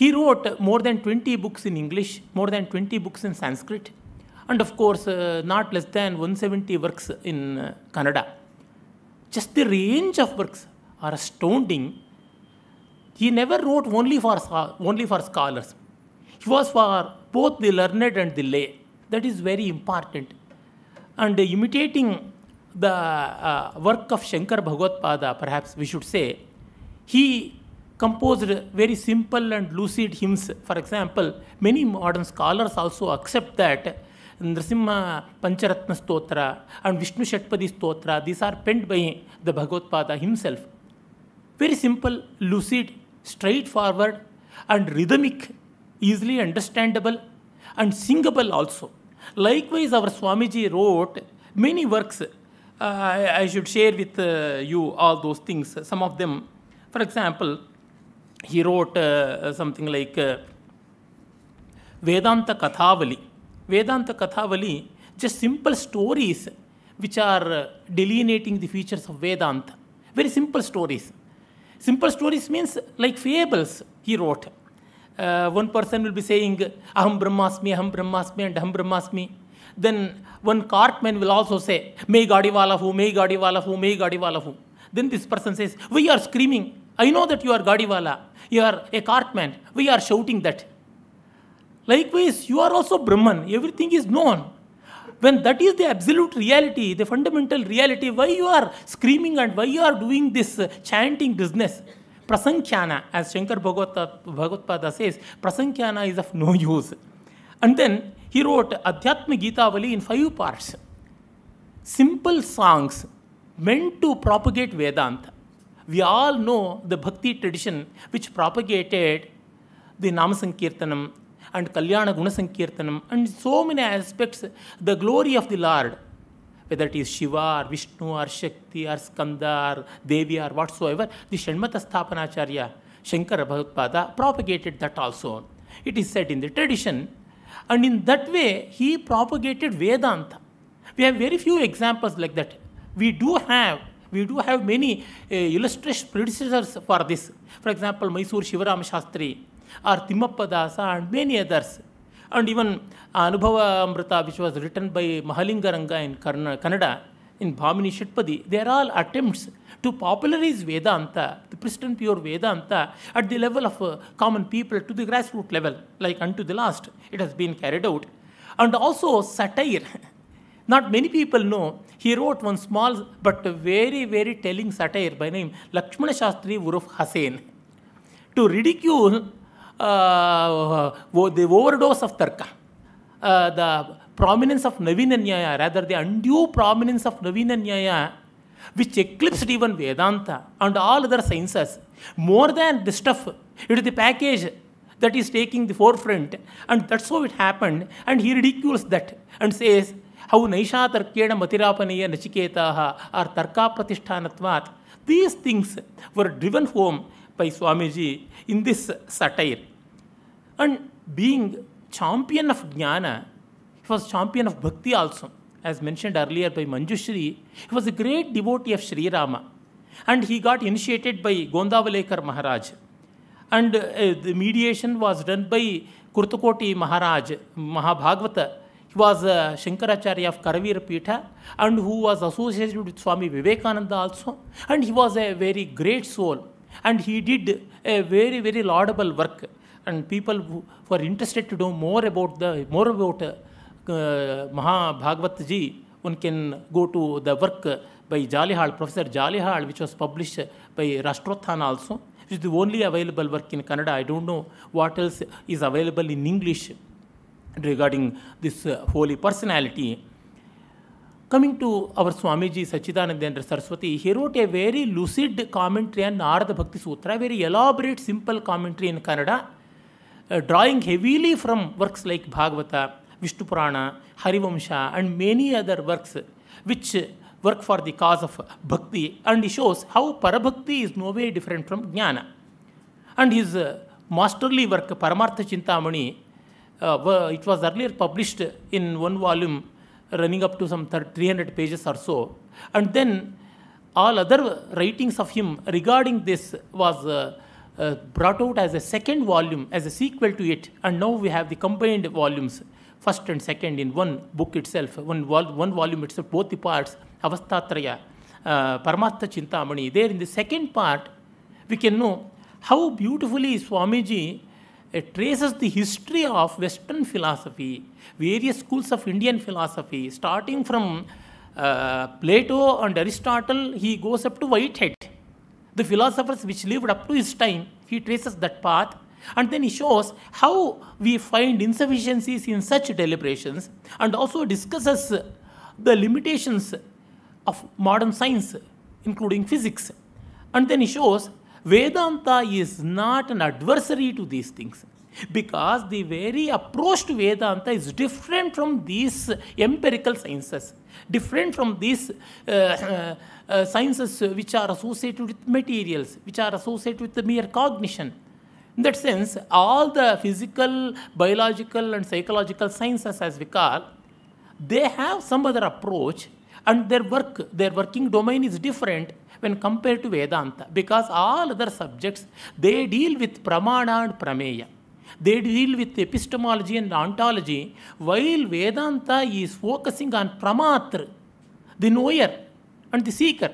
He wrote more than 20 books in English, more than 20 books in Sanskrit, and of course, uh, not less than 170 works in uh, Canada. Just the range of works are astounding. He never wrote only for, only for scholars. He was for both the learned and the lay. That is very important. And uh, imitating the uh, work of Shankar Bhagavad perhaps we should say, he composed very simple and lucid hymns. For example, many modern scholars also accept that Nrsimha Pancharatna Stotra and Vishnu Shatpadi Stotra, these are penned by the Bhagavad himself. Very simple, lucid, straightforward, and rhythmic, easily understandable, and singable also. Likewise, our Swamiji wrote many works I, uh, I, should share with uh, you all those things, some of them. For example, he wrote uh, something like Vedanta Kathavali. Vedanta Kathavali, just simple stories which are delineating the features of Vedanta. Very simple stories. Simple stories means like fables, he wrote. Uh, one person will be saying, Aham Brahmasmi, Aham Brahmasmi, and Aham Brahmasmi then one cartman will also say, May Gadiwala who, May Gadiwala who, May Gadiwala who. Then this person says, We are screaming. I know that you are Gadiwala. You are a cartman. We are shouting that. Likewise, you are also Brahman. Everything is known. When that is the absolute reality, the fundamental reality, why you are screaming and why you are doing this uh, chanting business? Prasankhana, as Shankar Bhagavata, says, Prasankhana is of no use. And then he wrote Adhyatma Gitavali in five parts. Simple songs meant to propagate Vedanta. We all know the Bhakti tradition which propagated the Namasankirtanam and Kalyana Gunasankirtanam and so many aspects, the glory of the Lord, whether it is Shiva or Vishnu or Shakti or Skanda or Devi or whatsoever, the Shanmata Sthapanacharya, Shankara propagated that also. It is said in the tradition and in that way, he propagated Vedanta. We have very few examples like that. We do have we do have many uh, illustrious predecessors for this. For example, Mysore Shivaram Shastri or Timappadasa and many others. And even Anubhava Amrita, which was written by Mahalingaranga in Kannada, in Bhamini Shatpadi. they are all attempts to popularize Vedanta, the pristine pure Vedanta, at the level of uh, common people to the grassroots level, like unto the last, it has been carried out. And also satire. Not many people know, he wrote one small but very, very telling satire by name Lakshmana Shastri Uruf Hussain to ridicule uh, the overdose of Tarka, uh, the prominence of Navinanyaya, rather the undue prominence of Navinanyaya which eclipsed even Vedanta and all other sciences. More than the stuff, it is the package that is taking the forefront, and that's how it happened. And he ridicules that and says, How Naisha Tarkena Matirapaneya Nachiketaha or Tarka Pratishthanatvat. These things were driven home by Swamiji in this satire. And being champion of jnana, he was champion of bhakti also as mentioned earlier by Manjushri, he was a great devotee of Sri Rama. And he got initiated by Gondavalekar Maharaj. And uh, the mediation was done by Kurtukoti Maharaj, Mahabhagavata. He was uh, Shankaracharya of Karavir Pitha and who was associated with Swami Vivekananda also. And he was a very great soul. And he did a very, very laudable work. And people who were interested to know more about the more about uh, Mahabhagavata ji one can go to the work by Jaliha professor Jaliha which was publish by Rashtrotthana also which the only available work in Kannada I don't know what else is available in English regarding this holy personality coming to our Swamiji Sachchidananda Saraswati he wrote a very lucid commentary and Narada Bhakti Sutra very elaborate simple commentary in Kannada drawing heavily from work like Bhagavata Vishnu Purana, Harivamsha, and many other works which work for the cause of bhakti, and he shows how parabhakti is no way different from jnana. And his uh, masterly work, Paramartha Chintamani, uh, it was earlier published in one volume, running up to some 300 pages or so. And then all other writings of him regarding this was uh, brought out as a second volume, as a sequel to it, and now we have the combined volumes first and second in one book itself, one, vol- one volume itself, both the parts, Avastatraya, uh, Chintamani. There in the second part, we can know how beautifully Swamiji it uh, traces the history of Western philosophy, various schools of Indian philosophy, starting from uh, Plato and Aristotle, he goes up to Whitehead. The philosophers which lived up to his time, he traces that path and then he shows how we find insufficiencies in such deliberations and also discusses the limitations of modern science, including physics. And then he shows Vedanta is not an adversary to these things because the very approach to Vedanta is different from these empirical sciences, different from these uh, uh, sciences which are associated with materials, which are associated with the mere cognition. In that sense, all the physical, biological, and psychological sciences, as we call, they have some other approach, and their work, their working domain is different when compared to Vedanta, because all other subjects they deal with pramana and prameya. They deal with epistemology and ontology, while Vedanta is focusing on pramatra, the knower and the seeker,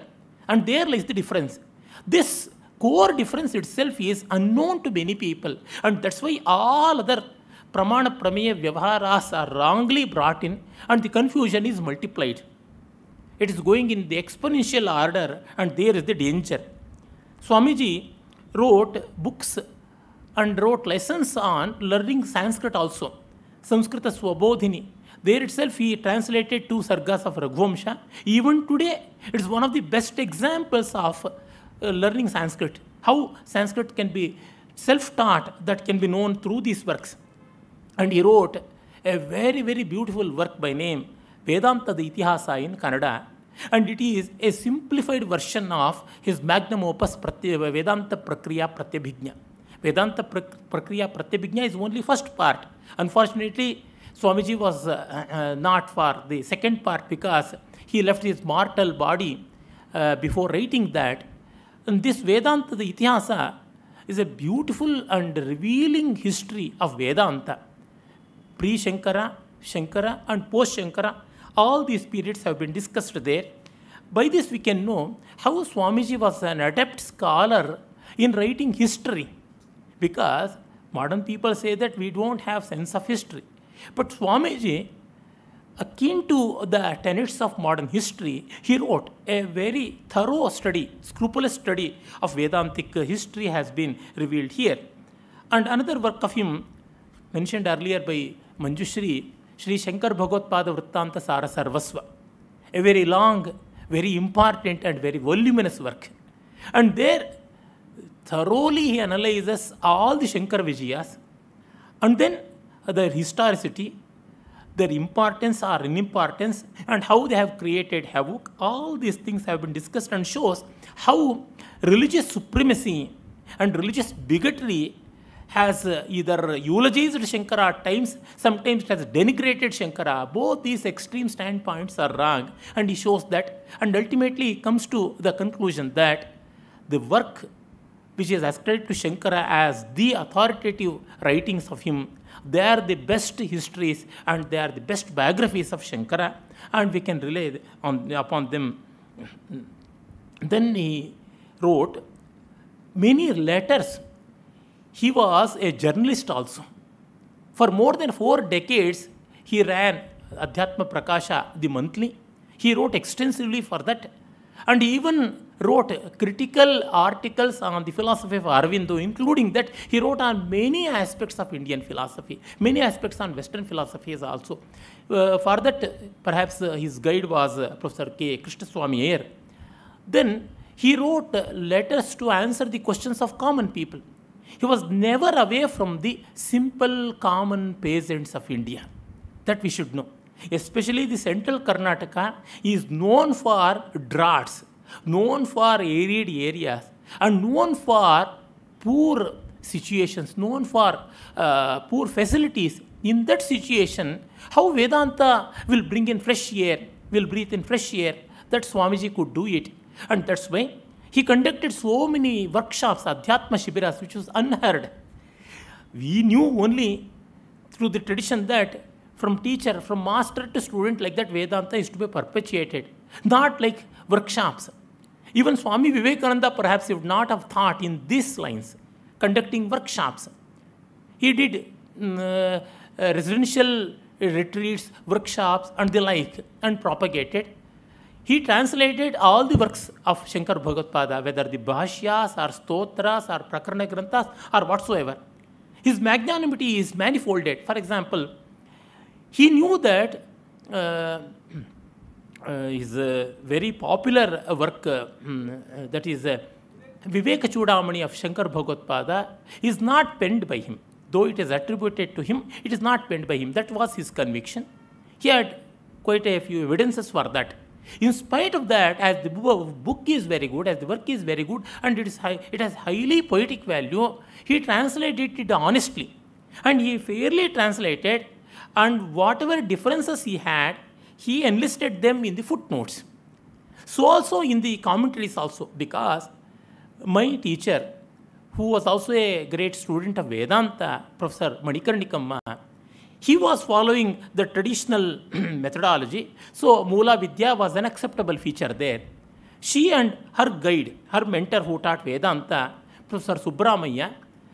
and there lies the difference. This core difference itself is unknown to many people. And that's why all other pramana prameya vyavaharas are wrongly brought in and the confusion is multiplied. It is going in the exponential order and there is the danger. Swamiji wrote books and wrote lessons on learning Sanskrit also. Samskrita Swabodhini. There itself he translated two sargas of Raghuvamsha. Even today, it is one of the best examples of uh, learning Sanskrit, how Sanskrit can be self taught, that can be known through these works. And he wrote a very, very beautiful work by name Vedanta the Itihasa in Kannada. And it is a simplified version of his magnum opus Praty- uh, Vedanta Prakriya Pratyabhijna. Vedanta Prakriya Pratyabhijna is only first part. Unfortunately, Swamiji was uh, uh, not for the second part because he left his mortal body uh, before writing that. And this Vedanta, the Itihasa, is a beautiful and revealing history of Vedanta. Pre Shankara, Shankara, and post Shankara, all these periods have been discussed there. By this, we can know how Swamiji was an adept scholar in writing history because modern people say that we don't have sense of history but swamiji akin to the tenets of modern history, he wrote a very thorough study, scrupulous study of Vedantic history has been revealed here. And another work of him, mentioned earlier by Manjushri, Sri Shankar Bhagavadpada Vrittanta Sara Sarvasva, a very long, very important and very voluminous work. And there, thoroughly he analyzes all the Shankar Vijayas and then the historicity their importance or unimportance, and how they have created havoc. All these things have been discussed and shows how religious supremacy and religious bigotry has uh, either eulogized Shankara at times, sometimes it has denigrated Shankara. Both these extreme standpoints are wrong, and he shows that, and ultimately comes to the conclusion that the work which is ascribed to Shankara as the authoritative writings of him they are the best histories and they are the best biographies of Shankara, and we can rely on, upon them. Then he wrote many letters. He was a journalist also. For more than four decades, he ran Adhyatma Prakasha, the monthly. He wrote extensively for that. And even wrote critical articles on the philosophy of Arvindu, including that he wrote on many aspects of Indian philosophy, many aspects on Western philosophies also. Uh, for that, perhaps uh, his guide was uh, Professor K. Krishnaswamy Ayer. Then he wrote uh, letters to answer the questions of common people. He was never away from the simple common peasants of India. That we should know. Especially the central Karnataka is known for draughts, known for arid areas and known for poor situations, known for uh, poor facilities. In that situation, how Vedanta will bring in fresh air, will breathe in fresh air, that Swamiji could do it. And that's why he conducted so many workshops, Adhyatma Shibiras, which was unheard. We knew only through the tradition that from teacher, from master to student, like that Vedanta is to be perpetuated, not like workshops. Even Swami Vivekananda perhaps would not have thought in these lines, conducting workshops. He did mm, uh, uh, residential retreats, workshops, and the like, and propagated. He translated all the works of Shankar Bhagatpada, whether the Bhashyas or Stotras or Prakarna Granthas or whatsoever. His magnanimity is manifolded. For example, he knew that uh, his uh, very popular work uh, hmm, uh, that is Viveka Chudamani of Shankar Bhagavadpada is not penned by him. Though it is attributed to him, it is not penned by him. That was his conviction. He had quite a few evidences for that. In spite of that, as the book is very good, as the work is very good, and it, is high, it has highly poetic value, he translated it honestly. And he fairly translated, and whatever differences he had, he enlisted them in the footnotes. So also in the commentaries also, because my teacher, who was also a great student of Vedanta, Professor Manikarnikamma, he was following the traditional methodology. So Mula Vidya was an acceptable feature there. She and her guide, her mentor who taught Vedanta, Professor Subramanya,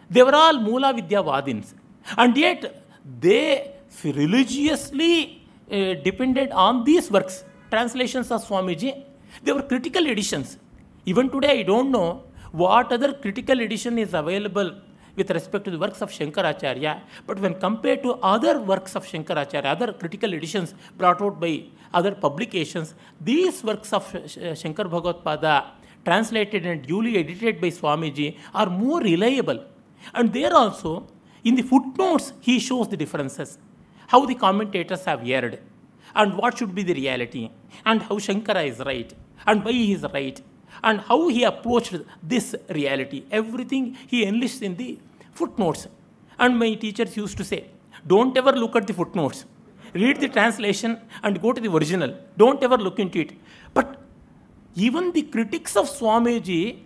they were all Mula Vidya Vadins. And yet they religiously uh, depended on these works, translations of Swamiji. They were critical editions. Even today, I don't know what other critical edition is available with respect to the works of Shankaracharya. But when compared to other works of Shankaracharya, other critical editions brought out by other publications, these works of Shankar translated and duly edited by Swamiji, are more reliable. And there also, in the footnotes, he shows the differences how the commentators have erred, and what should be the reality, and how Shankara is right, and why he is right, and how he approached this reality. Everything he enlists in the footnotes. And my teachers used to say, don't ever look at the footnotes. Read the translation and go to the original. Don't ever look into it. But even the critics of Swamiji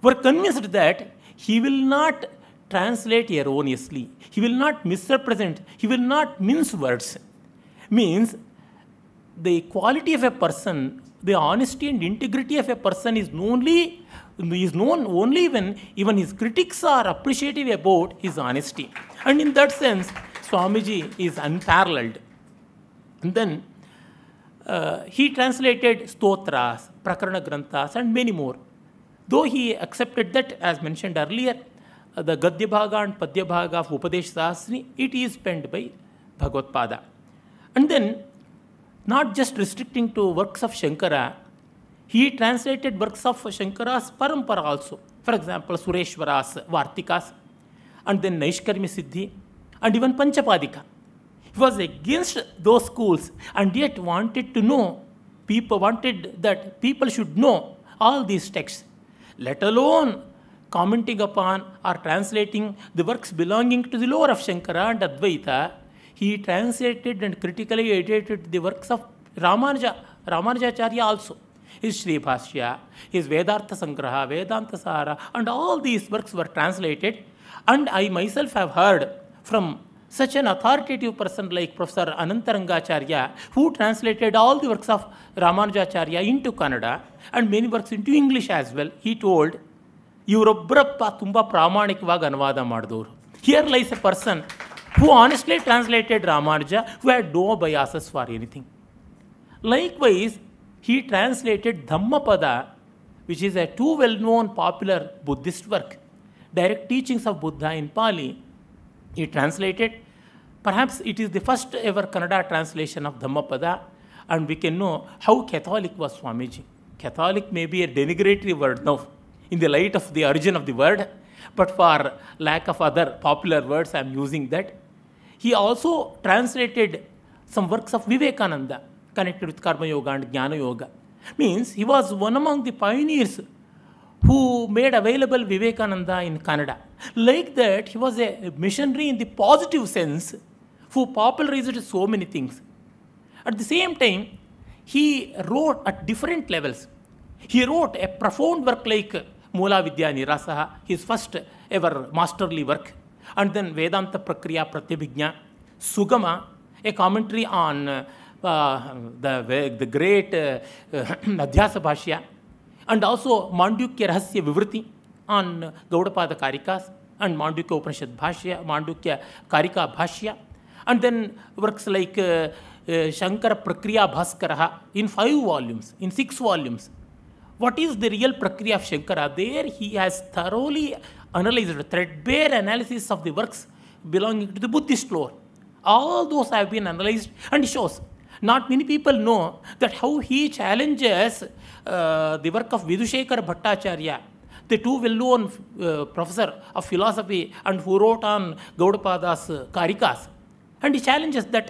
were convinced that he will not translate erroneously. He will not misrepresent. He will not mince words. Means the quality of a person, the honesty and integrity of a person is only is known only when even his critics are appreciative about his honesty. And in that sense, Swamiji is unparalleled. And then uh, he translated stotras, prakarana granthas, and many more. Though he accepted that, as mentioned earlier, the gadya bhaga and padya bhaga of Upadesha Sahasri it is penned by Bhagavat and then not just restricting to works of Shankara he translated works of Shankara parampara also for example Sureshvara's Vartikas and then Naishkarmya Siddhi and even Panchapadika was against those schools and yet wanted to know people wanted that people should know all these text let alone commenting upon or translating the works belonging to the lore of Shankara and Advaita, he translated and critically edited the works of Ramanuja, Ramanujacharya also. His Sri Bhashya, his Vedartha Sangraha, Vedanta Sahara, and all these works were translated. And I myself have heard from such an authoritative person like Professor Anantarangacharya, who translated all the works of Ramanujacharya into Kannada and many works into English as well, he told ಇವರೊಬ್ಬರಪ್ಪ ತುಂಬ ಪ್ರಾಮಾಣಿಕವಾಗಿ ಅನುವಾದ ಮಾಡಿದವರು here lies a person who honestly translated Ramanuja who had do biases for anything likewise he translated Dhammapada which is a too well known popular Buddhist work direct teachings of Buddha in Pali he translated perhaps it is the first ever Kannada translation of Dhammapada and we can know how catholic was Swamiji catholic may be a denigratory word now in the light of the origin of the word, but for lack of other popular words, I am using that. He also translated some works of Vivekananda connected with Karma Yoga and Jnana Yoga. Means he was one among the pioneers who made available Vivekananda in Canada. Like that, he was a missionary in the positive sense who popularized so many things. At the same time, he wrote at different levels. He wrote a profound work like Mula Vidya Nirasaha, his first ever masterly work, and then Vedanta Prakriya Pratyabhijna, Sugama, a commentary on uh, the, the great uh, Adhyasa Bhashya, and also Mandukya Rahasya Vivriti on Gaudapada Karikas, and Mandukya Upanishad Bhashya, Mandukya Karika Bhashya, and then works like uh, uh, Shankara Prakriya Bhaskaraha in five volumes, in six volumes, what is the real Prakriya of Shankara. Ah, there he has thoroughly analyzed, threadbare analysis of the works belonging to the Buddhist lore. All those have been analyzed and shows. Not many people know that how he challenges uh, the work of Vidushekar Bhattacharya, the two well-known uh, professor of philosophy and who wrote on Gaudapada's uh, Karikas. And he challenges that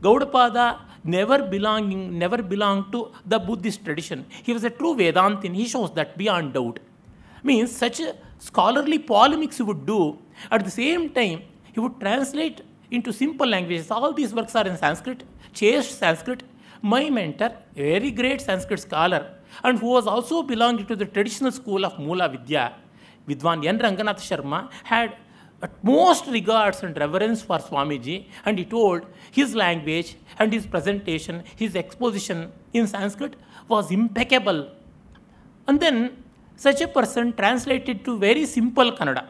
Gaudapada never belonging, never belonged to the Buddhist tradition. He was a true Vedantin. He shows that beyond doubt. Means such scholarly polemics he would do. At the same time, he would translate into simple languages. All these works are in Sanskrit, chaste Sanskrit. My mentor, very great Sanskrit scholar, and who was also belonging to the traditional school of Mula Vidya, Vidwan N. Ranganath Sharma, had utmost regards and reverence for Swamiji, and he told his language and his presentation, his exposition in Sanskrit was impeccable. And then such a person translated to very simple Kannada.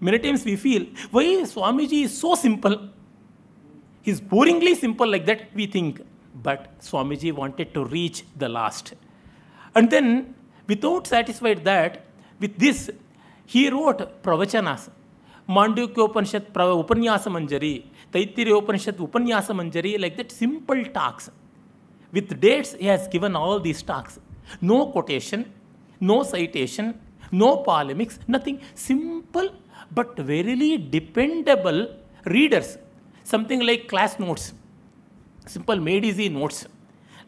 Many times we feel, why Swamiji is so simple? He's boringly simple like that, we think. But Swamiji wanted to reach the last. And then, without satisfied that, with this, he wrote Pravachanas Mandukyopanishad Upaniyasa Manjari, Taittiriya Upanishad Upanyasa Manjari, like that simple talks. With dates, he has given all these talks. No quotation, no citation, no polemics, nothing. Simple but verily dependable readers. Something like class notes, simple made easy notes.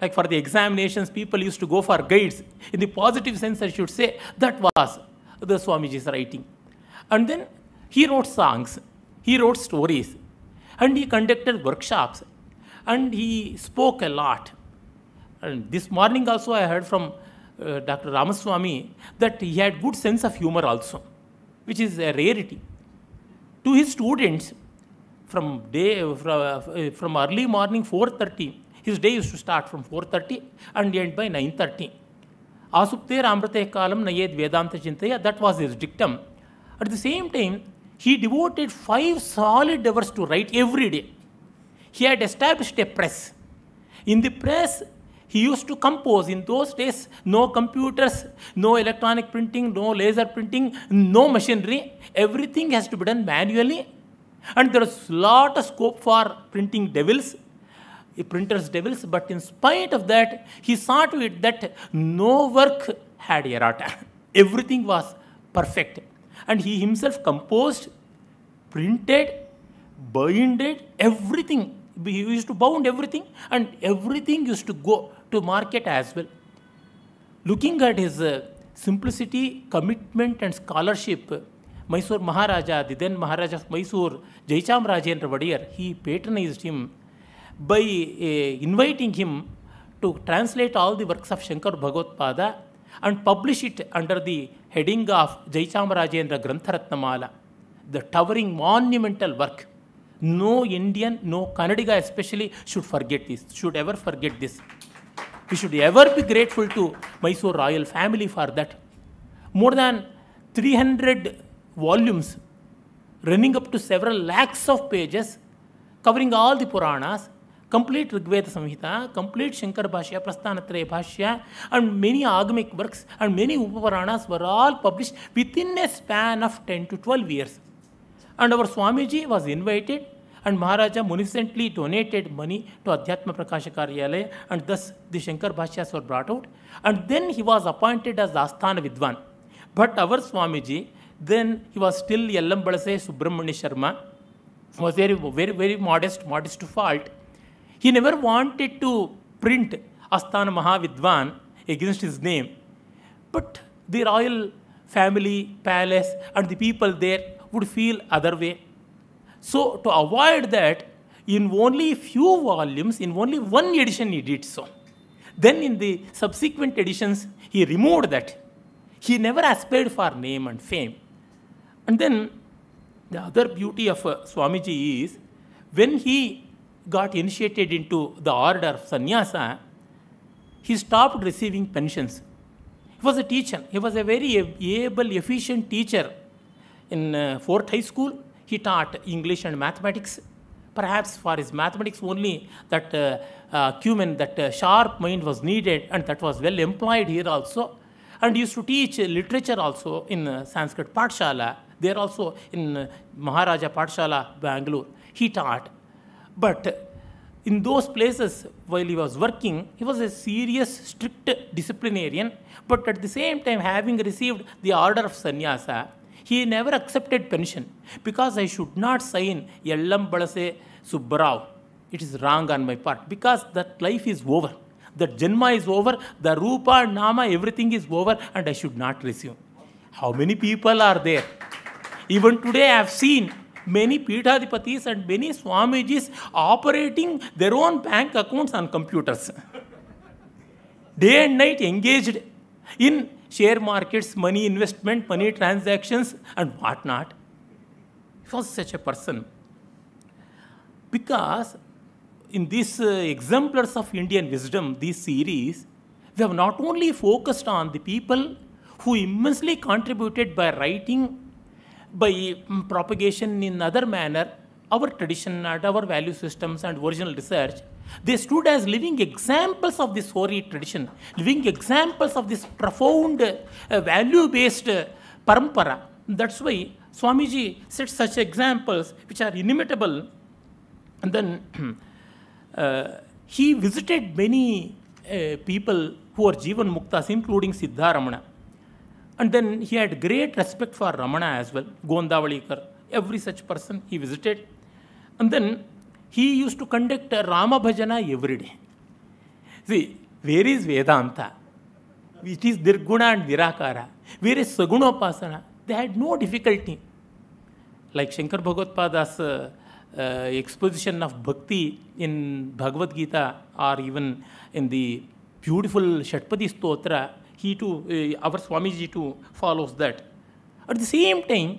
Like for the examinations, people used to go for guides. In the positive sense, I should say, that was the Swamiji's writing. And then he wrote songs, he wrote stories, and he conducted workshops, and he spoke a lot. And this morning also I heard from uh, Dr. Ramaswamy that he had good sense of humor also, which is a rarity. To his students, from day from, uh, from early morning 4:30, his day used to start from 4:30 and end by 9:30. Asupte Amrate Kalam Nayed Vedanta Chintaya, that was his dictum. At the same time, he devoted five solid hours to write every day. He had established a press. In the press, he used to compose. In those days, no computers, no electronic printing, no laser printing, no machinery. Everything has to be done manually. And there is a lot of scope for printing devils, eh, printer's devils. But in spite of that, he saw to it that no work had errata. Everything was perfect and he himself composed, printed, binded everything. He used to bound everything and everything used to go to market as well. Looking at his uh, simplicity, commitment and scholarship, Mysore Maharaja, the then Maharaja of Mysore, Jaicham Rajendra Vadiyar, he patronized him by uh, inviting him to translate all the works of Shankar Bhagatpada and publish it under the heading of Jaichamrajendra Grantharatnamala, the towering monumental work. No Indian, no Kannadiga especially should forget this, should ever forget this. We should ever be grateful to Mysore royal family for that. More than 300 volumes running up to several lakhs of pages covering all the Puranas complete Rigveda Samhita, complete Shankar Bhashya, Prasthanatraya Bhashya, and many agamic works and many Upaparanas were all published within a span of 10 to 12 years. And our Swamiji was invited and Maharaja munificently donated money to Adhyatma Prakasha Karyalaya and thus the Shankar Bhashyas were brought out. And then he was appointed as Asthana Vidwan. But our Swamiji, then he was still Yellambalase Subramani Sharma, was very, very, very modest, modest to fault. He never wanted to print Asthana Mahavidwan against his name. But the royal family, palace, and the people there would feel other way. So to avoid that, in only few volumes, in only one edition he did so. Then in the subsequent editions, he removed that. He never aspired for name and fame. And then the other beauty of uh, Swamiji is when he got initiated into the order of sannyasa, he stopped receiving pensions. He was a teacher. He was a very able, efficient teacher. In uh, Fort High School, he taught English and mathematics. Perhaps for his mathematics only, that uh, uh, cumin, that uh, sharp mind was needed, and that was well employed here also. And used to teach literature also in uh, Sanskrit Patshala. There also in uh, Maharaja Patshala, Bangalore, he taught but in those places, while he was working, he was a serious, strict disciplinarian, but at the same time, having received the order of sannyasa, he never accepted pension because I should not sign Yellam Balase Subbarao. It is wrong on my part because that life is over. That Janma is over, the Rupa, Nama, everything is over, and I should not resume. How many people are there? Even today, I have seen many Peethadhipatis and many Swamijis operating their own bank accounts on computers. Day and night engaged in share markets, money investment, money transactions, and whatnot. He was such a person. Because in these uh, exemplars of Indian wisdom, this series, we have not only focused on the people who immensely contributed by writing by mm, propagation in other manner, our tradition and our value systems and original research, they stood as living examples of this holy tradition, living examples of this profound uh, value-based uh, parampara. That's why Swamiji set such examples which are inimitable. And then uh, he visited many people who are Jivan Muktas, including Siddharamana. And then he had great respect for Ramana as well, Gondavalikar. Every such person he visited. And then he used to conduct a Rama Bhajana every day. See, where is Vedanta? It is Dirguna and Virakara. Where is Sagunopasana? They had no difficulty. Like Shankar Bhagavadpada's uh, uh, exposition of bhakti in Bhagavad Gita or even in the beautiful Shatpadi Stotra, he too, uh, our Swamiji too follows that. At the same time,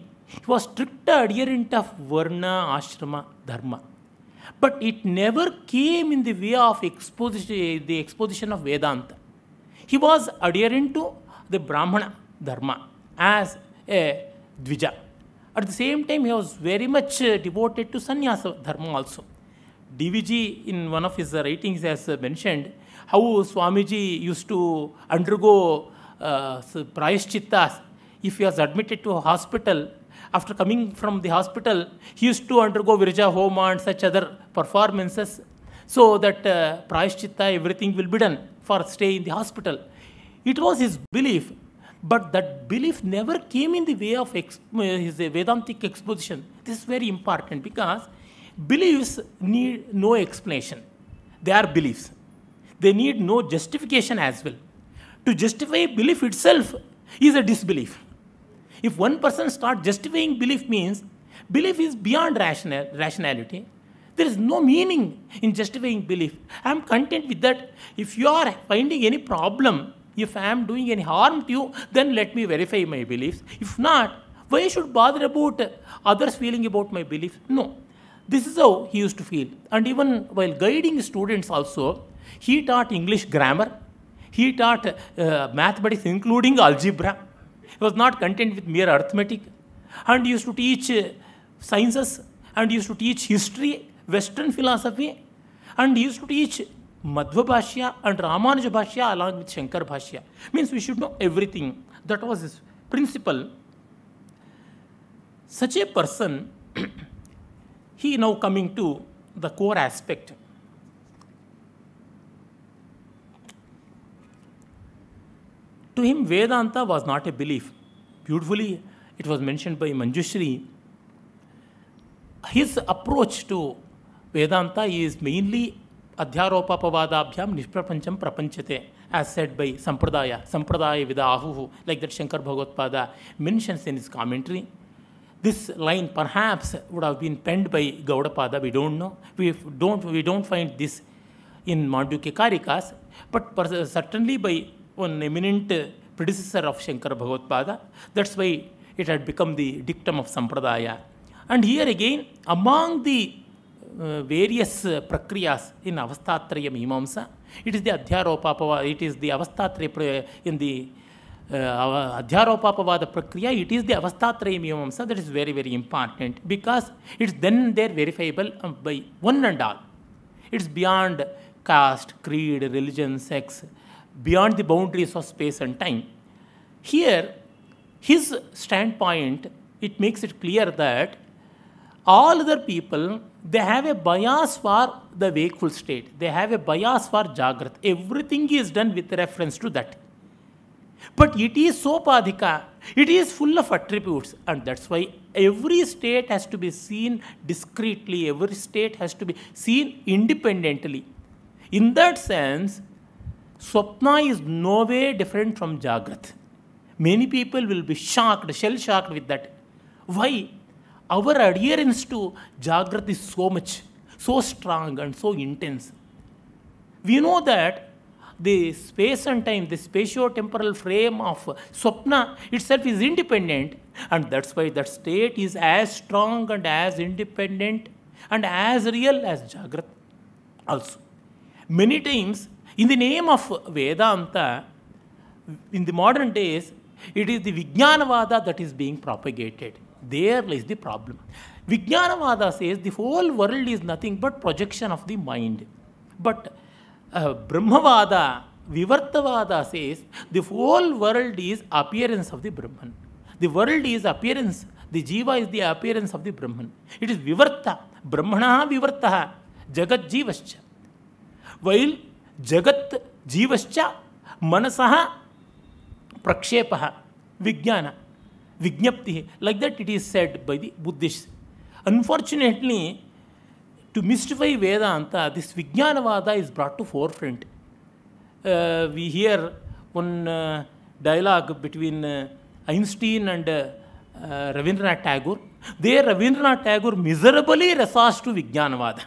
he was strict adherent of Varna, Ashrama, Dharma. But it never came in the way of exposition, the exposition of Vedanta. He was adherent to the Brahmana Dharma as a Dvija. At the same time, he was very much eh, devoted to Sannyasa Dharma also. DVG, in one of his writings, has mentioned how Swamiji used to undergo uh, prayaschittas if he was admitted to a hospital. After coming from the hospital, he used to undergo virja homa and such other performances so that uh, everything will be done for stay in the hospital. It was his belief, but that belief never came in the way of uh, his Vedantic exposition. This is very important because beliefs need no explanation. They are beliefs they need no justification as well. To justify belief itself is a disbelief. If one person starts justifying belief means belief is beyond rational, rationality. There is no meaning in justifying belief. I am content with that. If you are finding any problem, if I am doing any harm to you, then let me verify my beliefs. If not, why should bother about others feeling about my beliefs? No. This is how he used to feel. And even while guiding students also, he taught English grammar. He taught uh, mathematics, including algebra. He was not content with mere arithmetic. And he used to teach uh, sciences, and he used to teach history, Western philosophy, and he used to teach Madhva Bhashya and Ramanuja Bhashya along with Shankar Bhashya. Means we should know everything. That was his principle. Such a person, he now coming to the core aspect. To him, Vedanta was not a belief. Beautifully, it was mentioned by Manjushri. His approach to Vedanta is mainly adhyaropapavadabhyam nishprapancham prapanchate, as said by Sampradaya, Sampradaya vidahuhu, like that Shankar mentions in his commentary. This line perhaps would have been penned by Gaudapada, we don't know. We don't, we don't find this in Mandukya Karikas, but certainly by one eminent predecessor of Shankara Bhagavata That's why it had become the dictum of Sampradaya. And here again, among the various prakriyas in Avastatraya Mimamsa, it is the Adhyaropapava, it is the Avastatraya in the uh, Prakriya, it is the Avastatraya Mimamsa that is very, very important because it's then there verifiable by one and all. It's beyond caste, creed, religion, sex, beyond the boundaries of space and time. Here, his standpoint, it makes it clear that all other people, they have a bias for the wakeful state. They have a bias for Jagrat. Everything is done with reference to that. But it is so padhika. It is full of attributes. And that's why every state has to be seen discreetly. Every state has to be seen independently. In that sense, Swapna is no way different from Jagrat. Many people will be shocked, shell shocked with that. Why? Our adherence to Jagrat is so much, so strong and so intense. We know that the space and time, the spatio-temporal frame of Swapna itself is independent and that's why that state is as strong and as independent and as real as Jagrat also. Many times in the name of Vedanta, in the modern days, it is the Vijnanavada that is being propagated. There lies the problem. Vijnanavada says the whole world is nothing but projection of the mind. But uh, Vivarta vada says the whole world is appearance of the Brahman. The world is appearance. The jiva is the appearance of the Brahman. It is Vivarta. Brahmana Vivarta. Jagat Jivascha. While जगत जीवश्च मनस प्रक्षेप विज्ञान विज्ञप्ति like that it is said by the Buddhist unfortunately to mystify Vedanta this Vijnanavada is brought to fore front we here one dialogue between Einstein and Rabindranath Tagore they Rabindranath Tagore miserably resorts to Vijnanavada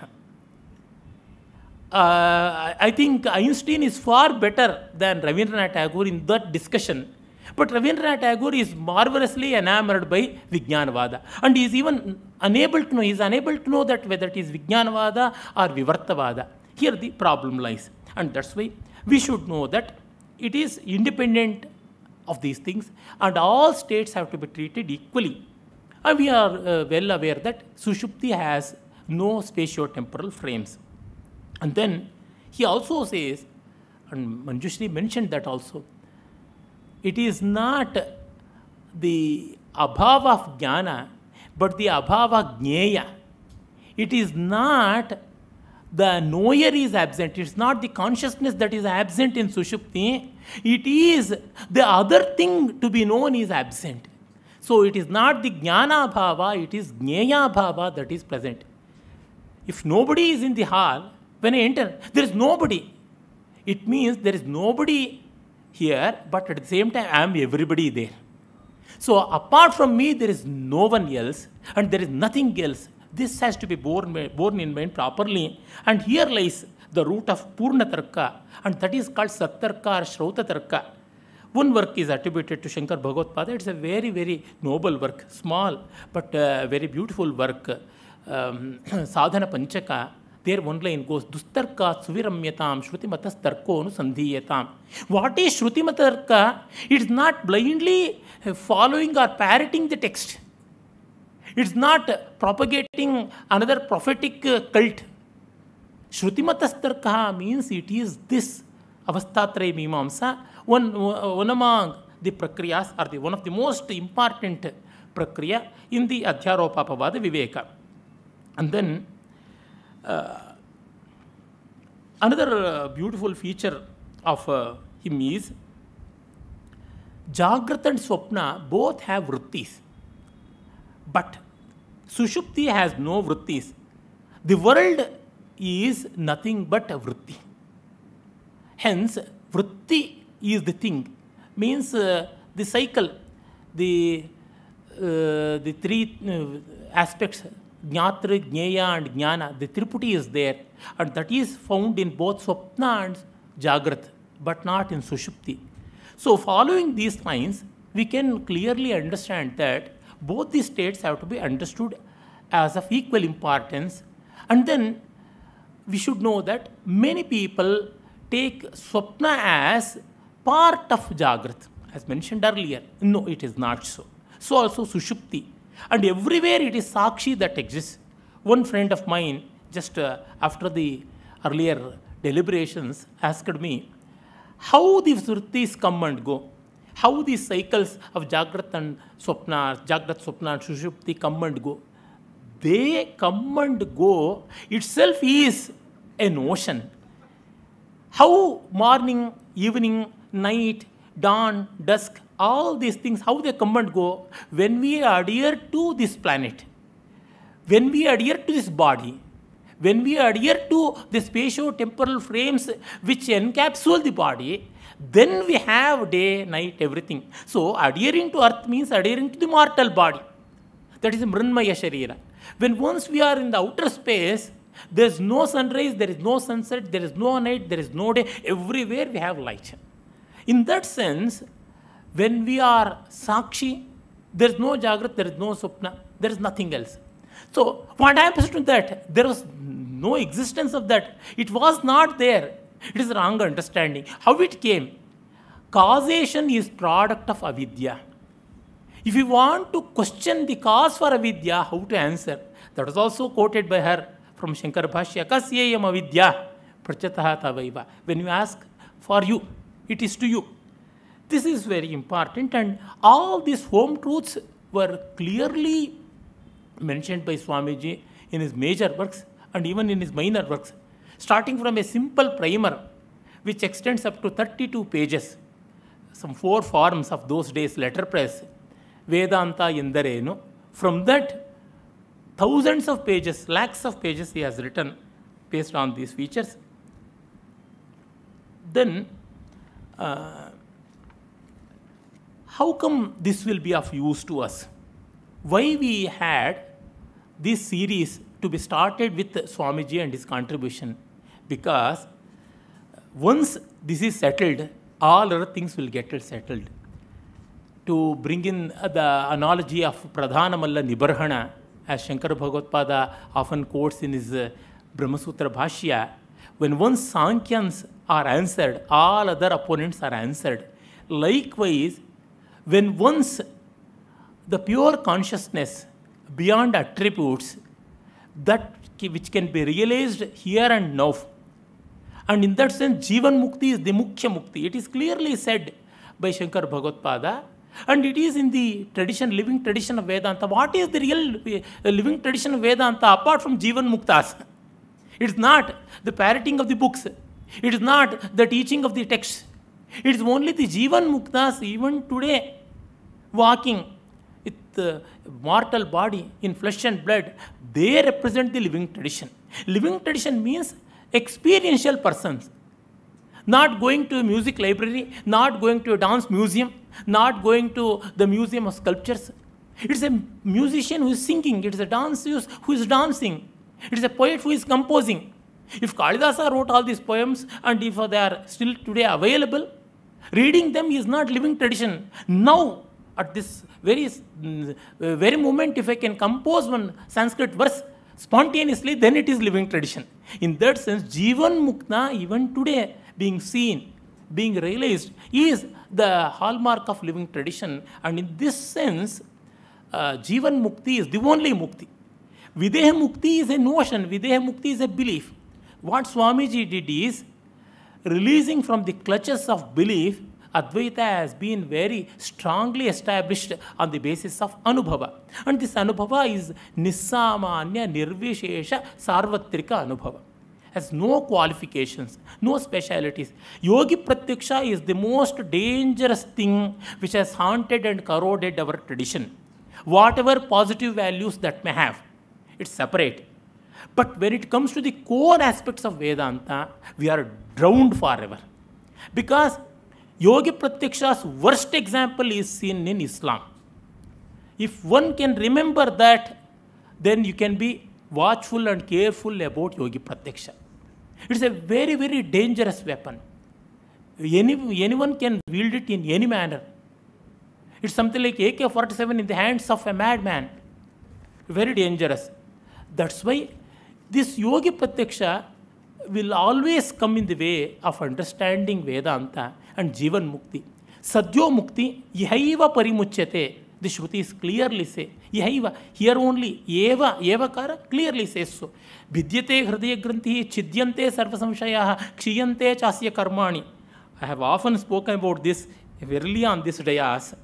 Uh, I think Einstein is far better than Ravindranath Tagore in that discussion. But Ravindranath Tagore is marvelously enamored by Vijnanavada. And he is even unable to know, he is unable to know that whether it is Vijnanavada or Vivartavada. Here the problem lies. And that's why we should know that it is independent of these things and all states have to be treated equally. And we are uh, well aware that Sushupti has no spatio-temporal frames. And then he also says, and Manjushri mentioned that also, it is not the abhava of jnana, but the abhava jnaya. It is not the knower is absent. It's not the consciousness that is absent in Sushupti. It is the other thing to be known is absent. So it is not the jnana bhava, it is jnaya bhava that is present. If nobody is in the hall, when I enter, there is nobody. It means there is nobody here, but at the same time, I am everybody there. So, apart from me, there is no one else, and there is nothing else. This has to be born, born in mind properly. And here lies the root of Purnatarka, and that is called Sattarka or Shrautatarka. One work is attributed to Shankar Bhagavatpada. It's a very, very noble work, small but uh, very beautiful work, um, Sadhana Panchaka. There one line goes दुस्तर्क सुविरम्यताम श्रुतिमत तर्को अनुसंधीयताम what is shrutimata tarka it's not blindly following or parroting the text it's not propagating another prophetic cult श्रुतिमतस्तर्क means it is this avasthatraya mimamsa one one among the prakriya or the of the most important prakriya in the adhyaropapavada viveka and then Uh, another uh, beautiful feature of uh, him is Jagrat and Swapna both have vrittis, but Sushupti has no vrittis. The world is nothing but a vritti. Hence, vritti is the thing, means uh, the cycle, the, uh, the three uh, aspects Jnatra, Jnaya, and Jnana, the Triputi is there, and that is found in both Swapna and Jagrat, but not in Sushupti. So, following these lines, we can clearly understand that both these states have to be understood as of equal importance, and then we should know that many people take Swapna as part of Jagrat, as mentioned earlier. No, it is not so. So, also Sushupti and everywhere it is Sakshi that exists. One friend of mine, just uh, after the earlier deliberations, asked me how the Srutis come and go, how the cycles of Jagrat and Swapna, Jagrat, Swapna, and Sushupti come and go. They come and go itself is a notion. How morning, evening, night, dawn, dusk, all these things, how they come and go when we adhere to this planet, when we adhere to this body, when we adhere to the spatio-temporal frames which encapsulate the body, then we have day, night, everything. So adhering to earth means adhering to the mortal body. That is Mrinmaya Sharira. When once we are in the outer space, there is no sunrise, there is no sunset, there is no night, there is no day. Everywhere we have light. In that sense, when we are Sakshi, there is no Jagrat, there is no Supna, there is nothing else. So, what I happens to that? There was no existence of that. It was not there. It is wrong understanding. How it came? Causation is product of avidya. If you want to question the cause for avidya, how to answer? That was also quoted by her from Shankar Bhashya. Kasyayam avidya prachatah tavaiva. When you ask for you, it is to you. This is very important and all these home truths were clearly mentioned by Swamiji in his major works and even in his minor works, starting from a simple primer which extends up to 32 pages, some four forms of those days letterpress, Vedanta Indarenu. From that, thousands of pages, lakhs of pages he has written based on these features. Then, uh, how come this will be of use to us? Why we had this series to be started with Swamiji and his contribution? Because uh, once this is settled, all other things will get settled. To bring in the analogy of Pradhanamalla Nibarhana, as Shankara Bhagavadpada often quotes in his Brahma uh, Brahmasutra Bhashya, when once Sankyans are answered, all other opponents are answered. Likewise, when once the pure consciousness beyond attributes, that which can be realized here and now, and in that sense, Jivan Mukti is the Mukhya Mukti. It is clearly said by Shankar Bhagavadpada. And it is in the tradition, living tradition of Vedanta. What is the real uh, living tradition of Vedanta apart from Jivan Muktas? It's not the parroting of the books. It is not the teaching of the texts. It is only the Jivan Muktas even today walking with the mortal body in flesh and blood, they represent the living tradition. Living tradition means experiential persons. Not going to a music library, not going to a dance museum, not going to the museum of sculptures. It's a musician who is singing, it is a dancer who is dancing, it is a poet who is composing. If Kalidasa wrote all these poems and if they are still today available, reading them is not living tradition. Now, at this very, uh, very moment, if I can compose one Sanskrit verse spontaneously, then it is living tradition. In that sense, Jivan Mukta, even today, being seen, being realized, is the hallmark of living tradition. And in this sense, uh, Jivan Mukti is the only Mukti. Videha Mukti is a notion, Videha Mukti is a belief. What Swamiji did is releasing from the clutches of belief Advaita has been very strongly established on the basis of Anubhava. And this Anubhava is Nisamanya Nirvishesha Sarvatrika Anubhava. Has no qualifications, no specialities. Yogi Pratyaksha is the most dangerous thing which has haunted and corroded our tradition. Whatever positive values that may have, it's separate. But when it comes to the core aspects of Vedanta, we are drowned forever. Because Yogi Pratyaksha's worst example is seen in Islam. If one can remember that, then you can be watchful and careful about Yogi Pratyaksha. It's a very, very dangerous weapon. Any, anyone can wield it in any manner. It's something like AK 47 in the hands of a madman. Very dangerous. That's why this Yogi Pratyaksha will always come in the way of understanding Vedanta and Jivan Mukti. Sadhyo Mukti yhaiva parimuchyate. The Shrutis clearly say, yhaiva, here only, eva, evakara clearly says so. Vidyate hridaya granthi, chidyante sarvasamshayaha, kshiyante chasya karmani. I have often spoken about this verily on this as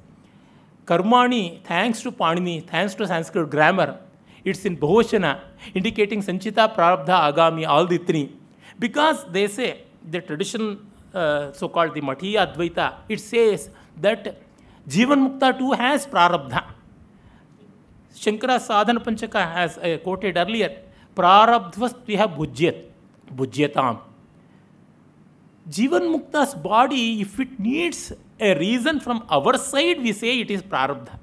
Karmani, thanks to Panini, thanks to Sanskrit grammar, it's in Bhoshana, indicating Sanchita, Prarabdha, Agami, all the three. Because they say the tradition, uh, so called the Matiya Advaita, it says that Jivan Mukta too has Prarabdha. Shankara Sadhana Panchaka has uh, quoted earlier Prarabdhvastriha Bhujyat, Bhujyatam. Jivan Mukta's body, if it needs a reason from our side, we say it is Prarabdha.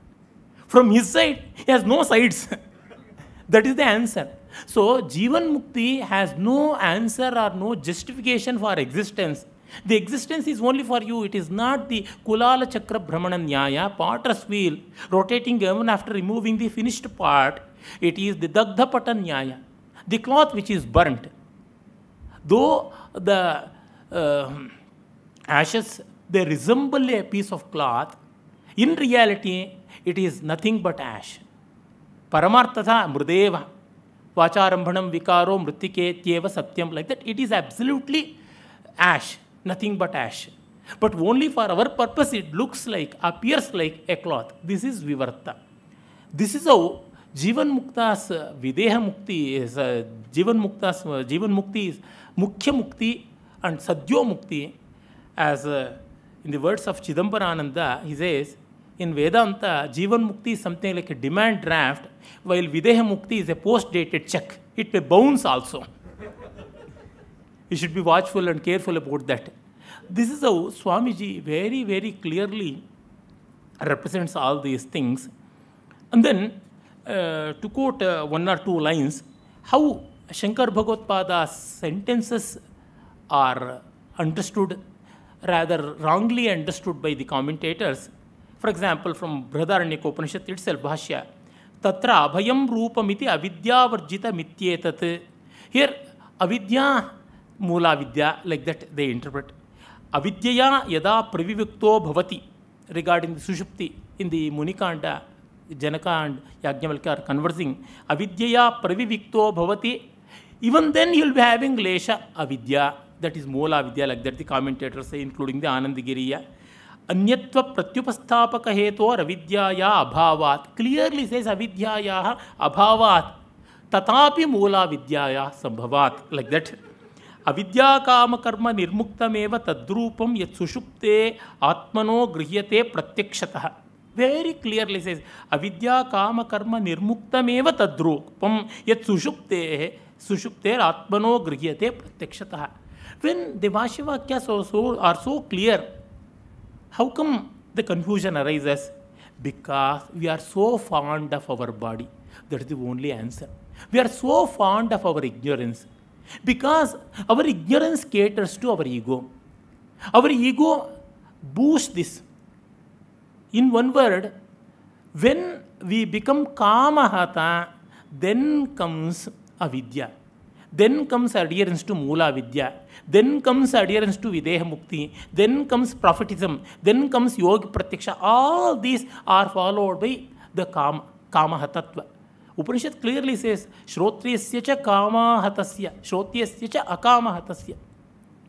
From his side, he has no sides. that is the answer. So, Jivan Mukti has no answer or no justification for existence. The existence is only for you. It is not the Kulala Chakra Brahmana Nyaya, potter's wheel, rotating even after removing the finished part. It is the Dagdha Nyaya, the cloth which is burnt. Though the uh, ashes, they resemble a piece of cloth, in reality, it is nothing but ash. Paramartatha Mrudeva. Vacharambhanam vikaro mritiketyeva satyam, like that. It is absolutely ash, nothing but ash. But only for our purpose, it looks like, appears like a cloth. This is Vivarta. This is how Jivan Mukta's uh, Videha Mukti is, uh, Jivan Mukta's uh, Jivan Mukti is Mukhya Mukti and Sadhyo Mukti, as uh, in the words of Chidambarananda, he says, In Vedanta, Jivan Mukti is something like a demand draft, while Videha Mukti is a post dated check. It may bounce also. you should be watchful and careful about that. This is how Swamiji very, very clearly represents all these things. And then, uh, to quote uh, one or two lines, how Shankar Bhagavadpada's sentences are understood, rather wrongly understood by the commentators, for from from Upanishad it's all bhashya तत्र अभयम रूपमिति मित्येतत् here avidya mula vidya like that they interpret अविद्यया यदा प्रविविक्तो भवति regarding sushupti in the Munikanda Janakanda Yajnavalkya are conversing अविद्यया प्रविविक्तो भवति even then you will be having lesha avidya that is mula vidya like that the commentators including the आनंदगिरिया अन्यत्व प्रत्युपस्थापक हेतोर अविद्याया अभावात् क्लियरली सेज अविद्यायाः अभावात् तथापि मूला विद्यायाः संभवात् लाइक दैट अविद्या काम कर्म निर्मुक्तमेव तद्रूपम यत् सुषुप्ते आत्मनो गृह्यते प्रत्यक्षतः वेरी क्लियरली सेज अविद्या काम कर्म निर्मुक्तमेव तद्रूपम यत् सुषुप्ते सुषुप्ते आत्मनो गृह्यते प्रत्यक्षतः when Devashiva Kyas so are so clear How come the confusion arises? Because we are so fond of our body. That is the only answer. We are so fond of our ignorance. Because our ignorance caters to our ego. Our ego boosts this. In one word, when we become kamahata, then comes avidya. then comes adherence to Mula Vidya, then comes adherence to Videha Mukti, then comes prophetism, then comes Yoga Pratyaksha. All these are followed by the Kama, Kama Tattva. Upanishad clearly says श्रोत्रियस्य च कामाहतस्य श्रोत्रियस्य च अकामहतस्य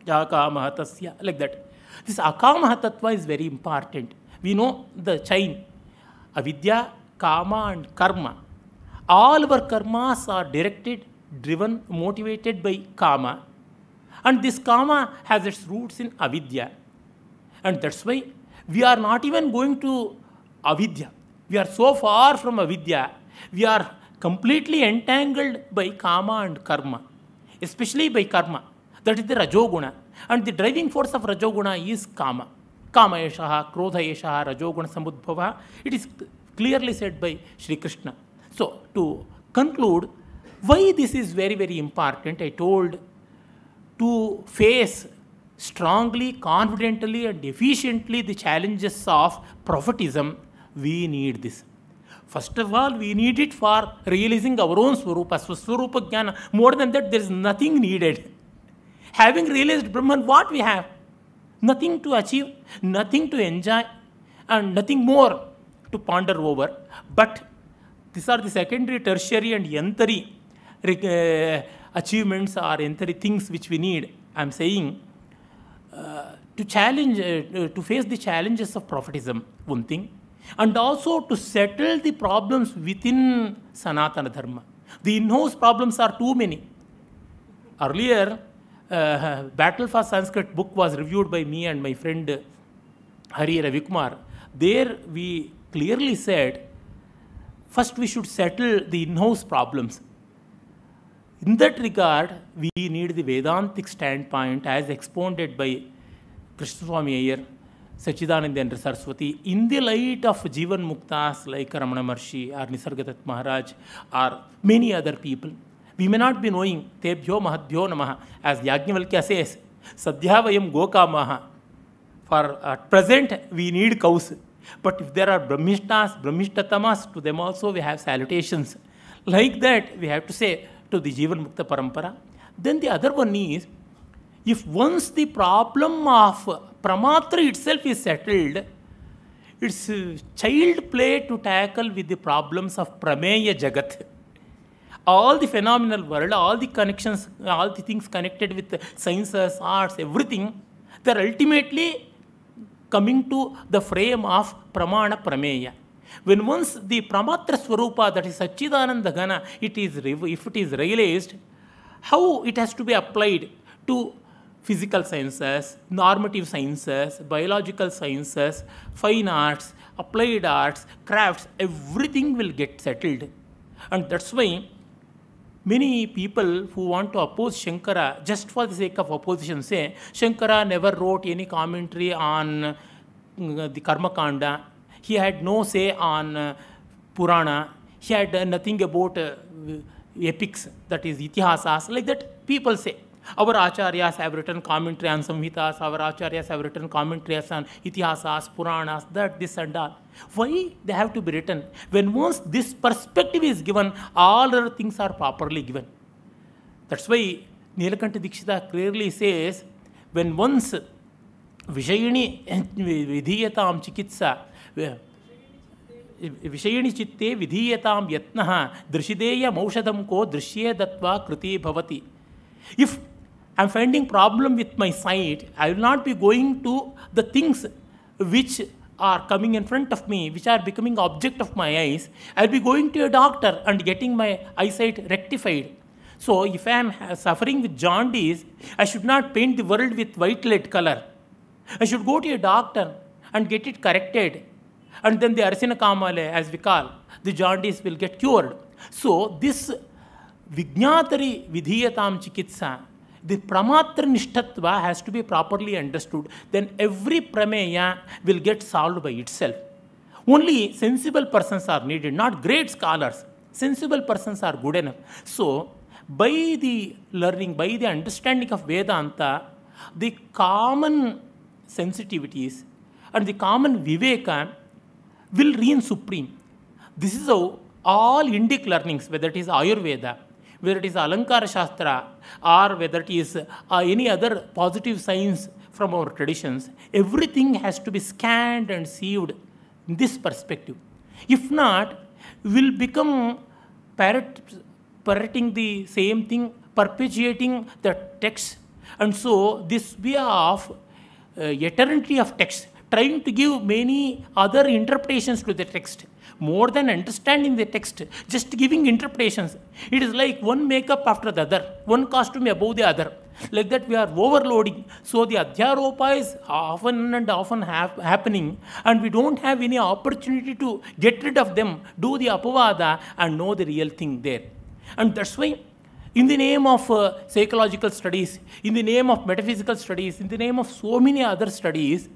जाकामहतस्य like that this akamahatatva is very important we know the chain avidya kama and karma all our karmas are directed driven, motivated by karma. And this karma has its roots in avidya. And that's why we are not even going to avidya. We are so far from avidya. We are completely entangled by karma and karma, especially by karma. That is the rajoguna. And the driving force of rajoguna is karma. Kama yeshaha, krodha yeshaha, rajoguna samudbhava. It is clearly said by Sri Krishna. So, to conclude, why this is very, very important, I told to face strongly, confidently, and efficiently the challenges of prophetism, we need this. First of all, we need it for realizing our own Swarupa, Swarupa Jnana. More than that, there is nothing needed. Having realized Brahman, what we have? Nothing to achieve, nothing to enjoy, and nothing more to ponder over. But these are the secondary, tertiary, and yantari uh, achievements or entire things which we need. I'm saying uh, to challenge, uh, to face the challenges of prophetism, one thing, and also to settle the problems within Sanatana Dharma. The in-house problems are too many. Earlier, uh, Battle for Sanskrit book was reviewed by me and my friend uh, Hari Ravikumar. There we clearly said, first we should settle the in-house problems in that regard, we need the Vedantic standpoint as expounded by Krishnaswamy Iyer, Sachidanand and Saraswati in the light of Jivan Muktas like Ramana Maharshi or Nisargadat Maharaj or many other people. We may not be knowing Tebhyo Mahadhyo Namaha as Yajnavalkya says, Sadhyavayam Gokamaha. For at uh, present, we need cows. But if there are Brahmishtas, Brahmishtatamas, to them also we have salutations. Like that, we have to say, to the Jivan Mukta Parampara. Then the other one is if once the problem of pramatra itself is settled, it's child play to tackle with the problems of prameya jagat. All the phenomenal world, all the connections, all the things connected with sciences, arts, everything, they're ultimately coming to the frame of pramana prameya. When once the Pramatra that is Sachidananda it is, if it is realized, how it has to be applied to physical sciences, normative sciences, biological sciences, fine arts, applied arts, crafts, everything will get settled. And that's why many people who want to oppose Shankara just for the sake of opposition say Shankara never wrote any commentary on uh, the Karma Kanda he had no say on uh, Purana. He had uh, nothing about uh, epics, that is Itihasas, like that people say. Our acharyas have written commentary on samhitas, our acharyas have written commentaries on itihasas, puranas, that, this and all. Why they have to be written? When once this perspective is given, all other things are properly given. That's why Nilakanta Dikshita clearly says, when once Vishayini eh, vidhiyatam chikitsa, विषयणि चित्ते विधीयता यत्न दृशिदेयम औषधम को दृश्ये दत्वा कृति भवति if I am finding problem with my sight I will not be going to the things which are coming in front of me which are becoming object of my eyes I will be going to a doctor and getting my eyesight rectified so if I am suffering with jaundice I should not paint the world with white let colour I should go to a doctor and get it corrected and then the Arsina kamale, as we call, the jaundice will get cured. So this Vijnatari Vidhiyatam Chikitsa, the Pramatra Nishtatva has to be properly understood. Then every Prameya will get solved by itself. Only sensible persons are needed, not great scholars. Sensible persons are good enough. So, by the learning, by the understanding of Vedanta, the common sensitivities and the common viveka will reign supreme. This is how all Indic learnings, whether it is Ayurveda, whether it is Alankara Shastra, or whether it is uh, any other positive science from our traditions, everything has to be scanned and sieved in this perspective. If not, we'll become parrot, parroting the same thing, perpetuating the text. And so, this way of uh, eternity of text trying to give many other interpretations to the text more than understanding the text, just giving interpretations. It is like one makeup after the other, one costume above the other. Like that, we are overloading. So, the Adhyaropa is often and often hap happening, and we don't have any opportunity to get rid of them, do the Apavada, and know the real thing there. And that's why in the name of uh, psychological studies, in the name of metaphysical studies, in the name of so many other studies,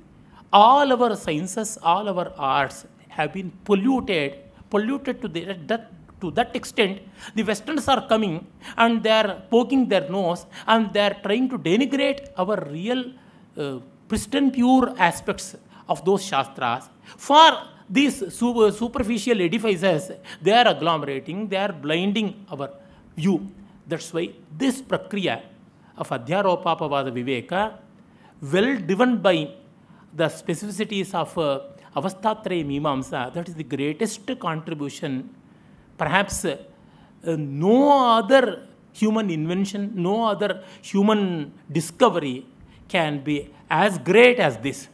all our sciences, all our arts have been polluted, polluted to, the, that, to that extent, the Westerns are coming and they are poking their nose and they are trying to denigrate our real uh, pristine pure aspects of those Shastras for these super superficial edifices, they are agglomerating, they are blinding our view. That's why this prakriya of Adhyaropapavada Viveka, well driven by the specificities of uh, Avastatraya Mimamsa, that is the greatest contribution, perhaps uh, no other human invention, no other human discovery can be as great as this.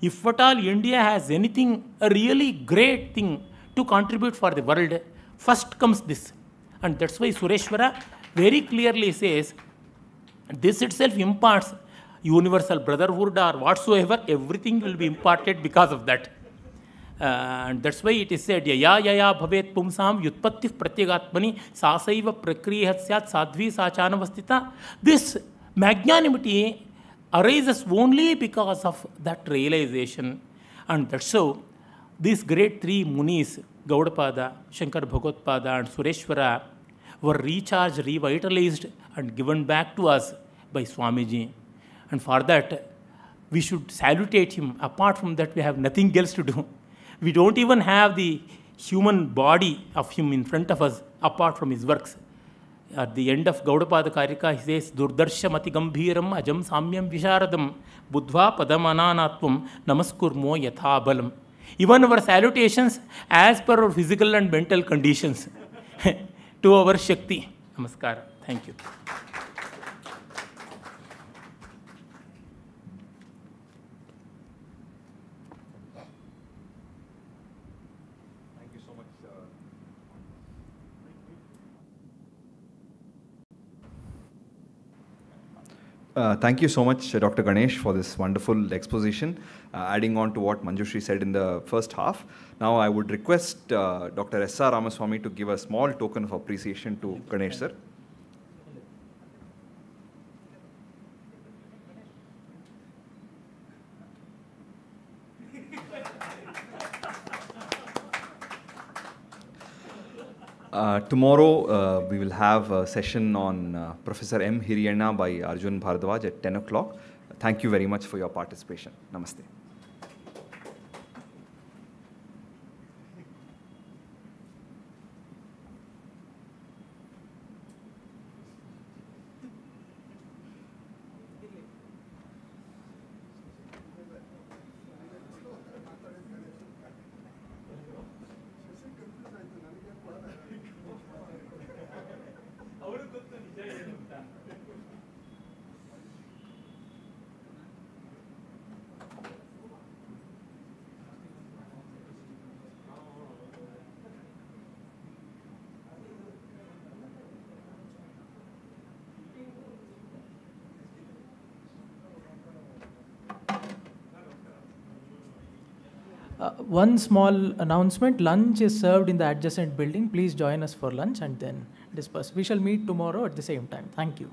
If at all India has anything, a really great thing to contribute for the world, first comes this. And that's why Sureshwara very clearly says this itself imparts universal brotherhood or whatsoever, everything will be imparted because of that. Uh, and that's why it is said, Yaya yaya bhavet pumsam yutpattif pratyagatmani sasaiva prakrihat syat sadhvi sachanavastita. This magnanimity arises only because of that realization. And that's so these great three munis, Gaudapada, Shankar Bhagatpada, and Sureshwara, were recharged, revitalized, and given back to us by Swamiji. And for that, we should salutate him. Apart from that, we have nothing else to do. We don't even have the human body of him in front of us apart from his works. At the end of Gaudapada Karika, he says, Durdarsham mati gambhiram ajam samyam visharadam padam padamananatvam namaskurmo yathabalam. Even our salutations as per our physical and mental conditions to our Shakti. Namaskar. Thank you. Uh, thank you so much, uh, Dr. Ganesh, for this wonderful exposition. Uh, adding on to what Manjushri said in the first half, now I would request uh, Dr. S. R. Ramaswamy to give a small token of appreciation to Ganesh, sir. Uh, tomorrow, uh, we will have a session on uh, Professor M. Hiriyana by Arjun Bharadwaj at 10 o'clock. Thank you very much for your participation. Namaste. one small announcement lunch is served in the adjacent building. Please join us for lunch and then disperse. We shall meet tomorrow at the same time. Thank you.